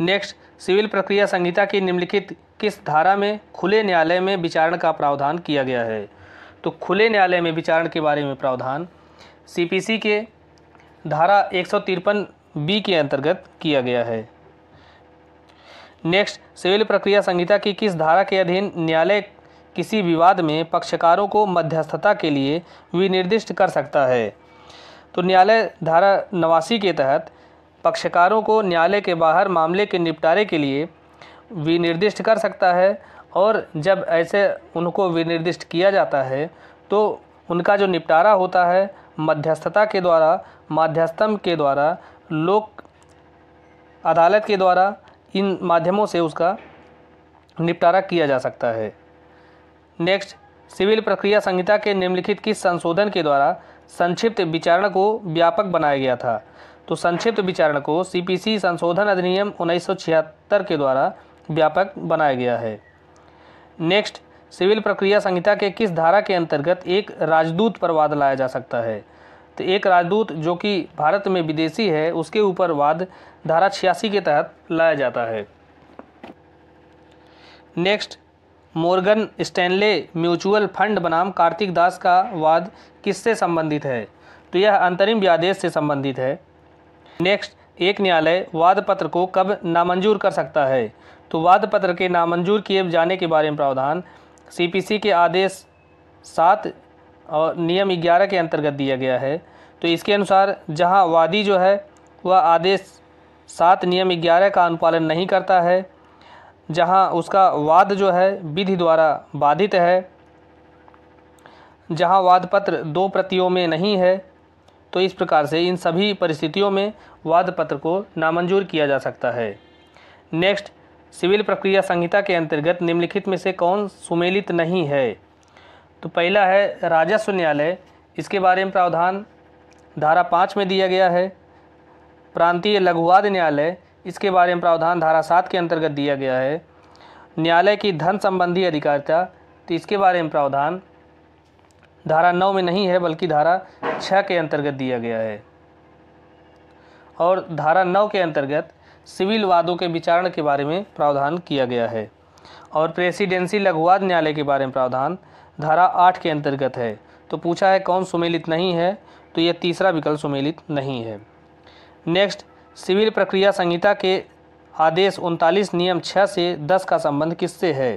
नेक्स्ट सिविल प्रक्रिया संहिता की निम्नलिखित किस धारा में खुले न्यायालय में विचारण का प्रावधान किया गया है तो खुले न्यायालय में विचारण के बारे में प्रावधान सी के धारा एक बी के अंतर्गत किया गया है नेक्स्ट सिविल प्रक्रिया संहिता की किस धारा के अधीन न्यायालय किसी विवाद में पक्षकारों को मध्यस्थता के लिए विनिर्दिष्ट कर सकता है तो न्यायालय धारा नवासी के तहत पक्षकारों को न्यायालय के बाहर मामले के निपटारे के लिए विनिर्दिष्ट कर सकता है और जब ऐसे उनको विनिर्दिष्ट किया जाता है तो उनका जो निपटारा होता है मध्यस्थता के द्वारा माध्यस्थम के द्वारा लोक अदालत के द्वारा इन माध्यमों से उसका निपटारा किया जा सकता है नेक्स्ट सिविल प्रक्रिया संहिता के निम्नलिखित किस संशोधन के द्वारा संक्षिप्त विचारण को व्यापक बनाया गया था तो संक्षिप्त विचारण को सीपीसी संशोधन अधिनियम 1976 के द्वारा व्यापक बनाया गया है नेक्स्ट सिविल प्रक्रिया संहिता के किस धारा के अंतर्गत एक राजदूत पर वाद लाया जा सकता है तो एक राजदूत जो कि भारत में विदेशी है उसके ऊपर वाद धारा छियासी के तहत लाया जाता है next Morgan Stanley mutual fund बनाम कार्तिक दास का वाद किससे संबंधित है तो यह अंतरिम व्यादेश से संबंधित है नेक्स्ट एक न्यायालय वाद पत्र को कब नामंजूर कर सकता है तो वाद पत्र के नामंजूर किए जाने के बारे में प्रावधान सीपीसी के आदेश सात और नियम ग्यारह के अंतर्गत दिया गया है तो इसके अनुसार जहां वादी जो है वह आदेश सात नियम ग्यारह का अनुपालन नहीं करता है जहाँ उसका वाद जो है विधि द्वारा बाधित है जहाँ वाद पत्र दो प्रतियों में नहीं है तो इस प्रकार से इन सभी परिस्थितियों में वाद पत्र को नामंजूर किया जा सकता है नेक्स्ट सिविल प्रक्रिया संहिता के अंतर्गत निम्नलिखित में से कौन सुमेलित नहीं है तो पहला है राजस्व न्यायालय इसके बारे में प्रावधान धारा पाँच में दिया गया है प्रांतीय लघुवाद न्यायालय इसके बारे में प्रावधान धारा सात के अंतर्गत दिया गया है न्यायालय की धन संबंधी अधिकारिता तो इसके बारे में प्रावधान धारा नौ में नहीं है बल्कि धारा छः के अंतर्गत दिया गया है और धारा नौ के अंतर्गत सिविल वादों के विचारण के बारे में प्रावधान किया गया है और प्रेसिडेंसी लघुवाद न्यायालय के बारे में प्रावधान धारा आठ के अंतर्गत है तो पूछा है कौन सुमेलित नहीं है तो यह तीसरा विकल्प सुमेलित नहीं है नेक्स्ट सिविल प्रक्रिया संहिता के आदेश उनतालीस नियम छः से दस का संबंध किससे है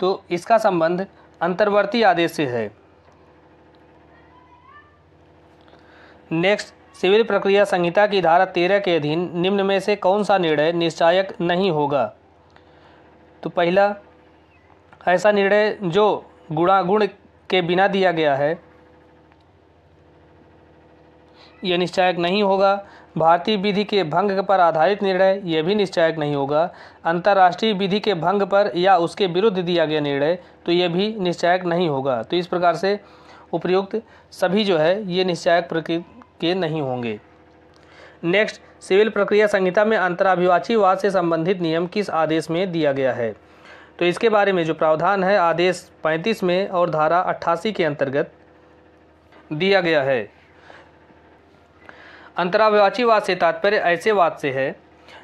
तो इसका संबंध अंतर्वर्ती आदेश से है नेक्स्ट सिविल प्रक्रिया संहिता की धारा तेरह के अधीन निम्न में से कौन सा निर्णय निश्चायक नहीं होगा तो पहला ऐसा निर्णय जो गुणागुण के बिना दिया गया है यह निश्चायक नहीं होगा भारतीय विधि के भंग पर आधारित निर्णय यह भी निश्चायक नहीं होगा अंतर्राष्ट्रीय विधि के भंग पर या उसके विरुद्ध दिया गया निर्णय तो यह भी निश्चायक नहीं होगा तो इस प्रकार से उपयुक्त सभी जो है ये निश्चायक प्रकृति के नहीं होंगे नेक्स्ट सिविल प्रक्रिया संहिता में अंतराभिवाचीवाद से संबंधित नियम किस आदेश में दिया गया है तो इसके बारे में जो प्रावधान है आदेश 35 में और धारा 88 के अंतर्गत दिया गया है वाद से तात्पर्य ऐसे वाद से है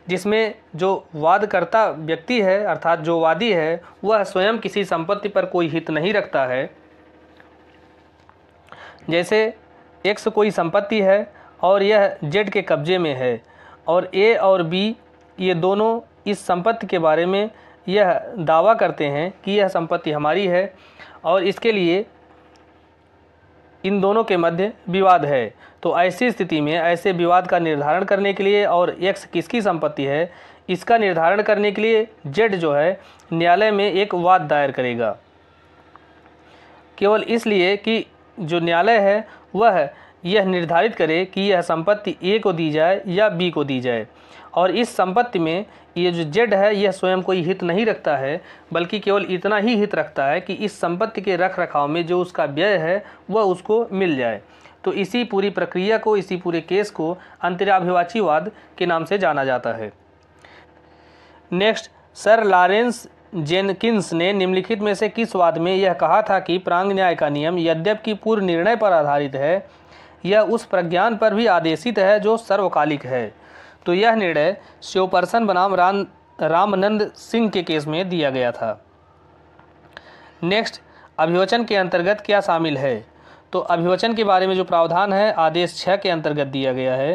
जिसमें जो वादकर्ता व्यक्ति है अर्थात जो वादी है वह स्वयं किसी संपत्ति पर कोई हित नहीं रखता है जैसे एक्स कोई संपत्ति है और यह जेड के कब्जे में है और ए और बी ये दोनों इस संपत्ति के बारे में यह दावा करते हैं कि यह संपत्ति हमारी है और इसके लिए इन दोनों के मध्य विवाद है तो ऐसी स्थिति में ऐसे विवाद का निर्धारण करने के लिए और एक्स किसकी संपत्ति है इसका निर्धारण करने के लिए जेड जो है न्यायालय में एक वाद दायर करेगा केवल इसलिए कि जो न्यायालय है वह यह निर्धारित करे कि यह संपत्ति ए को दी जाए या बी को दी जाए और इस संपत्ति में ये जो जेड है यह स्वयं कोई हित नहीं रखता है बल्कि केवल इतना ही हित रखता है कि इस संपत्ति के रख रखाव में जो उसका व्यय है वह उसको मिल जाए तो इसी पूरी प्रक्रिया को इसी पूरे केस को अंतराभिवाचीवाद के नाम से जाना जाता है नेक्स्ट सर लॉरेंस जेनकिंस ने निम्नलिखित में से किस वाद में यह कहा था कि प्रांग न्याय का नियम यद्यप कि पूर्व निर्णय पर आधारित है यह उस प्रज्ञान पर भी आदेशित है जो सर्वकालिक है तो यह निर्णय श्योपर्सन बनाम राम रामनंद सिंह के केस में दिया गया था नेक्स्ट अभियोचन के अंतर्गत क्या शामिल है तो अभिवचन के बारे में जो प्रावधान है आदेश छः के अंतर्गत दिया गया है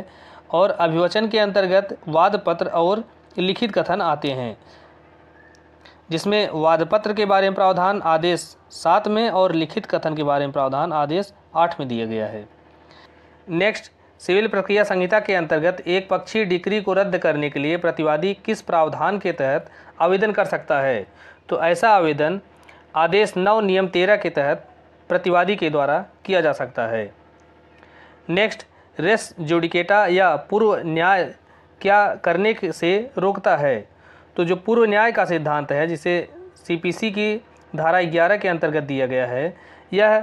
और अभिवचन के अंतर्गत वाद पत्र और लिखित कथन आते हैं जिसमें वादपत्र के बारे में प्रावधान आदेश सात में और लिखित कथन के बारे में प्रावधान आदेश आठ में दिया गया है नेक्स्ट सिविल प्रक्रिया संहिता के अंतर्गत एक पक्षी डिक्री को रद्द करने के लिए प्रतिवादी किस प्रावधान के तहत आवेदन कर सकता है तो ऐसा आवेदन आदेश नौ नियम तेरह के तहत प्रतिवादी के द्वारा किया जा सकता है नेक्स्ट रेस जुडिकेटा या पूर्व न्याय क्या करने से रोकता है तो जो पूर्व न्याय का सिद्धांत है जिसे सीपीसी की धारा ग्यारह के अंतर्गत दिया गया है यह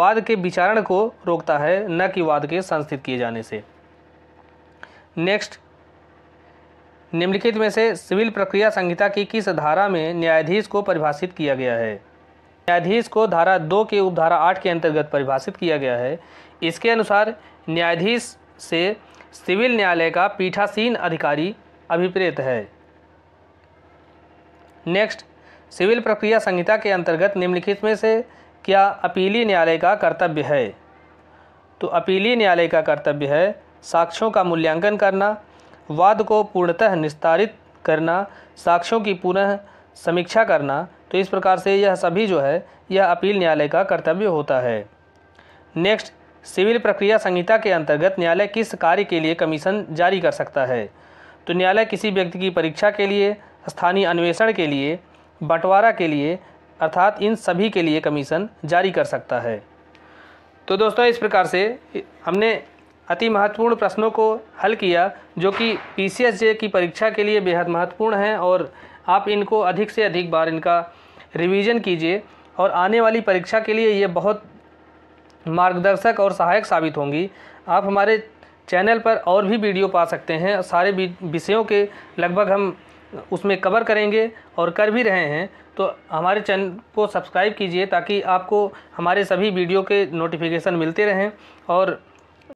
वाद के विचारण को रोकता है न कि वाद के संस्थित किए जाने से नेक्स्ट निम्नलिखित में से सिविल प्रक्रिया संहिता की किस धारा में न्यायाधीश को परिभाषित किया गया है न्यायाधीश को धारा दो के उपधारा आठ के अंतर्गत परिभाषित किया गया है इसके अनुसार न्यायाधीश से सिविल न्यायालय का पीठासीन अधिकारी अभिप्रेत है नेक्स्ट सिविल प्रक्रिया संहिता के अंतर्गत निम्नलिखित में से क्या अपीली न्यायालय का कर्तव्य है तो अपीलीय न्यायालय का कर्तव्य है साक्ष्यों का मूल्यांकन करना वाद को पूर्णतः निस्तारित करना साक्ष्यों की पुनः समीक्षा करना तो इस प्रकार से यह सभी जो है यह अपील न्यायालय का कर्तव्य होता है नेक्स्ट सिविल प्रक्रिया संहिता के अंतर्गत न्यायालय किस कार्य के लिए कमीशन जारी कर सकता है तो न्यायालय किसी व्यक्ति की परीक्षा के लिए स्थानीय अन्वेषण के लिए बंटवारा के लिए अर्थात इन सभी के लिए कमीशन जारी कर सकता है तो दोस्तों इस प्रकार से हमने अति महत्वपूर्ण प्रश्नों को हल किया जो कि पी की परीक्षा के लिए बेहद महत्वपूर्ण हैं और आप इनको अधिक से अधिक बार इनका रिवीजन कीजिए और आने वाली परीक्षा के लिए ये बहुत मार्गदर्शक और सहायक साबित होंगी आप हमारे चैनल पर और भी वीडियो पा सकते हैं सारे विषयों के लगभग हम उसमें कवर करेंगे और कर भी रहे हैं तो हमारे चैनल को सब्सक्राइब कीजिए ताकि आपको हमारे सभी वीडियो के नोटिफिकेशन मिलते रहें और